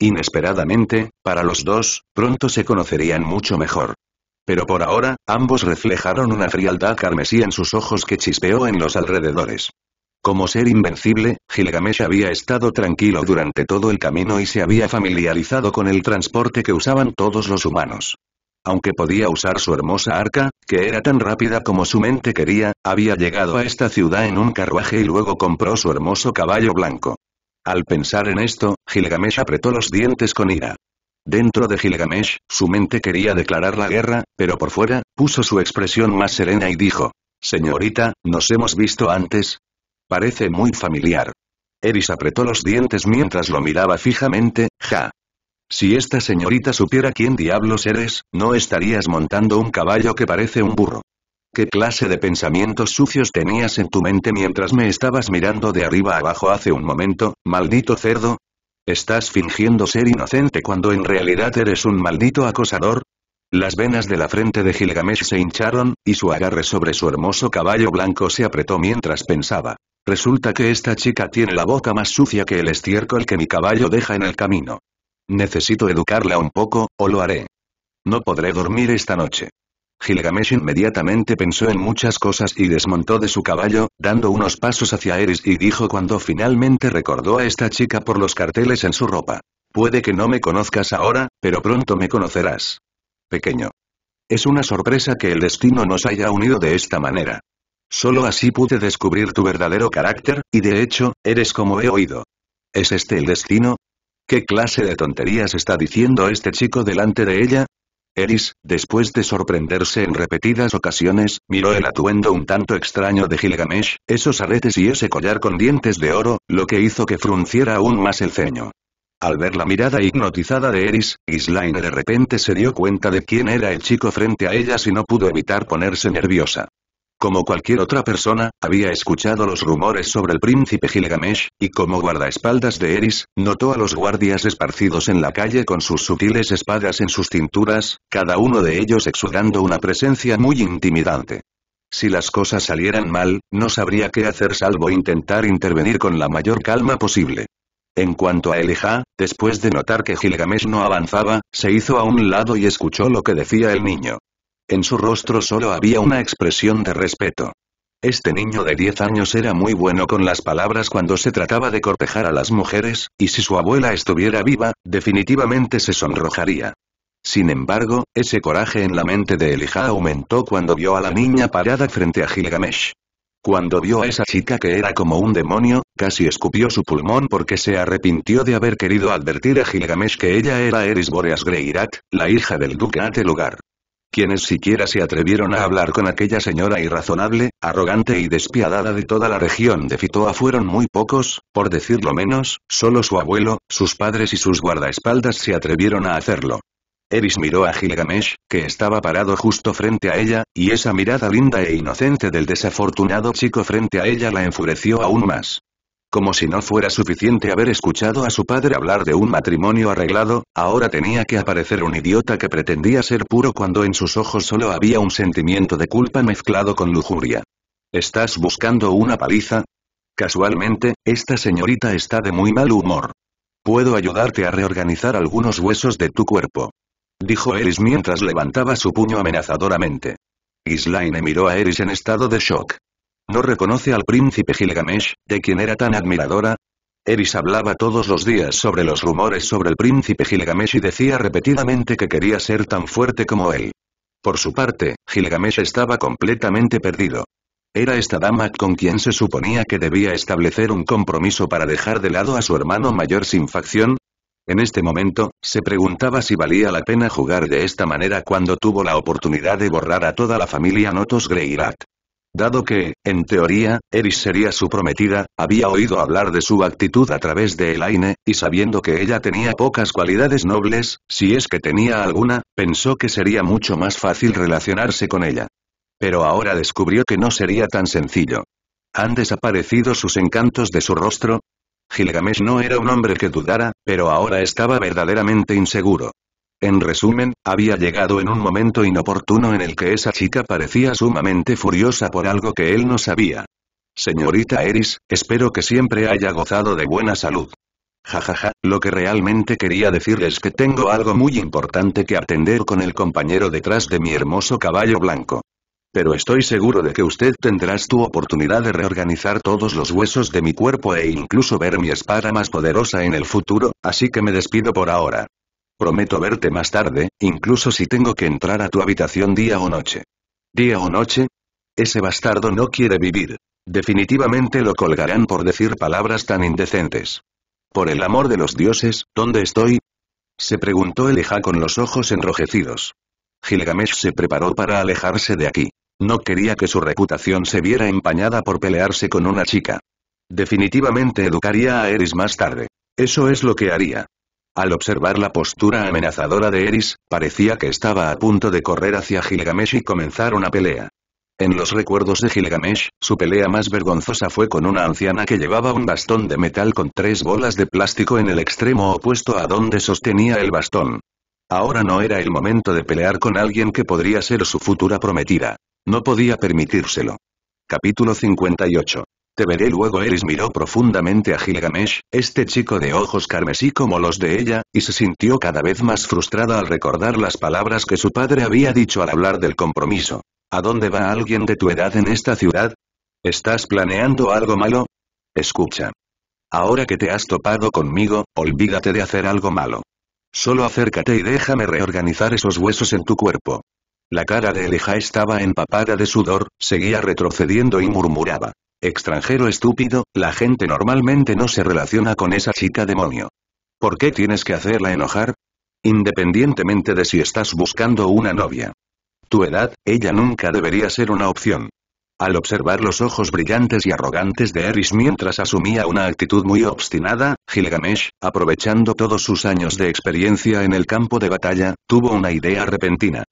Inesperadamente, para los dos, pronto se conocerían mucho mejor. Pero por ahora, ambos reflejaron una frialdad carmesí en sus ojos que chispeó en los alrededores. Como ser invencible, Gilgamesh había estado tranquilo durante todo el camino y se había familiarizado con el transporte que usaban todos los humanos. Aunque podía usar su hermosa arca, que era tan rápida como su mente quería, había llegado a esta ciudad en un carruaje y luego compró su hermoso caballo blanco. Al pensar en esto, Gilgamesh apretó los dientes con ira. Dentro de Gilgamesh, su mente quería declarar la guerra, pero por fuera, puso su expresión más serena y dijo, Señorita, ¿nos hemos visto antes? Parece muy familiar. Eris apretó los dientes mientras lo miraba fijamente, ja. Si esta señorita supiera quién diablos eres, no estarías montando un caballo que parece un burro. ¿Qué clase de pensamientos sucios tenías en tu mente mientras me estabas mirando de arriba abajo hace un momento, maldito cerdo? ¿Estás fingiendo ser inocente cuando en realidad eres un maldito acosador? Las venas de la frente de Gilgamesh se hincharon, y su agarre sobre su hermoso caballo blanco se apretó mientras pensaba. Resulta que esta chica tiene la boca más sucia que el estiércol que mi caballo deja en el camino. Necesito educarla un poco, o lo haré. No podré dormir esta noche. Gilgamesh inmediatamente pensó en muchas cosas y desmontó de su caballo, dando unos pasos hacia Eris y dijo cuando finalmente recordó a esta chica por los carteles en su ropa. Puede que no me conozcas ahora, pero pronto me conocerás. Pequeño. Es una sorpresa que el destino nos haya unido de esta manera. Solo así pude descubrir tu verdadero carácter, y de hecho, eres como he oído. ¿Es este el destino? ¿Qué clase de tonterías está diciendo este chico delante de ella? Eris, después de sorprenderse en repetidas ocasiones, miró el atuendo un tanto extraño de Gilgamesh, esos aretes y ese collar con dientes de oro, lo que hizo que frunciera aún más el ceño. Al ver la mirada hipnotizada de Eris, Islaine de repente se dio cuenta de quién era el chico frente a ella y no pudo evitar ponerse nerviosa. Como cualquier otra persona, había escuchado los rumores sobre el príncipe Gilgamesh, y como guardaespaldas de Eris, notó a los guardias esparcidos en la calle con sus sutiles espadas en sus cinturas, cada uno de ellos exudando una presencia muy intimidante. Si las cosas salieran mal, no sabría qué hacer salvo intentar intervenir con la mayor calma posible. En cuanto a Elijah, después de notar que Gilgamesh no avanzaba, se hizo a un lado y escuchó lo que decía el niño. En su rostro solo había una expresión de respeto. Este niño de 10 años era muy bueno con las palabras cuando se trataba de cortejar a las mujeres, y si su abuela estuviera viva, definitivamente se sonrojaría. Sin embargo, ese coraje en la mente de Elijah aumentó cuando vio a la niña parada frente a Gilgamesh. Cuando vio a esa chica que era como un demonio, casi escupió su pulmón porque se arrepintió de haber querido advertir a Gilgamesh que ella era Eris Boreas Greirat, la hija del duque lugar quienes siquiera se atrevieron a hablar con aquella señora irrazonable, arrogante y despiadada de toda la región de Fitoa fueron muy pocos, por decirlo menos, solo su abuelo, sus padres y sus guardaespaldas se atrevieron a hacerlo. Eris miró a Gilgamesh, que estaba parado justo frente a ella, y esa mirada linda e inocente del desafortunado chico frente a ella la enfureció aún más. Como si no fuera suficiente haber escuchado a su padre hablar de un matrimonio arreglado, ahora tenía que aparecer un idiota que pretendía ser puro cuando en sus ojos solo había un sentimiento de culpa mezclado con lujuria. ¿Estás buscando una paliza? Casualmente, esta señorita está de muy mal humor. Puedo ayudarte a reorganizar algunos huesos de tu cuerpo. Dijo Eris mientras levantaba su puño amenazadoramente. Islaine miró a Eris en estado de shock. ¿No reconoce al príncipe Gilgamesh, de quien era tan admiradora? Eris hablaba todos los días sobre los rumores sobre el príncipe Gilgamesh y decía repetidamente que quería ser tan fuerte como él. Por su parte, Gilgamesh estaba completamente perdido. Era esta dama con quien se suponía que debía establecer un compromiso para dejar de lado a su hermano mayor sin facción. En este momento, se preguntaba si valía la pena jugar de esta manera cuando tuvo la oportunidad de borrar a toda la familia Notos Greirat. Dado que, en teoría, Eris sería su prometida, había oído hablar de su actitud a través de Elaine, y sabiendo que ella tenía pocas cualidades nobles, si es que tenía alguna, pensó que sería mucho más fácil relacionarse con ella. Pero ahora descubrió que no sería tan sencillo. ¿Han desaparecido sus encantos de su rostro? Gilgamesh no era un hombre que dudara, pero ahora estaba verdaderamente inseguro. En resumen, había llegado en un momento inoportuno en el que esa chica parecía sumamente furiosa por algo que él no sabía. Señorita Eris, espero que siempre haya gozado de buena salud. Jajaja, ja, ja, lo que realmente quería decir es que tengo algo muy importante que atender con el compañero detrás de mi hermoso caballo blanco. Pero estoy seguro de que usted tendrás tu oportunidad de reorganizar todos los huesos de mi cuerpo e incluso ver mi espada más poderosa en el futuro, así que me despido por ahora. Prometo verte más tarde, incluso si tengo que entrar a tu habitación día o noche. ¿Día o noche? Ese bastardo no quiere vivir. Definitivamente lo colgarán por decir palabras tan indecentes. Por el amor de los dioses, ¿dónde estoy? Se preguntó hija con los ojos enrojecidos. Gilgamesh se preparó para alejarse de aquí. No quería que su reputación se viera empañada por pelearse con una chica. Definitivamente educaría a Eris más tarde. Eso es lo que haría. Al observar la postura amenazadora de Eris, parecía que estaba a punto de correr hacia Gilgamesh y comenzar una pelea. En los recuerdos de Gilgamesh, su pelea más vergonzosa fue con una anciana que llevaba un bastón de metal con tres bolas de plástico en el extremo opuesto a donde sostenía el bastón. Ahora no era el momento de pelear con alguien que podría ser su futura prometida. No podía permitírselo. Capítulo 58 veré luego Eris miró profundamente a Gilgamesh, este chico de ojos carmesí como los de ella, y se sintió cada vez más frustrada al recordar las palabras que su padre había dicho al hablar del compromiso. ¿A dónde va alguien de tu edad en esta ciudad? ¿Estás planeando algo malo? Escucha. Ahora que te has topado conmigo, olvídate de hacer algo malo. Solo acércate y déjame reorganizar esos huesos en tu cuerpo. La cara de Elijah estaba empapada de sudor, seguía retrocediendo y murmuraba. Extranjero estúpido, la gente normalmente no se relaciona con esa chica demonio. ¿Por qué tienes que hacerla enojar? Independientemente de si estás buscando una novia. Tu edad, ella nunca debería ser una opción. Al observar los ojos brillantes y arrogantes de Eris mientras asumía una actitud muy obstinada, Gilgamesh, aprovechando todos sus años de experiencia en el campo de batalla, tuvo una idea repentina.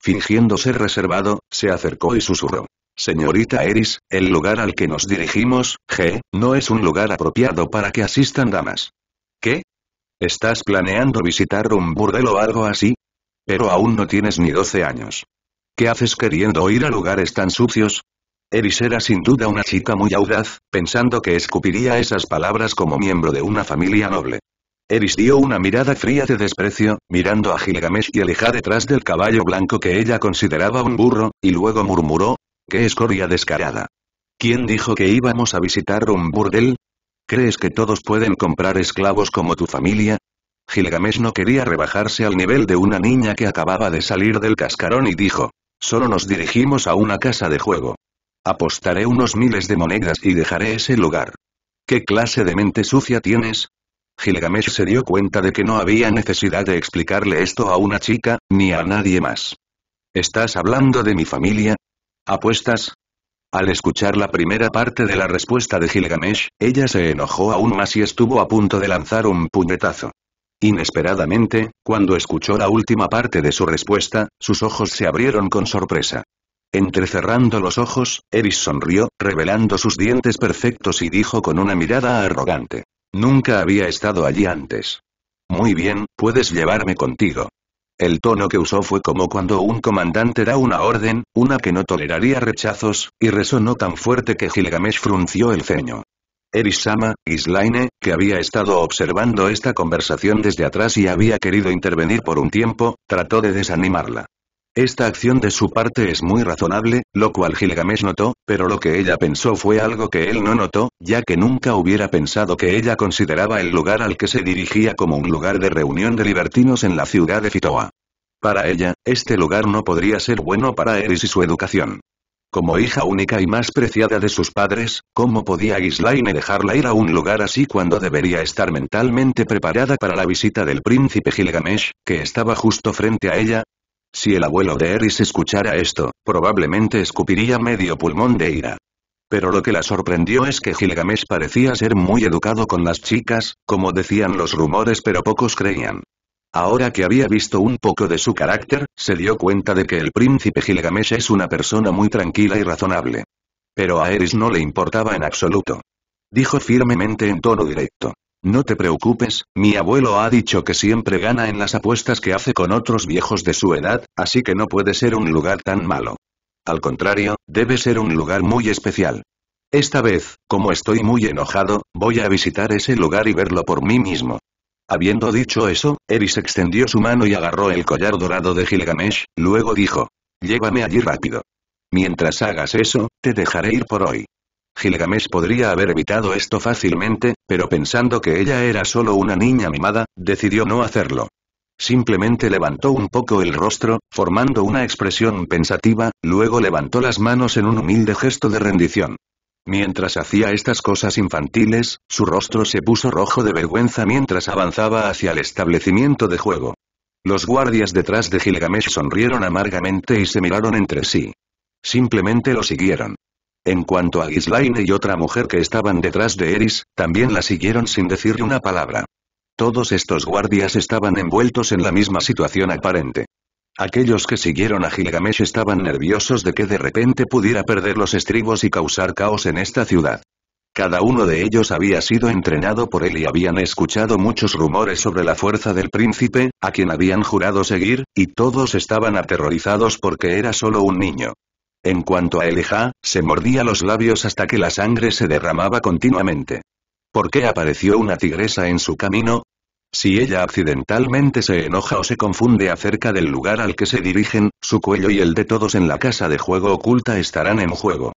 Fingiendo ser reservado, se acercó y susurró. Señorita Eris, el lugar al que nos dirigimos, G, no es un lugar apropiado para que asistan damas. ¿Qué? ¿Estás planeando visitar un burdel o algo así? Pero aún no tienes ni 12 años. ¿Qué haces queriendo ir a lugares tan sucios? Eris era sin duda una chica muy audaz, pensando que escupiría esas palabras como miembro de una familia noble. Eris dio una mirada fría de desprecio, mirando a Gilgamesh y hija detrás del caballo blanco que ella consideraba un burro, y luego murmuró, ¡Qué escoria descarada! ¿Quién dijo que íbamos a visitar un burdel? ¿Crees que todos pueden comprar esclavos como tu familia? Gilgamesh no quería rebajarse al nivel de una niña que acababa de salir del cascarón y dijo, solo nos dirigimos a una casa de juego. Apostaré unos miles de monedas y dejaré ese lugar. ¿Qué clase de mente sucia tienes? Gilgamesh se dio cuenta de que no había necesidad de explicarle esto a una chica, ni a nadie más. ¿Estás hablando de mi familia? ¿Apuestas? Al escuchar la primera parte de la respuesta de Gilgamesh, ella se enojó aún más y estuvo a punto de lanzar un puñetazo. Inesperadamente, cuando escuchó la última parte de su respuesta, sus ojos se abrieron con sorpresa. Entrecerrando los ojos, Eris sonrió, revelando sus dientes perfectos y dijo con una mirada arrogante. Nunca había estado allí antes. Muy bien, puedes llevarme contigo. El tono que usó fue como cuando un comandante da una orden, una que no toleraría rechazos, y resonó tan fuerte que Gilgamesh frunció el ceño. Erisama, Islaine, que había estado observando esta conversación desde atrás y había querido intervenir por un tiempo, trató de desanimarla. Esta acción de su parte es muy razonable, lo cual Gilgamesh notó, pero lo que ella pensó fue algo que él no notó, ya que nunca hubiera pensado que ella consideraba el lugar al que se dirigía como un lugar de reunión de libertinos en la ciudad de Fitoa. Para ella, este lugar no podría ser bueno para Eris y su educación. Como hija única y más preciada de sus padres, ¿cómo podía Islaine dejarla ir a un lugar así cuando debería estar mentalmente preparada para la visita del príncipe Gilgamesh, que estaba justo frente a ella? Si el abuelo de Eris escuchara esto, probablemente escupiría medio pulmón de ira. Pero lo que la sorprendió es que Gilgamesh parecía ser muy educado con las chicas, como decían los rumores pero pocos creían. Ahora que había visto un poco de su carácter, se dio cuenta de que el príncipe Gilgamesh es una persona muy tranquila y razonable. Pero a Eris no le importaba en absoluto. Dijo firmemente en tono directo. No te preocupes, mi abuelo ha dicho que siempre gana en las apuestas que hace con otros viejos de su edad, así que no puede ser un lugar tan malo. Al contrario, debe ser un lugar muy especial. Esta vez, como estoy muy enojado, voy a visitar ese lugar y verlo por mí mismo. Habiendo dicho eso, Eris extendió su mano y agarró el collar dorado de Gilgamesh, luego dijo. Llévame allí rápido. Mientras hagas eso, te dejaré ir por hoy. Gilgamesh podría haber evitado esto fácilmente, pero pensando que ella era solo una niña mimada, decidió no hacerlo. Simplemente levantó un poco el rostro, formando una expresión pensativa, luego levantó las manos en un humilde gesto de rendición. Mientras hacía estas cosas infantiles, su rostro se puso rojo de vergüenza mientras avanzaba hacia el establecimiento de juego. Los guardias detrás de Gilgamesh sonrieron amargamente y se miraron entre sí. Simplemente lo siguieron. En cuanto a Gislaine y otra mujer que estaban detrás de Eris, también la siguieron sin decirle una palabra. Todos estos guardias estaban envueltos en la misma situación aparente. Aquellos que siguieron a Gilgamesh estaban nerviosos de que de repente pudiera perder los estribos y causar caos en esta ciudad. Cada uno de ellos había sido entrenado por él y habían escuchado muchos rumores sobre la fuerza del príncipe, a quien habían jurado seguir, y todos estaban aterrorizados porque era solo un niño. En cuanto a Elijah, se mordía los labios hasta que la sangre se derramaba continuamente. ¿Por qué apareció una tigresa en su camino? Si ella accidentalmente se enoja o se confunde acerca del lugar al que se dirigen, su cuello y el de todos en la casa de juego oculta estarán en juego.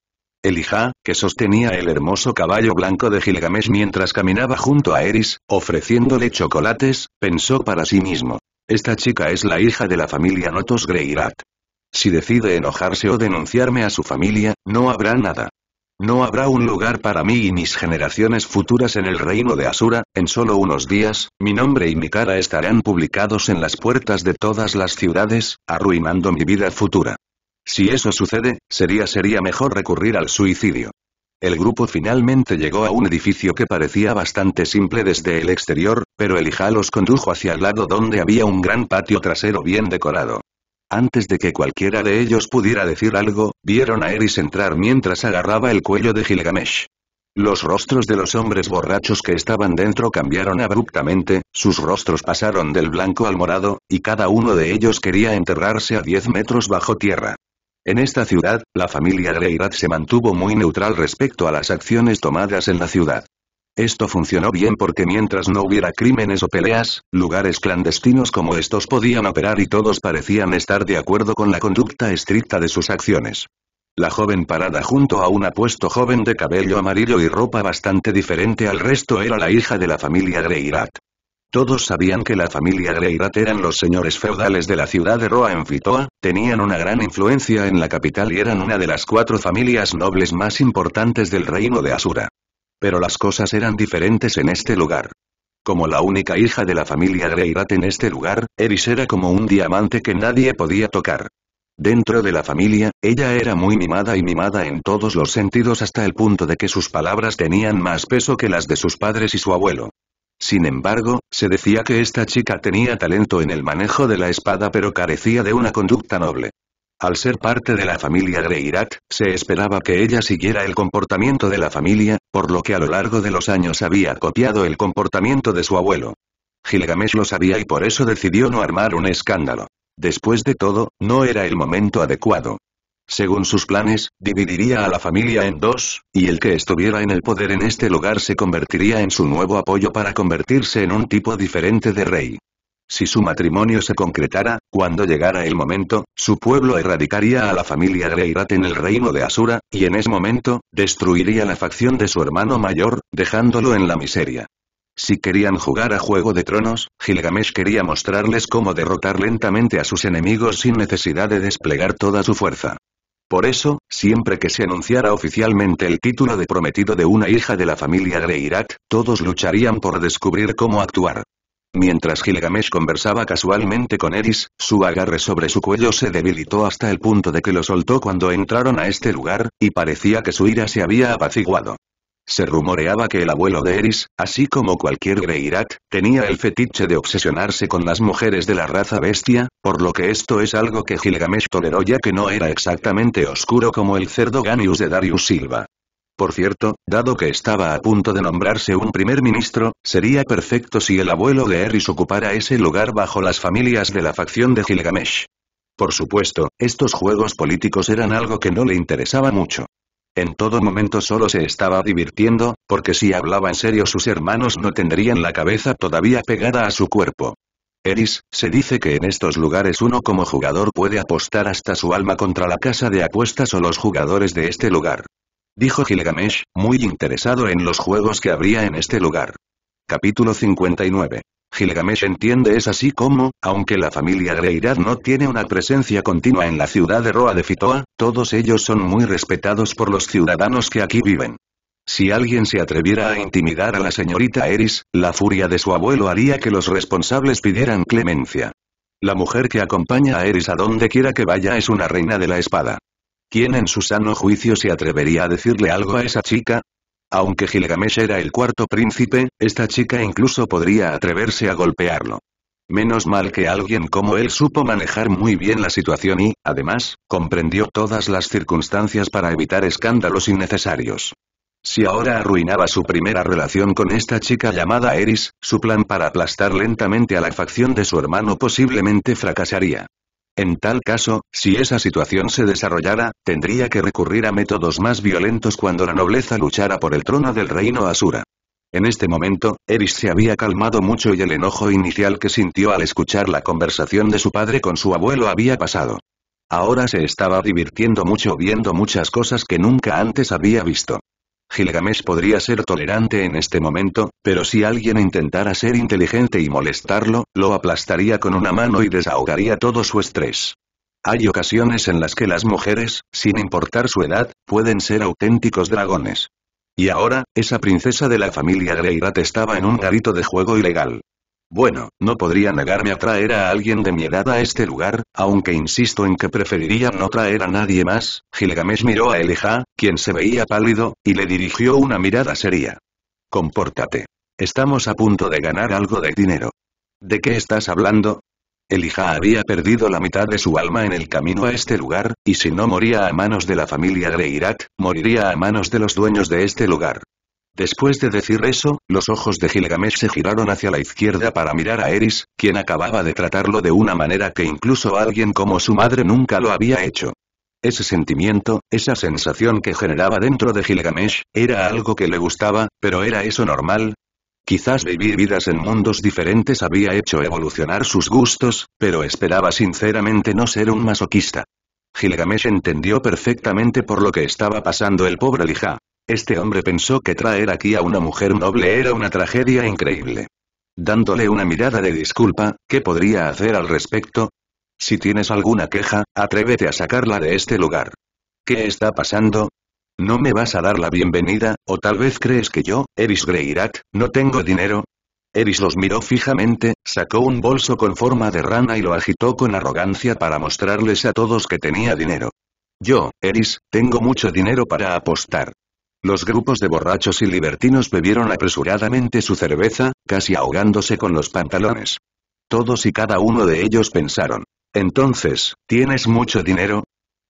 Elijah, que sostenía el hermoso caballo blanco de Gilgamesh mientras caminaba junto a Eris, ofreciéndole chocolates, pensó para sí mismo. Esta chica es la hija de la familia Notos Greirat. Si decide enojarse o denunciarme a su familia, no habrá nada. No habrá un lugar para mí y mis generaciones futuras en el reino de Asura, en solo unos días, mi nombre y mi cara estarán publicados en las puertas de todas las ciudades, arruinando mi vida futura. Si eso sucede, sería sería mejor recurrir al suicidio. El grupo finalmente llegó a un edificio que parecía bastante simple desde el exterior, pero el hija los condujo hacia el lado donde había un gran patio trasero bien decorado. Antes de que cualquiera de ellos pudiera decir algo, vieron a Eris entrar mientras agarraba el cuello de Gilgamesh. Los rostros de los hombres borrachos que estaban dentro cambiaron abruptamente, sus rostros pasaron del blanco al morado, y cada uno de ellos quería enterrarse a 10 metros bajo tierra. En esta ciudad, la familia Greirat se mantuvo muy neutral respecto a las acciones tomadas en la ciudad. Esto funcionó bien porque mientras no hubiera crímenes o peleas, lugares clandestinos como estos podían operar y todos parecían estar de acuerdo con la conducta estricta de sus acciones. La joven parada junto a un apuesto joven de cabello amarillo y ropa bastante diferente al resto era la hija de la familia Greirat. Todos sabían que la familia Greirat eran los señores feudales de la ciudad de Roa en Fitoa, tenían una gran influencia en la capital y eran una de las cuatro familias nobles más importantes del reino de Asura. Pero las cosas eran diferentes en este lugar. Como la única hija de la familia Greirat en este lugar, Eris era como un diamante que nadie podía tocar. Dentro de la familia, ella era muy mimada y mimada en todos los sentidos hasta el punto de que sus palabras tenían más peso que las de sus padres y su abuelo. Sin embargo, se decía que esta chica tenía talento en el manejo de la espada pero carecía de una conducta noble. Al ser parte de la familia Greirat, se esperaba que ella siguiera el comportamiento de la familia, por lo que a lo largo de los años había copiado el comportamiento de su abuelo. Gilgamesh lo sabía y por eso decidió no armar un escándalo. Después de todo, no era el momento adecuado. Según sus planes, dividiría a la familia en dos, y el que estuviera en el poder en este lugar se convertiría en su nuevo apoyo para convertirse en un tipo diferente de rey. Si su matrimonio se concretara, cuando llegara el momento, su pueblo erradicaría a la familia Greirat en el reino de Asura, y en ese momento, destruiría la facción de su hermano mayor, dejándolo en la miseria. Si querían jugar a Juego de Tronos, Gilgamesh quería mostrarles cómo derrotar lentamente a sus enemigos sin necesidad de desplegar toda su fuerza. Por eso, siempre que se anunciara oficialmente el título de prometido de una hija de la familia Greirat, todos lucharían por descubrir cómo actuar. Mientras Gilgamesh conversaba casualmente con Eris, su agarre sobre su cuello se debilitó hasta el punto de que lo soltó cuando entraron a este lugar, y parecía que su ira se había apaciguado. Se rumoreaba que el abuelo de Eris, así como cualquier Greirat, tenía el fetiche de obsesionarse con las mujeres de la raza bestia, por lo que esto es algo que Gilgamesh toleró ya que no era exactamente oscuro como el cerdo Ganius de Darius Silva. Por cierto, dado que estaba a punto de nombrarse un primer ministro, sería perfecto si el abuelo de Eris ocupara ese lugar bajo las familias de la facción de Gilgamesh. Por supuesto, estos juegos políticos eran algo que no le interesaba mucho. En todo momento solo se estaba divirtiendo, porque si hablaba en serio sus hermanos no tendrían la cabeza todavía pegada a su cuerpo. Eris, se dice que en estos lugares uno como jugador puede apostar hasta su alma contra la casa de apuestas o los jugadores de este lugar dijo Gilgamesh, muy interesado en los juegos que habría en este lugar. Capítulo 59. Gilgamesh entiende es así como, aunque la familia Greirad no tiene una presencia continua en la ciudad de Roa de Fitoa, todos ellos son muy respetados por los ciudadanos que aquí viven. Si alguien se atreviera a intimidar a la señorita Eris, la furia de su abuelo haría que los responsables pidieran clemencia. La mujer que acompaña a Eris a donde quiera que vaya es una reina de la espada. ¿Quién en su sano juicio se atrevería a decirle algo a esa chica? Aunque Gilgamesh era el cuarto príncipe, esta chica incluso podría atreverse a golpearlo. Menos mal que alguien como él supo manejar muy bien la situación y, además, comprendió todas las circunstancias para evitar escándalos innecesarios. Si ahora arruinaba su primera relación con esta chica llamada Eris, su plan para aplastar lentamente a la facción de su hermano posiblemente fracasaría. En tal caso, si esa situación se desarrollara, tendría que recurrir a métodos más violentos cuando la nobleza luchara por el trono del reino Asura. En este momento, Eris se había calmado mucho y el enojo inicial que sintió al escuchar la conversación de su padre con su abuelo había pasado. Ahora se estaba divirtiendo mucho viendo muchas cosas que nunca antes había visto. Gilgamesh podría ser tolerante en este momento, pero si alguien intentara ser inteligente y molestarlo, lo aplastaría con una mano y desahogaría todo su estrés. Hay ocasiones en las que las mujeres, sin importar su edad, pueden ser auténticos dragones. Y ahora, esa princesa de la familia Greirat estaba en un garito de juego ilegal. Bueno, no podría negarme a traer a alguien de mi edad a este lugar, aunque insisto en que preferiría no traer a nadie más. Gilgamesh miró a Elijah, quien se veía pálido, y le dirigió una mirada seria. Compórtate. Estamos a punto de ganar algo de dinero. ¿De qué estás hablando? Elijah había perdido la mitad de su alma en el camino a este lugar, y si no moría a manos de la familia Greirat, moriría a manos de los dueños de este lugar. Después de decir eso, los ojos de Gilgamesh se giraron hacia la izquierda para mirar a Eris, quien acababa de tratarlo de una manera que incluso alguien como su madre nunca lo había hecho. Ese sentimiento, esa sensación que generaba dentro de Gilgamesh, era algo que le gustaba, pero ¿era eso normal? Quizás vivir vidas en mundos diferentes había hecho evolucionar sus gustos, pero esperaba sinceramente no ser un masoquista. Gilgamesh entendió perfectamente por lo que estaba pasando el pobre Lijá. Este hombre pensó que traer aquí a una mujer noble era una tragedia increíble. Dándole una mirada de disculpa, ¿qué podría hacer al respecto? Si tienes alguna queja, atrévete a sacarla de este lugar. ¿Qué está pasando? ¿No me vas a dar la bienvenida, o tal vez crees que yo, Eris Greirat, no tengo dinero? Eris los miró fijamente, sacó un bolso con forma de rana y lo agitó con arrogancia para mostrarles a todos que tenía dinero. Yo, Eris, tengo mucho dinero para apostar. Los grupos de borrachos y libertinos bebieron apresuradamente su cerveza, casi ahogándose con los pantalones. Todos y cada uno de ellos pensaron. Entonces, ¿tienes mucho dinero?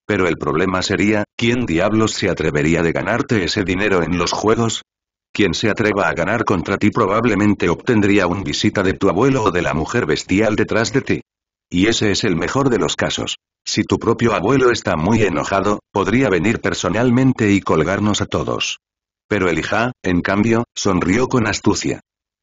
Pero el problema sería, ¿quién diablos se atrevería de ganarte ese dinero en los juegos? Quien se atreva a ganar contra ti probablemente obtendría un visita de tu abuelo o de la mujer bestial detrás de ti. Y ese es el mejor de los casos. Si tu propio abuelo está muy enojado, podría venir personalmente y colgarnos a todos. Pero Elijah, en cambio, sonrió con astucia.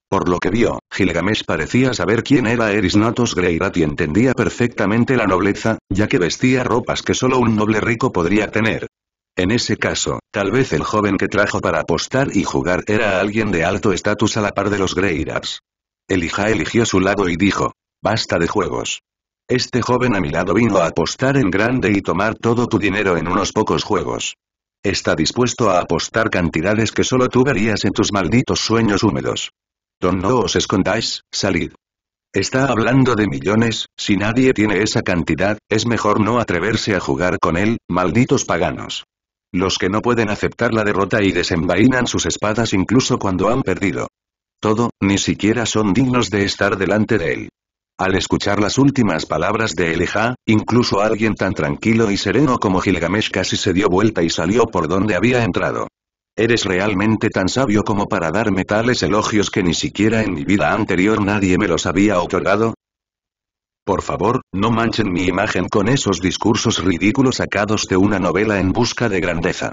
Por lo que vio, Gilgamesh parecía saber quién era Erisnatos Greirat y entendía perfectamente la nobleza, ya que vestía ropas que solo un noble rico podría tener. En ese caso, tal vez el joven que trajo para apostar y jugar era alguien de alto estatus a la par de los Greirats. Elijah eligió su lado y dijo, basta de juegos. Este joven a mi lado vino a apostar en grande y tomar todo tu dinero en unos pocos juegos. Está dispuesto a apostar cantidades que solo tú verías en tus malditos sueños húmedos. Don no os escondáis, salid. Está hablando de millones, si nadie tiene esa cantidad, es mejor no atreverse a jugar con él, malditos paganos. Los que no pueden aceptar la derrota y desenvainan sus espadas incluso cuando han perdido. Todo, ni siquiera son dignos de estar delante de él. Al escuchar las últimas palabras de Elijah, incluso alguien tan tranquilo y sereno como Gilgamesh casi se dio vuelta y salió por donde había entrado. Eres realmente tan sabio como para darme tales elogios que ni siquiera en mi vida anterior nadie me los había otorgado. Por favor, no manchen mi imagen con esos discursos ridículos sacados de una novela en busca de grandeza.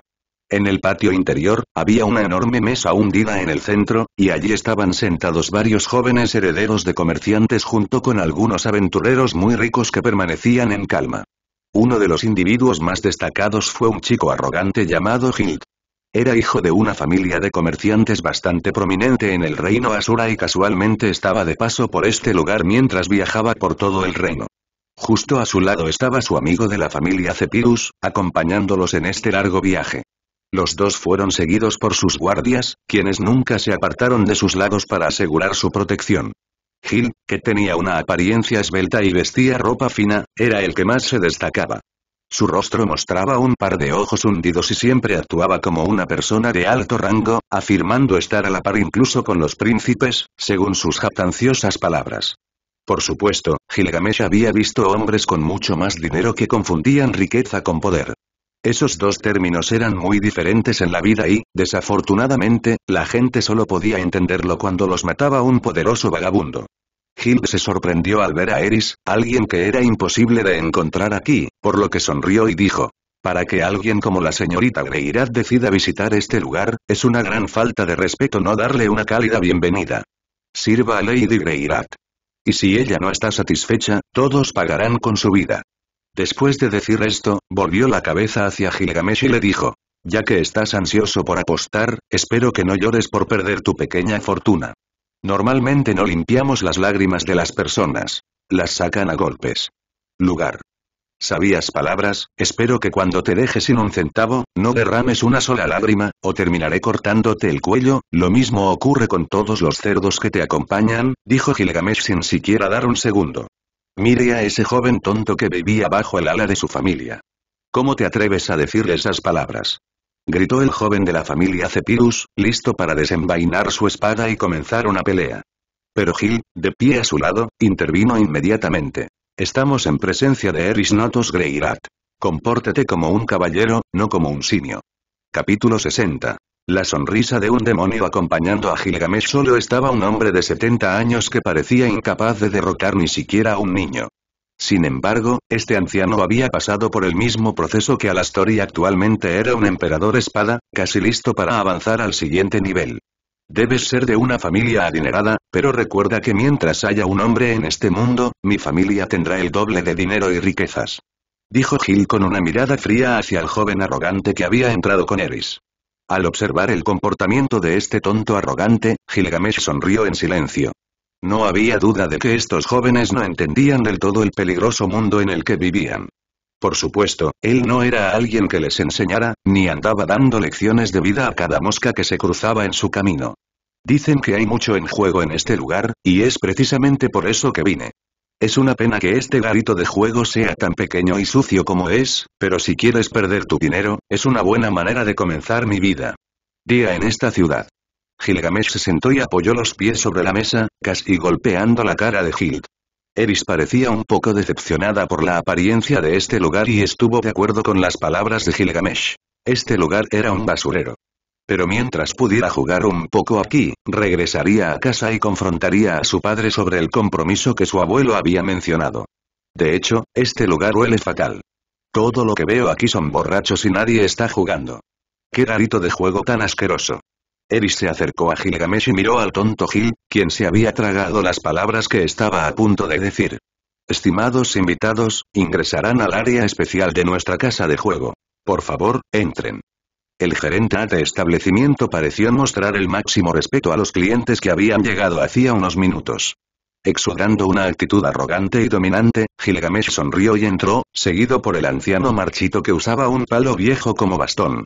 En el patio interior, había una enorme mesa hundida en el centro, y allí estaban sentados varios jóvenes herederos de comerciantes junto con algunos aventureros muy ricos que permanecían en calma. Uno de los individuos más destacados fue un chico arrogante llamado Hilt. Era hijo de una familia de comerciantes bastante prominente en el reino Asura y casualmente estaba de paso por este lugar mientras viajaba por todo el reino. Justo a su lado estaba su amigo de la familia Cepirus, acompañándolos en este largo viaje. Los dos fueron seguidos por sus guardias, quienes nunca se apartaron de sus lados para asegurar su protección. Gil, que tenía una apariencia esbelta y vestía ropa fina, era el que más se destacaba. Su rostro mostraba un par de ojos hundidos y siempre actuaba como una persona de alto rango, afirmando estar a la par incluso con los príncipes, según sus jactanciosas palabras. Por supuesto, Gilgamesh había visto hombres con mucho más dinero que confundían riqueza con poder. Esos dos términos eran muy diferentes en la vida y, desafortunadamente, la gente solo podía entenderlo cuando los mataba un poderoso vagabundo. Gil se sorprendió al ver a Eris, alguien que era imposible de encontrar aquí, por lo que sonrió y dijo. Para que alguien como la señorita Greirat decida visitar este lugar, es una gran falta de respeto no darle una cálida bienvenida. Sirva a Lady Greirat. Y si ella no está satisfecha, todos pagarán con su vida. Después de decir esto, volvió la cabeza hacia Gilgamesh y le dijo, ya que estás ansioso por apostar, espero que no llores por perder tu pequeña fortuna. Normalmente no limpiamos las lágrimas de las personas. Las sacan a golpes. Lugar. Sabías palabras, espero que cuando te dejes sin un centavo, no derrames una sola lágrima, o terminaré cortándote el cuello, lo mismo ocurre con todos los cerdos que te acompañan, dijo Gilgamesh sin siquiera dar un segundo. Mire a ese joven tonto que vivía bajo el ala de su familia. ¿Cómo te atreves a decir esas palabras? Gritó el joven de la familia Cepirus, listo para desenvainar su espada y comenzar una pelea. Pero Gil, de pie a su lado, intervino inmediatamente. Estamos en presencia de Eris Notos Greirat. Compórtete como un caballero, no como un simio. Capítulo 60. La sonrisa de un demonio acompañando a Gilgamesh solo estaba un hombre de 70 años que parecía incapaz de derrotar ni siquiera a un niño. Sin embargo, este anciano había pasado por el mismo proceso que Alastor y actualmente era un emperador espada, casi listo para avanzar al siguiente nivel. Debes ser de una familia adinerada, pero recuerda que mientras haya un hombre en este mundo, mi familia tendrá el doble de dinero y riquezas. Dijo Gil con una mirada fría hacia el joven arrogante que había entrado con Eris. Al observar el comportamiento de este tonto arrogante, Gilgamesh sonrió en silencio. No había duda de que estos jóvenes no entendían del todo el peligroso mundo en el que vivían. Por supuesto, él no era alguien que les enseñara, ni andaba dando lecciones de vida a cada mosca que se cruzaba en su camino. Dicen que hay mucho en juego en este lugar, y es precisamente por eso que vine. Es una pena que este garito de juego sea tan pequeño y sucio como es, pero si quieres perder tu dinero, es una buena manera de comenzar mi vida. Día en esta ciudad. Gilgamesh se sentó y apoyó los pies sobre la mesa, casi golpeando la cara de Hilt. Eris parecía un poco decepcionada por la apariencia de este lugar y estuvo de acuerdo con las palabras de Gilgamesh. Este lugar era un basurero pero mientras pudiera jugar un poco aquí, regresaría a casa y confrontaría a su padre sobre el compromiso que su abuelo había mencionado. De hecho, este lugar huele fatal. Todo lo que veo aquí son borrachos y nadie está jugando. Qué rarito de juego tan asqueroso. Eris se acercó a Gilgamesh y miró al tonto Gil, quien se había tragado las palabras que estaba a punto de decir. Estimados invitados, ingresarán al área especial de nuestra casa de juego. Por favor, entren. El gerente de establecimiento pareció mostrar el máximo respeto a los clientes que habían llegado hacía unos minutos. Exudando una actitud arrogante y dominante, Gilgamesh sonrió y entró, seguido por el anciano marchito que usaba un palo viejo como bastón.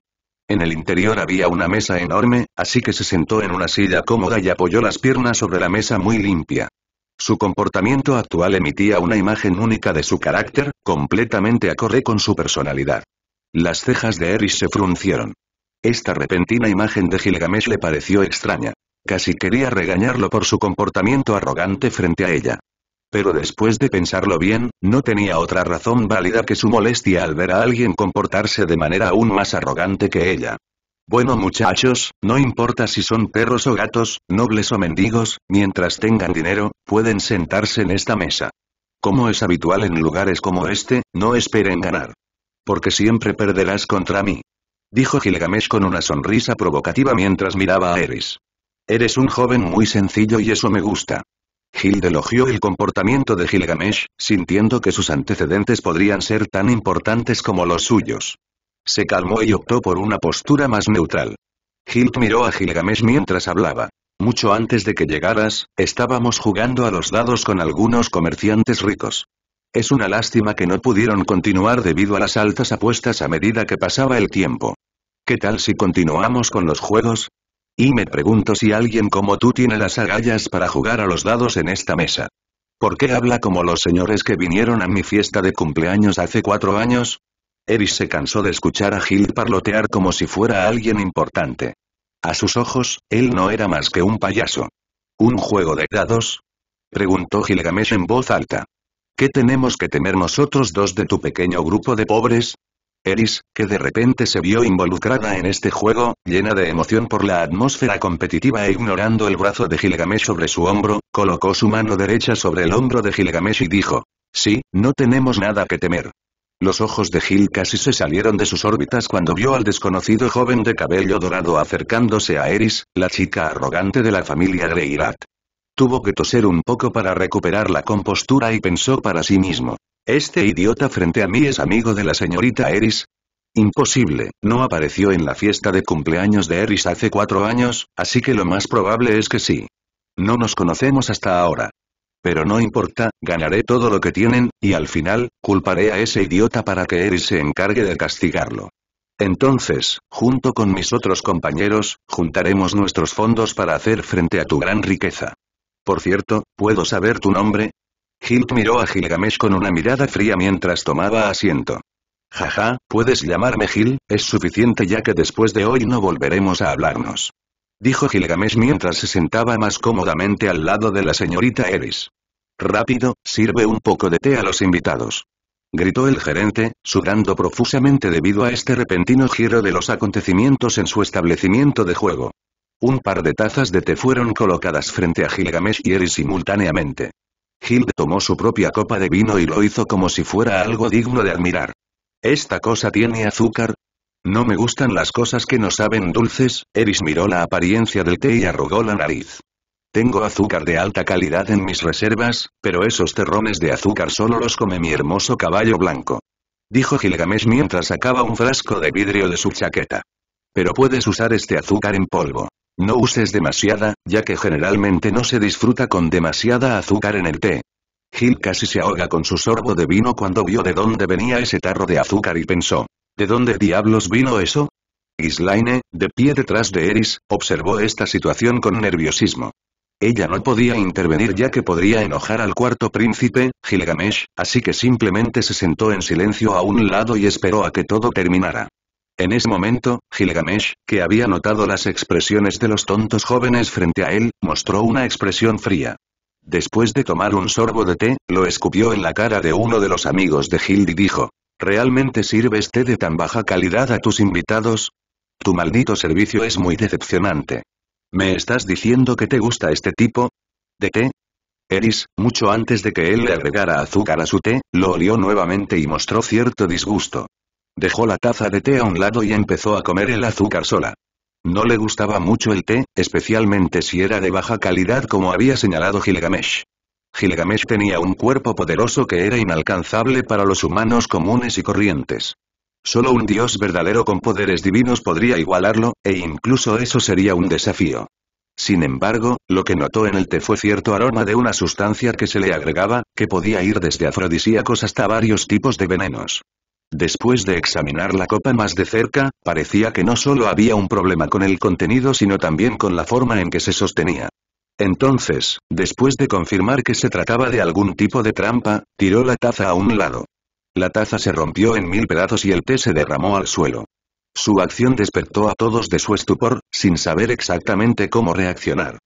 En el interior había una mesa enorme, así que se sentó en una silla cómoda y apoyó las piernas sobre la mesa muy limpia. Su comportamiento actual emitía una imagen única de su carácter, completamente acorde con su personalidad. Las cejas de Eris se fruncieron. Esta repentina imagen de Gilgamesh le pareció extraña. Casi quería regañarlo por su comportamiento arrogante frente a ella. Pero después de pensarlo bien, no tenía otra razón válida que su molestia al ver a alguien comportarse de manera aún más arrogante que ella. Bueno muchachos, no importa si son perros o gatos, nobles o mendigos, mientras tengan dinero, pueden sentarse en esta mesa. Como es habitual en lugares como este, no esperen ganar. Porque siempre perderás contra mí dijo Gilgamesh con una sonrisa provocativa mientras miraba a Eris. Eres un joven muy sencillo y eso me gusta. Gil elogió el comportamiento de Gilgamesh, sintiendo que sus antecedentes podrían ser tan importantes como los suyos. Se calmó y optó por una postura más neutral. Gil miró a Gilgamesh mientras hablaba. Mucho antes de que llegaras, estábamos jugando a los dados con algunos comerciantes ricos. Es una lástima que no pudieron continuar debido a las altas apuestas a medida que pasaba el tiempo. ¿Qué tal si continuamos con los juegos? Y me pregunto si alguien como tú tiene las agallas para jugar a los dados en esta mesa. ¿Por qué habla como los señores que vinieron a mi fiesta de cumpleaños hace cuatro años? Eris se cansó de escuchar a Gil parlotear como si fuera alguien importante. A sus ojos, él no era más que un payaso. ¿Un juego de dados? Preguntó Gilgamesh en voz alta. ¿Qué tenemos que temer nosotros dos de tu pequeño grupo de pobres? Eris, que de repente se vio involucrada en este juego, llena de emoción por la atmósfera competitiva e ignorando el brazo de Gilgamesh sobre su hombro, colocó su mano derecha sobre el hombro de Gilgamesh y dijo, «Sí, no tenemos nada que temer». Los ojos de Gil casi se salieron de sus órbitas cuando vio al desconocido joven de cabello dorado acercándose a Eris, la chica arrogante de la familia Greirat. Tuvo que toser un poco para recuperar la compostura y pensó para sí mismo. ¿Este idiota frente a mí es amigo de la señorita Eris? Imposible, no apareció en la fiesta de cumpleaños de Eris hace cuatro años, así que lo más probable es que sí. No nos conocemos hasta ahora. Pero no importa, ganaré todo lo que tienen, y al final, culparé a ese idiota para que Eris se encargue de castigarlo. Entonces, junto con mis otros compañeros, juntaremos nuestros fondos para hacer frente a tu gran riqueza. Por cierto, ¿puedo saber tu nombre? Hilt miró a Gilgamesh con una mirada fría mientras tomaba asiento. Jaja, puedes llamarme Gil, es suficiente ya que después de hoy no volveremos a hablarnos. Dijo Gilgamesh mientras se sentaba más cómodamente al lado de la señorita Eris. Rápido, sirve un poco de té a los invitados. Gritó el gerente, sudando profusamente debido a este repentino giro de los acontecimientos en su establecimiento de juego. Un par de tazas de té fueron colocadas frente a Gilgamesh y Eris simultáneamente. Hilde tomó su propia copa de vino y lo hizo como si fuera algo digno de admirar. ¿Esta cosa tiene azúcar? No me gustan las cosas que no saben dulces, Eris miró la apariencia del té y arrugó la nariz. Tengo azúcar de alta calidad en mis reservas, pero esos terrones de azúcar solo los come mi hermoso caballo blanco. Dijo Gilgamesh mientras sacaba un frasco de vidrio de su chaqueta. Pero puedes usar este azúcar en polvo. No uses demasiada, ya que generalmente no se disfruta con demasiada azúcar en el té. Gil casi se ahoga con su sorbo de vino cuando vio de dónde venía ese tarro de azúcar y pensó, ¿de dónde diablos vino eso? Islaine, de pie detrás de Eris, observó esta situación con nerviosismo. Ella no podía intervenir ya que podría enojar al cuarto príncipe, Gilgamesh, así que simplemente se sentó en silencio a un lado y esperó a que todo terminara. En ese momento, Gilgamesh, que había notado las expresiones de los tontos jóvenes frente a él, mostró una expresión fría. Después de tomar un sorbo de té, lo escupió en la cara de uno de los amigos de Gil y dijo, ¿Realmente sirves este té de tan baja calidad a tus invitados? Tu maldito servicio es muy decepcionante. ¿Me estás diciendo que te gusta este tipo? ¿De té? Eris, mucho antes de que él le agregara azúcar a su té, lo olió nuevamente y mostró cierto disgusto. Dejó la taza de té a un lado y empezó a comer el azúcar sola. No le gustaba mucho el té, especialmente si era de baja calidad como había señalado Gilgamesh. Gilgamesh tenía un cuerpo poderoso que era inalcanzable para los humanos comunes y corrientes. Solo un dios verdadero con poderes divinos podría igualarlo, e incluso eso sería un desafío. Sin embargo, lo que notó en el té fue cierto aroma de una sustancia que se le agregaba, que podía ir desde afrodisíacos hasta varios tipos de venenos. Después de examinar la copa más de cerca, parecía que no solo había un problema con el contenido sino también con la forma en que se sostenía. Entonces, después de confirmar que se trataba de algún tipo de trampa, tiró la taza a un lado. La taza se rompió en mil pedazos y el té se derramó al suelo. Su acción despertó a todos de su estupor, sin saber exactamente cómo reaccionar.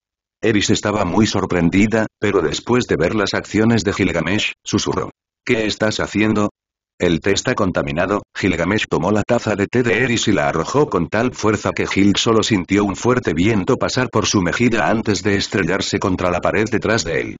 Eris estaba muy sorprendida, pero después de ver las acciones de Gilgamesh, susurró. ¿Qué estás haciendo? El té está contaminado, Gilgamesh tomó la taza de té de Eris y la arrojó con tal fuerza que Gil solo sintió un fuerte viento pasar por su mejilla antes de estrellarse contra la pared detrás de él.